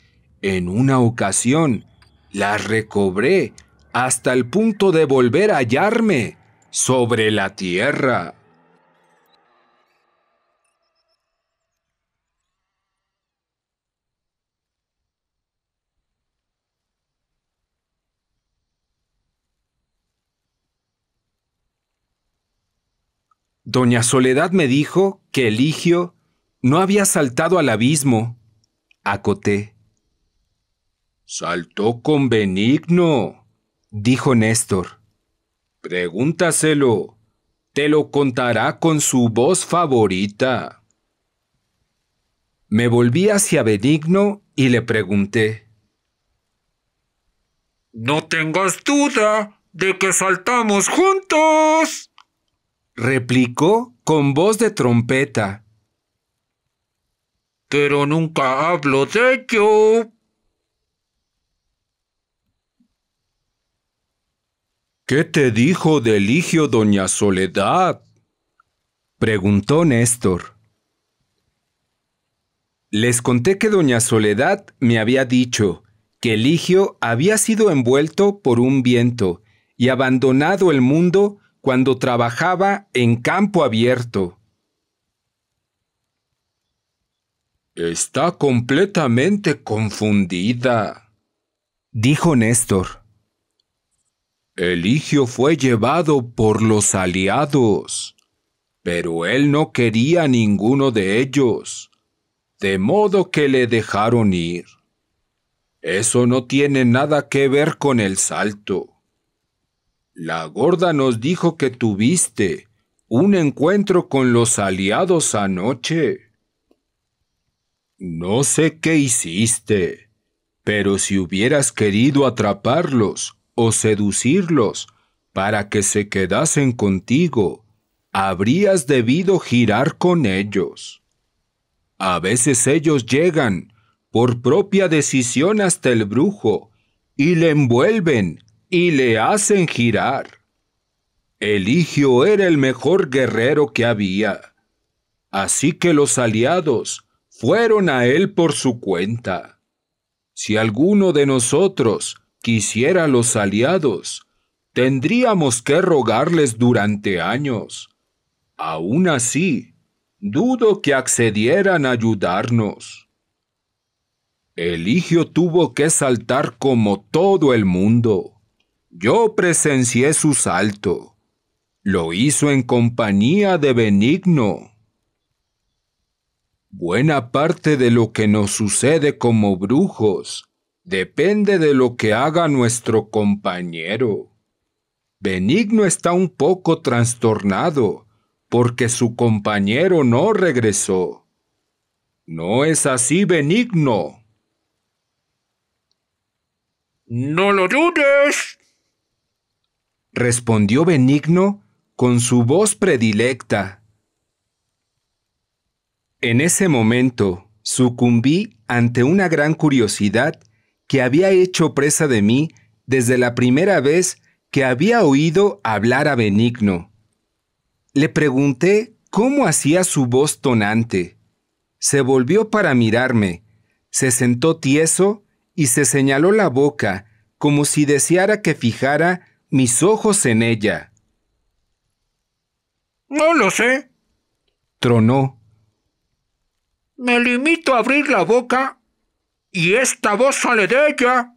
en una ocasión, la recobré hasta el punto de volver a hallarme sobre la tierra. Doña Soledad me dijo que Eligio no había saltado al abismo, acoté. Saltó con Benigno, dijo Néstor. Pregúntaselo, te lo contará con su voz favorita. Me volví hacia Benigno y le pregunté. No tengas duda de que saltamos juntos replicó con voz de trompeta. Pero nunca hablo de ello. ¿Qué te dijo de Eligio Doña Soledad? preguntó Néstor. Les conté que Doña Soledad me había dicho que Eligio había sido envuelto por un viento y abandonado el mundo cuando trabajaba en campo abierto. Está completamente confundida, dijo Néstor. Eligio fue llevado por los aliados, pero él no quería ninguno de ellos, de modo que le dejaron ir. Eso no tiene nada que ver con el salto. La gorda nos dijo que tuviste un encuentro con los aliados anoche. No sé qué hiciste, pero si hubieras querido atraparlos o seducirlos para que se quedasen contigo, habrías debido girar con ellos. A veces ellos llegan por propia decisión hasta el brujo y le envuelven y le hacen girar. Eligio era el mejor guerrero que había, así que los aliados fueron a él por su cuenta. Si alguno de nosotros quisiera los aliados, tendríamos que rogarles durante años. Aún así, dudo que accedieran a ayudarnos. Eligio tuvo que saltar como todo el mundo yo presencié su salto. Lo hizo en compañía de Benigno. Buena parte de lo que nos sucede como brujos depende de lo que haga nuestro compañero. Benigno está un poco trastornado porque su compañero no regresó. ¿No es así, Benigno? No lo dudes, respondió Benigno con su voz predilecta. En ese momento sucumbí ante una gran curiosidad que había hecho presa de mí desde la primera vez que había oído hablar a Benigno. Le pregunté cómo hacía su voz tonante. Se volvió para mirarme, se sentó tieso y se señaló la boca como si deseara que fijara mis ojos en ella. No lo sé. Tronó. Me limito a abrir la boca y esta voz sale de ella.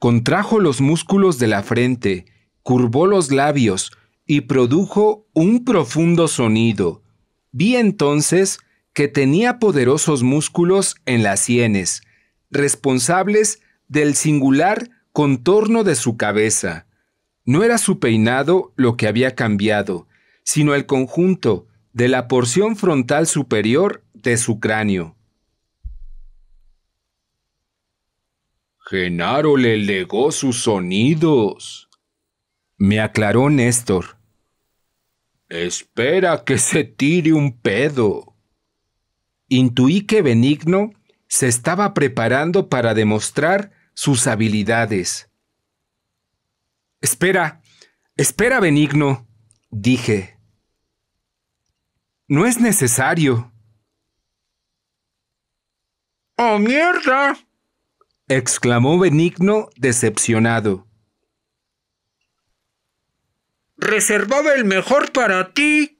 Contrajo los músculos de la frente, curvó los labios y produjo un profundo sonido. Vi entonces que tenía poderosos músculos en las sienes, responsables del singular contorno de su cabeza. No era su peinado lo que había cambiado, sino el conjunto de la porción frontal superior de su cráneo. Genaro le legó sus sonidos, me aclaró Néstor. Espera que se tire un pedo. Intuí que Benigno se estaba preparando para demostrar sus habilidades. Espera, espera, Benigno, dije. No es necesario. ¡Oh, mierda! exclamó Benigno decepcionado. Reservaba el mejor para ti.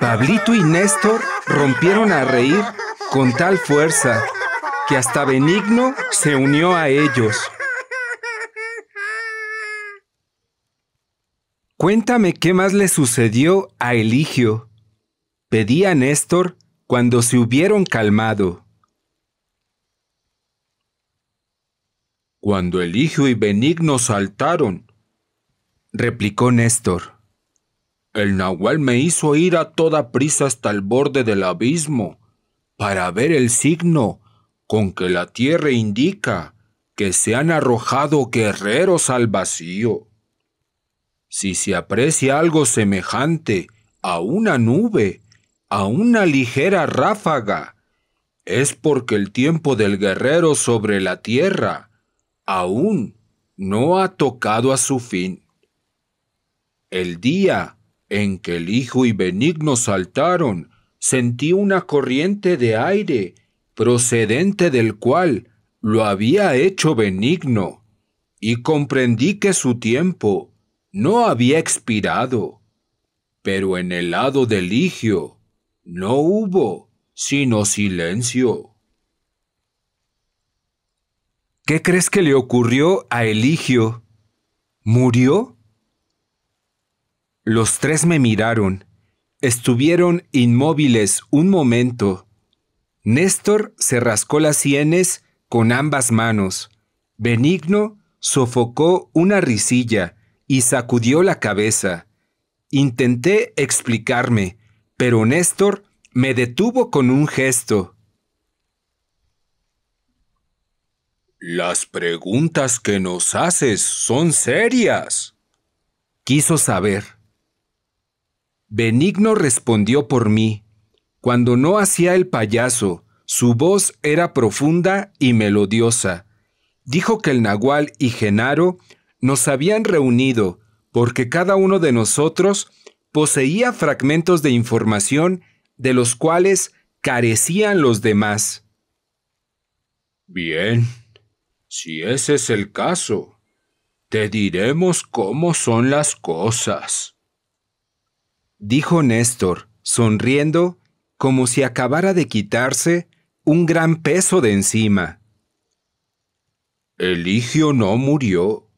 Pablito y Néstor rompieron a reír con tal fuerza que hasta Benigno se unió a ellos. Cuéntame qué más le sucedió a Eligio, pedía Néstor cuando se hubieron calmado. Cuando Eligio y Benigno saltaron, replicó Néstor. El nahual me hizo ir a toda prisa hasta el borde del abismo para ver el signo con que la tierra indica que se han arrojado guerreros al vacío. Si se aprecia algo semejante a una nube, a una ligera ráfaga, es porque el tiempo del guerrero sobre la tierra aún no ha tocado a su fin. El día en que el Hijo y Benigno saltaron, sentí una corriente de aire procedente del cual lo había hecho benigno, y comprendí que su tiempo no había expirado. Pero en el lado de Ligio no hubo sino silencio. ¿Qué crees que le ocurrió a Eligio? ¿Murió? Los tres me miraron. Estuvieron inmóviles un momento Néstor se rascó las sienes con ambas manos. Benigno sofocó una risilla y sacudió la cabeza. Intenté explicarme, pero Néstor me detuvo con un gesto. Las preguntas que nos haces son serias. Quiso saber. Benigno respondió por mí. Cuando no hacía el payaso, su voz era profunda y melodiosa. Dijo que el Nahual y Genaro nos habían reunido porque cada uno de nosotros poseía fragmentos de información de los cuales carecían los demás. Bien, si ese es el caso, te diremos cómo son las cosas, dijo Néstor, sonriendo como si acabara de quitarse un gran peso de encima. Eligio no murió.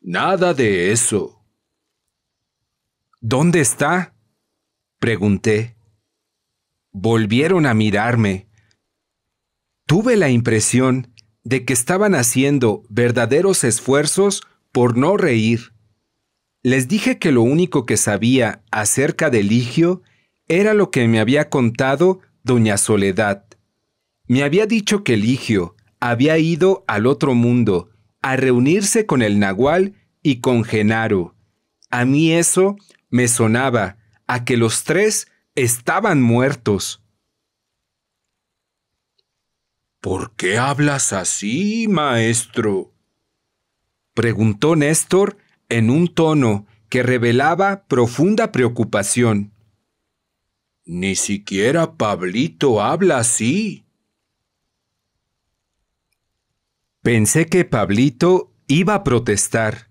Nada de eso. ¿Dónde está? pregunté. Volvieron a mirarme. Tuve la impresión de que estaban haciendo verdaderos esfuerzos por no reír. Les dije que lo único que sabía acerca de Eligio era lo que me había contado doña Soledad. Me había dicho que Ligio había ido al otro mundo a reunirse con el Nahual y con Genaro. A mí eso me sonaba a que los tres estaban muertos. ¿Por qué hablas así, maestro? preguntó Néstor en un tono que revelaba profunda preocupación. Ni siquiera Pablito habla así. Pensé que Pablito iba a protestar.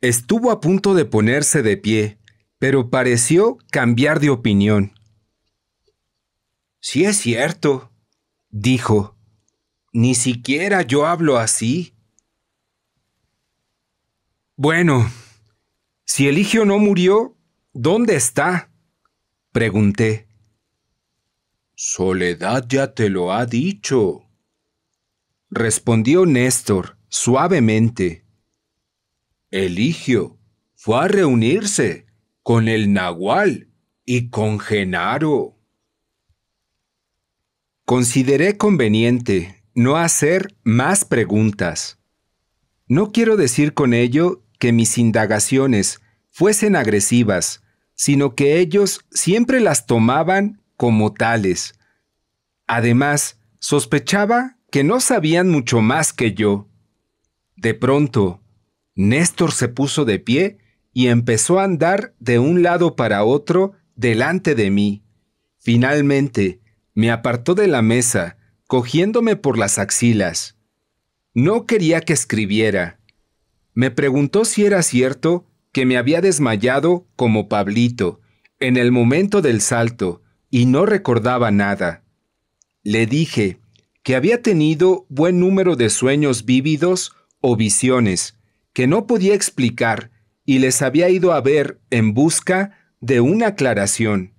Estuvo a punto de ponerse de pie, pero pareció cambiar de opinión. Sí es cierto, dijo. Ni siquiera yo hablo así. Bueno, si Eligio no murió, ¿dónde está? Pregunté. Soledad ya te lo ha dicho. Respondió Néstor suavemente. Eligio fue a reunirse con el Nahual y con Genaro. Consideré conveniente no hacer más preguntas. No quiero decir con ello que mis indagaciones fuesen agresivas, sino que ellos siempre las tomaban como tales. Además, sospechaba que no sabían mucho más que yo. De pronto, Néstor se puso de pie y empezó a andar de un lado para otro delante de mí. Finalmente, me apartó de la mesa, cogiéndome por las axilas. No quería que escribiera. Me preguntó si era cierto que me había desmayado como Pablito, en el momento del salto, y no recordaba nada. Le dije que había tenido buen número de sueños vívidos o visiones, que no podía explicar, y les había ido a ver en busca de una aclaración.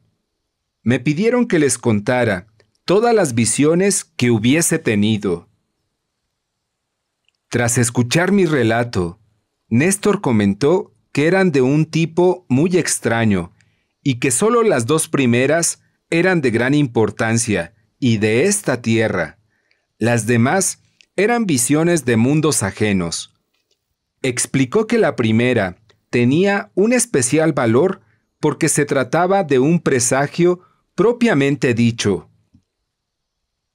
Me pidieron que les contara todas las visiones que hubiese tenido. Tras escuchar mi relato, Néstor comentó que eran de un tipo muy extraño, y que solo las dos primeras eran de gran importancia y de esta tierra. Las demás eran visiones de mundos ajenos. Explicó que la primera tenía un especial valor porque se trataba de un presagio propiamente dicho.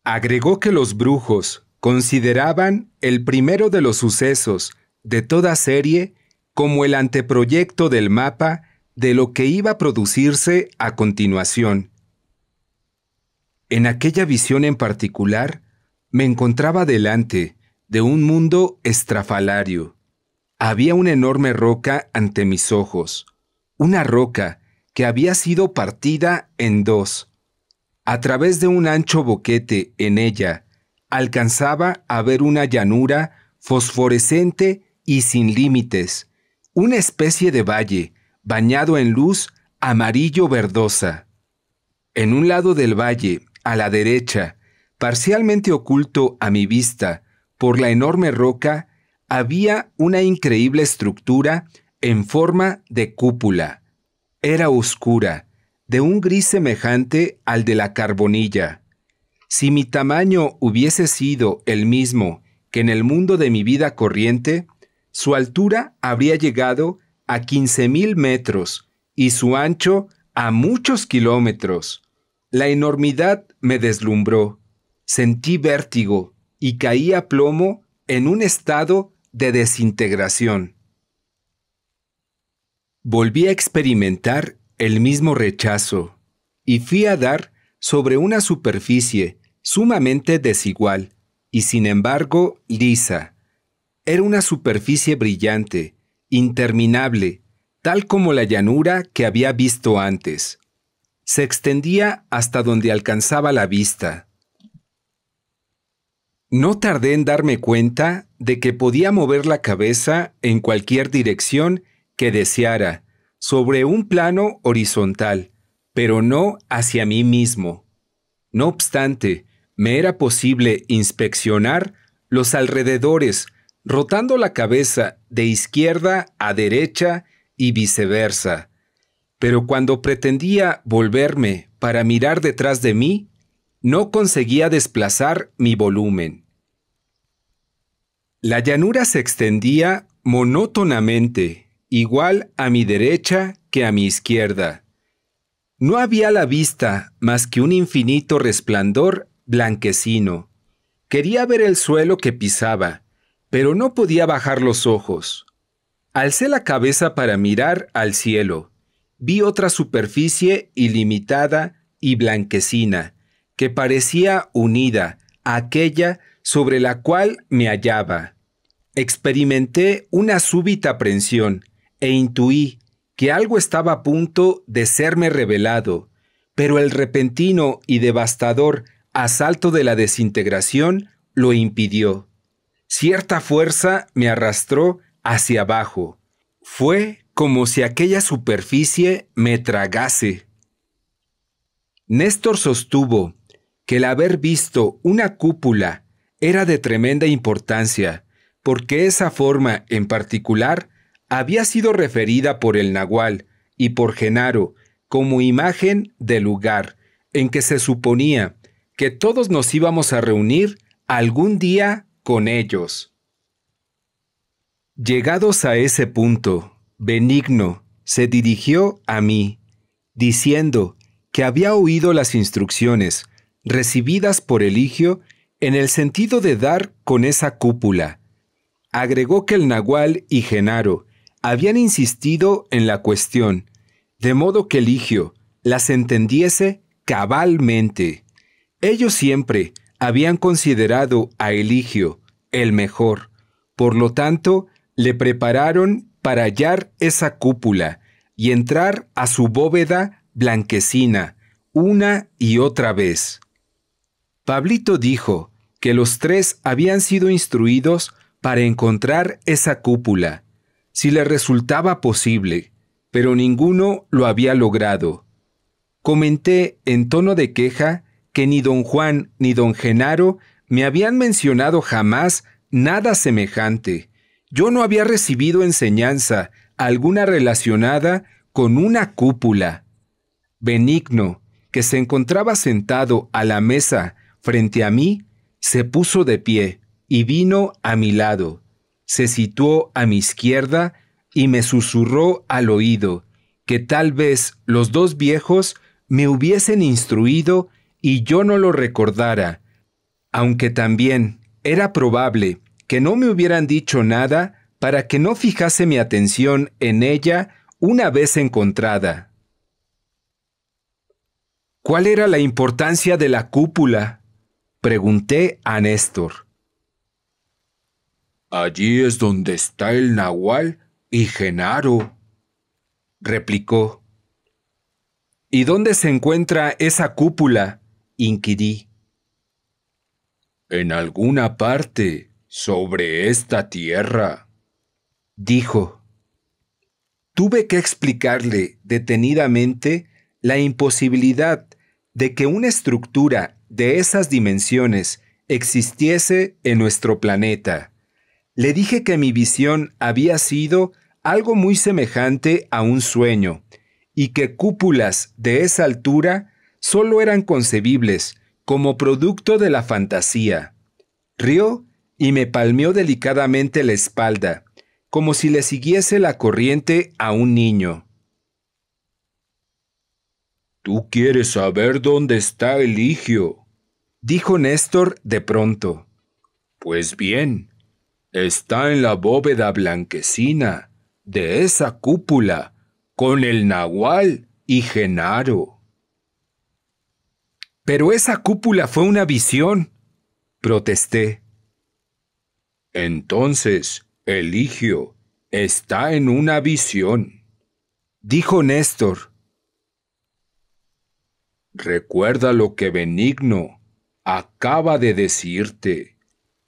Agregó que los brujos consideraban el primero de los sucesos de toda serie como el anteproyecto del mapa de lo que iba a producirse a continuación. En aquella visión en particular, me encontraba delante de un mundo estrafalario. Había una enorme roca ante mis ojos, una roca que había sido partida en dos. A través de un ancho boquete en ella, alcanzaba a ver una llanura fosforescente y sin límites, una especie de valle, bañado en luz amarillo verdosa. En un lado del valle, a la derecha, parcialmente oculto a mi vista por la enorme roca, había una increíble estructura en forma de cúpula. Era oscura, de un gris semejante al de la carbonilla. Si mi tamaño hubiese sido el mismo que en el mundo de mi vida corriente, su altura habría llegado a 15.000 metros y su ancho a muchos kilómetros. La enormidad me deslumbró. Sentí vértigo y caí a plomo en un estado de desintegración. Volví a experimentar el mismo rechazo y fui a dar sobre una superficie sumamente desigual y sin embargo lisa. Era una superficie brillante, interminable, tal como la llanura que había visto antes. Se extendía hasta donde alcanzaba la vista. No tardé en darme cuenta de que podía mover la cabeza en cualquier dirección que deseara, sobre un plano horizontal, pero no hacia mí mismo. No obstante, me era posible inspeccionar los alrededores rotando la cabeza de izquierda a derecha y viceversa. Pero cuando pretendía volverme para mirar detrás de mí, no conseguía desplazar mi volumen. La llanura se extendía monótonamente, igual a mi derecha que a mi izquierda. No había la vista más que un infinito resplandor blanquecino. Quería ver el suelo que pisaba, pero no podía bajar los ojos. Alcé la cabeza para mirar al cielo. Vi otra superficie ilimitada y blanquecina, que parecía unida a aquella sobre la cual me hallaba. Experimenté una súbita aprensión e intuí que algo estaba a punto de serme revelado, pero el repentino y devastador asalto de la desintegración lo impidió. Cierta fuerza me arrastró hacia abajo. Fue como si aquella superficie me tragase. Néstor sostuvo que el haber visto una cúpula era de tremenda importancia, porque esa forma en particular había sido referida por el Nahual y por Genaro como imagen del lugar en que se suponía que todos nos íbamos a reunir algún día con ellos. Llegados a ese punto, Benigno se dirigió a mí, diciendo que había oído las instrucciones recibidas por Eligio en el sentido de dar con esa cúpula. Agregó que el Nahual y Genaro habían insistido en la cuestión, de modo que Eligio las entendiese cabalmente. Ellos siempre habían considerado a Eligio el mejor, por lo tanto, le prepararon para hallar esa cúpula y entrar a su bóveda blanquecina una y otra vez. Pablito dijo que los tres habían sido instruidos para encontrar esa cúpula, si le resultaba posible, pero ninguno lo había logrado. Comenté en tono de queja que ni don Juan ni don Genaro me habían mencionado jamás nada semejante. Yo no había recibido enseñanza alguna relacionada con una cúpula. Benigno, que se encontraba sentado a la mesa frente a mí, se puso de pie y vino a mi lado. Se situó a mi izquierda y me susurró al oído que tal vez los dos viejos me hubiesen instruido y yo no lo recordara, aunque también era probable que no me hubieran dicho nada para que no fijase mi atención en ella una vez encontrada. ¿Cuál era la importancia de la cúpula? Pregunté a Néstor. Allí es donde está el nahual y Genaro, replicó. ¿Y dónde se encuentra esa cúpula? inquirí. En alguna parte sobre esta tierra, dijo. Tuve que explicarle detenidamente la imposibilidad de que una estructura de esas dimensiones existiese en nuestro planeta. Le dije que mi visión había sido algo muy semejante a un sueño, y que cúpulas de esa altura solo eran concebibles como producto de la fantasía. Rió y me palmeó delicadamente la espalda, como si le siguiese la corriente a un niño. Tú quieres saber dónde está Eligio, dijo Néstor de pronto. Pues bien, está en la bóveda blanquecina de esa cúpula, con el nahual y Genaro. Pero esa cúpula fue una visión, protesté. Entonces, Eligio está en una visión, dijo Néstor. Recuerda lo que Benigno acaba de decirte.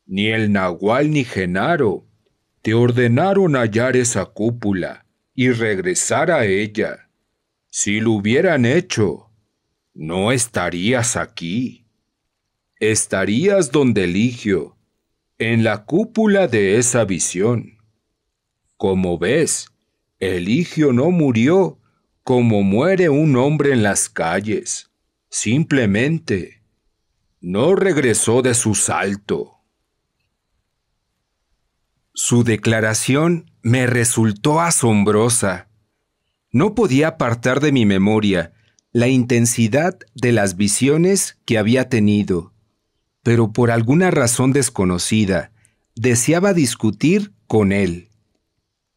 Ni el Nahual ni Genaro te ordenaron hallar esa cúpula y regresar a ella. Si lo hubieran hecho, no estarías aquí. Estarías donde Eligio, en la cúpula de esa visión. Como ves, Eligio no murió como muere un hombre en las calles. Simplemente no regresó de su salto. Su declaración me resultó asombrosa. No podía apartar de mi memoria la intensidad de las visiones que había tenido, pero por alguna razón desconocida, deseaba discutir con él.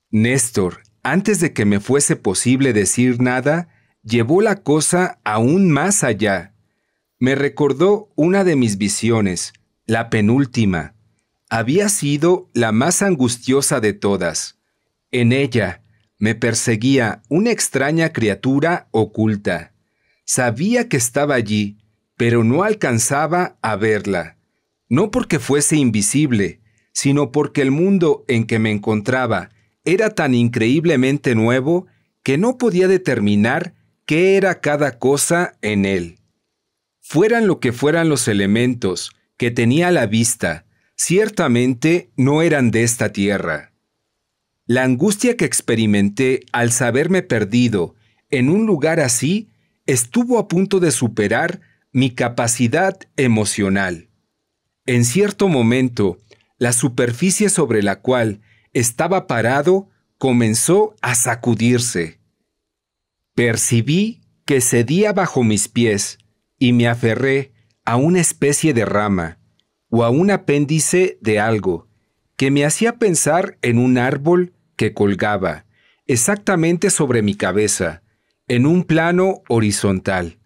Néstor, antes de que me fuese posible decir nada, llevó la cosa aún más allá. Me recordó una de mis visiones, la penúltima. Había sido la más angustiosa de todas. En ella me perseguía una extraña criatura oculta. Sabía que estaba allí, pero no alcanzaba a verla, no porque fuese invisible, sino porque el mundo en que me encontraba era tan increíblemente nuevo que no podía determinar qué era cada cosa en él. Fueran lo que fueran los elementos que tenía a la vista, ciertamente no eran de esta tierra. La angustia que experimenté al saberme perdido en un lugar así estuvo a punto de superar mi capacidad emocional. En cierto momento, la superficie sobre la cual estaba parado comenzó a sacudirse. Percibí que cedía bajo mis pies y me aferré a una especie de rama o a un apéndice de algo que me hacía pensar en un árbol que colgaba exactamente sobre mi cabeza en un plano horizontal.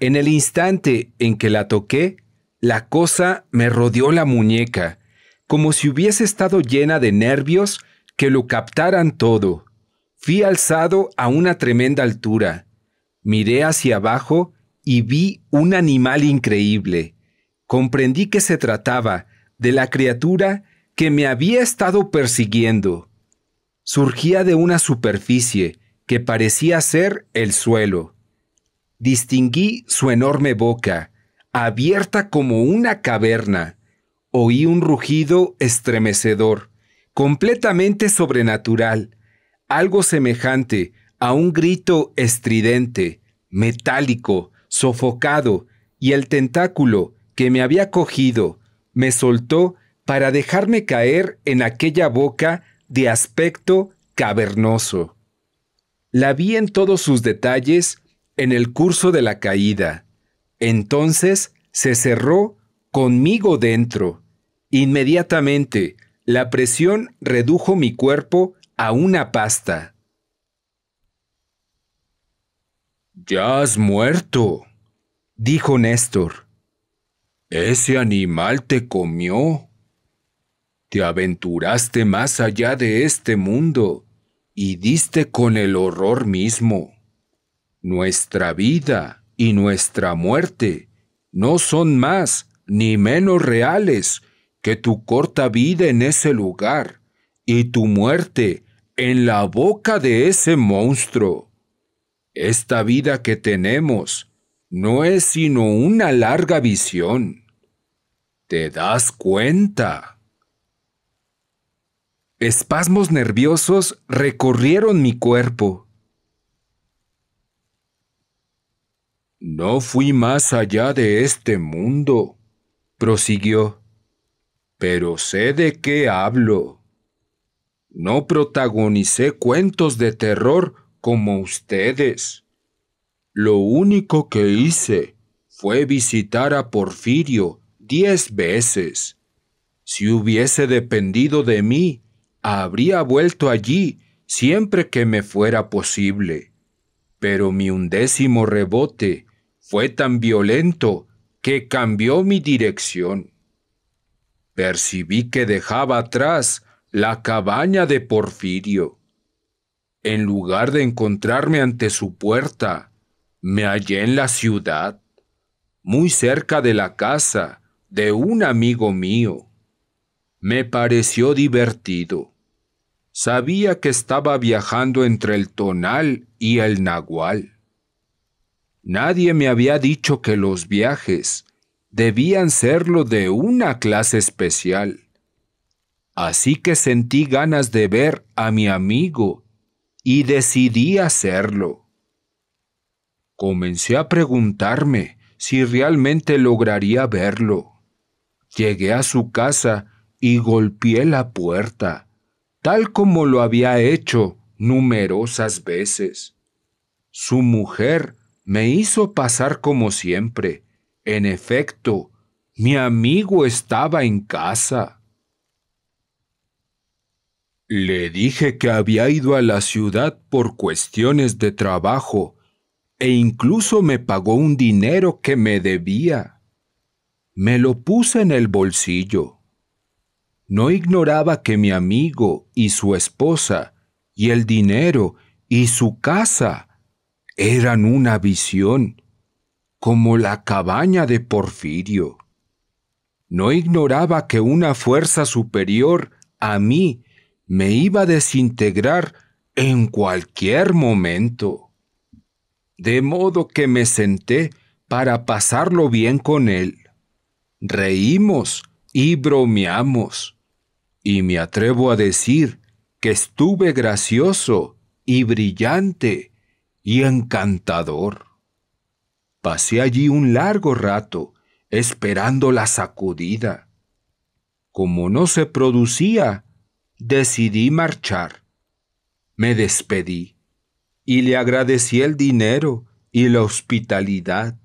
En el instante en que la toqué, la cosa me rodeó la muñeca, como si hubiese estado llena de nervios que lo captaran todo. Fui alzado a una tremenda altura. Miré hacia abajo y vi un animal increíble. Comprendí que se trataba de la criatura que me había estado persiguiendo. Surgía de una superficie, que parecía ser el suelo. Distinguí su enorme boca, abierta como una caverna. Oí un rugido estremecedor, completamente sobrenatural, algo semejante a un grito estridente, metálico, sofocado, y el tentáculo que me había cogido me soltó para dejarme caer en aquella boca de aspecto cavernoso. La vi en todos sus detalles en el curso de la caída. Entonces se cerró conmigo dentro. Inmediatamente, la presión redujo mi cuerpo a una pasta. Ya has muerto, dijo Néstor. Ese animal te comió. Te aventuraste más allá de este mundo y diste con el horror mismo. Nuestra vida y nuestra muerte no son más ni menos reales que tu corta vida en ese lugar y tu muerte en la boca de ese monstruo. Esta vida que tenemos no es sino una larga visión. ¿Te das cuenta? Espasmos nerviosos recorrieron mi cuerpo. No fui más allá de este mundo, prosiguió, pero sé de qué hablo. No protagonicé cuentos de terror como ustedes. Lo único que hice fue visitar a Porfirio diez veces. Si hubiese dependido de mí, habría vuelto allí siempre que me fuera posible, pero mi undécimo rebote fue tan violento que cambió mi dirección. Percibí que dejaba atrás la cabaña de Porfirio. En lugar de encontrarme ante su puerta, me hallé en la ciudad, muy cerca de la casa de un amigo mío. Me pareció divertido Sabía que estaba viajando entre el tonal y el nahual. Nadie me había dicho que los viajes debían serlo de una clase especial. Así que sentí ganas de ver a mi amigo y decidí hacerlo. Comencé a preguntarme si realmente lograría verlo. Llegué a su casa y golpeé la puerta tal como lo había hecho numerosas veces. Su mujer me hizo pasar como siempre. En efecto, mi amigo estaba en casa. Le dije que había ido a la ciudad por cuestiones de trabajo e incluso me pagó un dinero que me debía. Me lo puse en el bolsillo no ignoraba que mi amigo y su esposa y el dinero y su casa eran una visión, como la cabaña de Porfirio. No ignoraba que una fuerza superior a mí me iba a desintegrar en cualquier momento. De modo que me senté para pasarlo bien con él. Reímos y bromeamos y me atrevo a decir que estuve gracioso y brillante y encantador. Pasé allí un largo rato esperando la sacudida. Como no se producía, decidí marchar. Me despedí y le agradecí el dinero y la hospitalidad.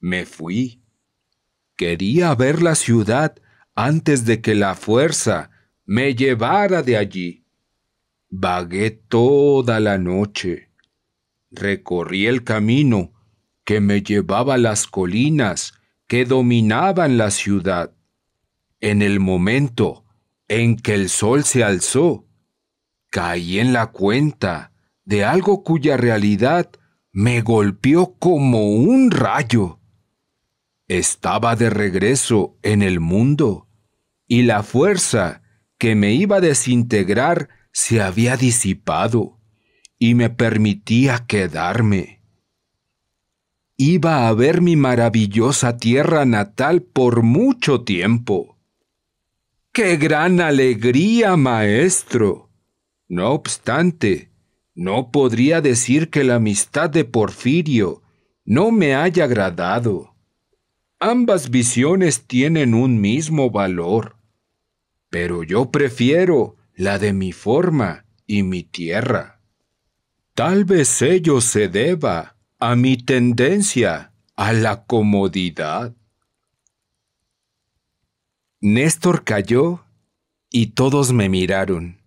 Me fui. Quería ver la ciudad antes de que la fuerza me llevara de allí. Vagué toda la noche. Recorrí el camino que me llevaba a las colinas que dominaban la ciudad. En el momento en que el sol se alzó, caí en la cuenta de algo cuya realidad me golpeó como un rayo. Estaba de regreso en el mundo y la fuerza que me iba a desintegrar se había disipado y me permitía quedarme. Iba a ver mi maravillosa tierra natal por mucho tiempo. ¡Qué gran alegría, maestro! No obstante, no podría decir que la amistad de Porfirio no me haya agradado. Ambas visiones tienen un mismo valor pero yo prefiero la de mi forma y mi tierra. Tal vez ello se deba a mi tendencia a la comodidad. Néstor cayó y todos me miraron.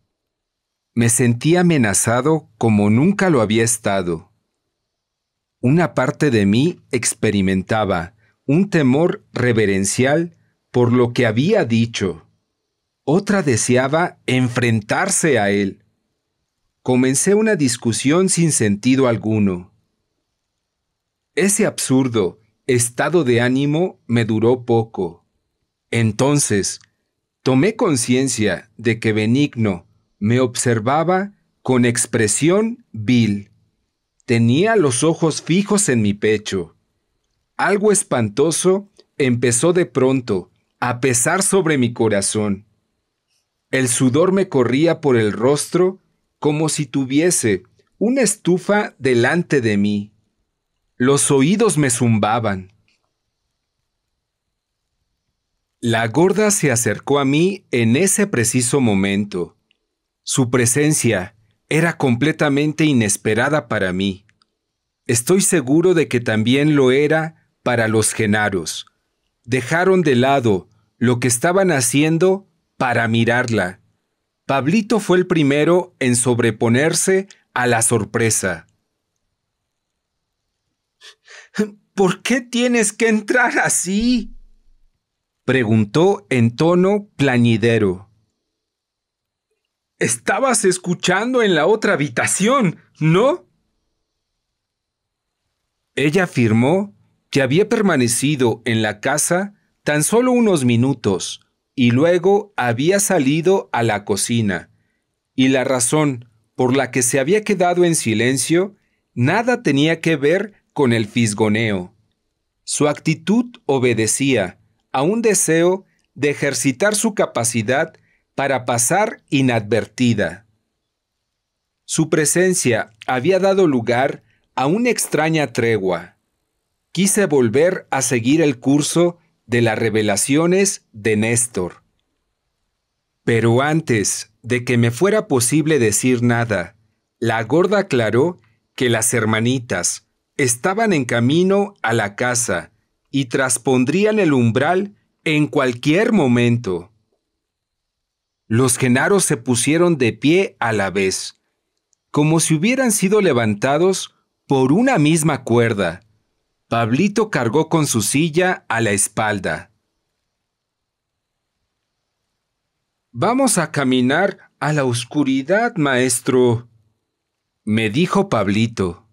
Me sentí amenazado como nunca lo había estado. Una parte de mí experimentaba un temor reverencial por lo que había dicho otra deseaba enfrentarse a él. Comencé una discusión sin sentido alguno. Ese absurdo estado de ánimo me duró poco. Entonces, tomé conciencia de que Benigno me observaba con expresión vil. Tenía los ojos fijos en mi pecho. Algo espantoso empezó de pronto a pesar sobre mi corazón. El sudor me corría por el rostro como si tuviese una estufa delante de mí. Los oídos me zumbaban. La gorda se acercó a mí en ese preciso momento. Su presencia era completamente inesperada para mí. Estoy seguro de que también lo era para los genaros. Dejaron de lado lo que estaban haciendo para mirarla. Pablito fue el primero en sobreponerse a la sorpresa. ¿Por qué tienes que entrar así? preguntó en tono plañidero. Estabas escuchando en la otra habitación, ¿no? Ella afirmó que había permanecido en la casa tan solo unos minutos, y luego había salido a la cocina, y la razón por la que se había quedado en silencio nada tenía que ver con el fisgoneo. Su actitud obedecía a un deseo de ejercitar su capacidad para pasar inadvertida. Su presencia había dado lugar a una extraña tregua. Quise volver a seguir el curso de las revelaciones de Néstor. Pero antes de que me fuera posible decir nada, la gorda aclaró que las hermanitas estaban en camino a la casa y traspondrían el umbral en cualquier momento. Los genaros se pusieron de pie a la vez, como si hubieran sido levantados por una misma cuerda Pablito cargó con su silla a la espalda. Vamos a caminar a la oscuridad, maestro, me dijo Pablito.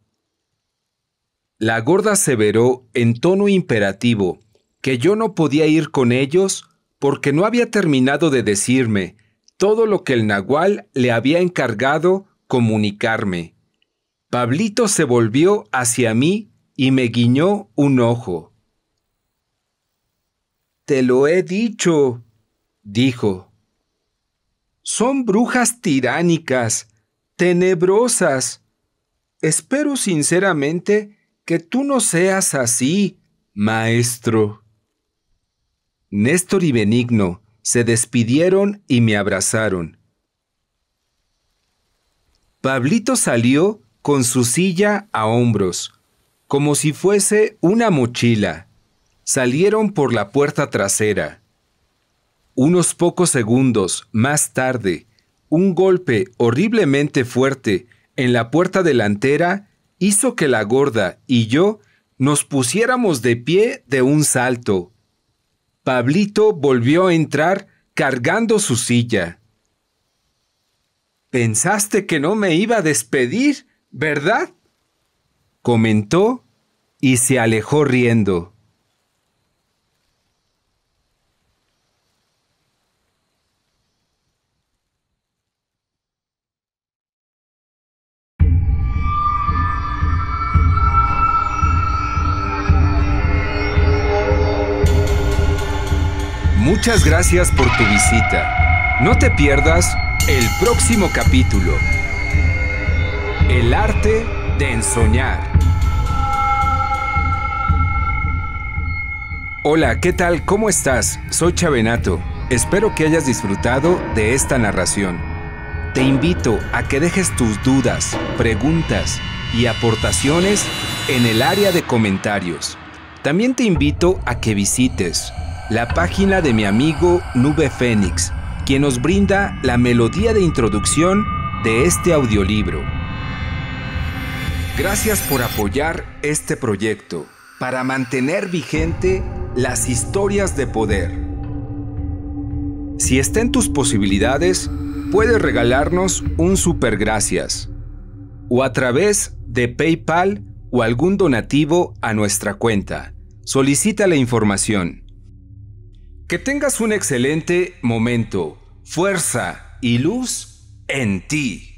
La gorda severó en tono imperativo que yo no podía ir con ellos porque no había terminado de decirme todo lo que el nahual le había encargado comunicarme. Pablito se volvió hacia mí y me guiñó un ojo. Te lo he dicho, dijo. Son brujas tiránicas, tenebrosas. Espero sinceramente que tú no seas así, maestro. Néstor y Benigno se despidieron y me abrazaron. Pablito salió con su silla a hombros como si fuese una mochila. Salieron por la puerta trasera. Unos pocos segundos más tarde, un golpe horriblemente fuerte en la puerta delantera hizo que la gorda y yo nos pusiéramos de pie de un salto. Pablito volvió a entrar cargando su silla. ¿Pensaste que no me iba a despedir, verdad? comentó y se alejó riendo. Muchas gracias por tu visita. No te pierdas el próximo capítulo. El arte de ensoñar. Hola, ¿qué tal? ¿Cómo estás? Soy Chavenato. Espero que hayas disfrutado de esta narración. Te invito a que dejes tus dudas, preguntas y aportaciones en el área de comentarios. También te invito a que visites la página de mi amigo Nube Fénix, quien nos brinda la melodía de introducción de este audiolibro. Gracias por apoyar este proyecto para mantener vigente las historias de poder. Si está en tus posibilidades, puedes regalarnos un super gracias o a través de PayPal o algún donativo a nuestra cuenta. Solicita la información. Que tengas un excelente momento, fuerza y luz en ti.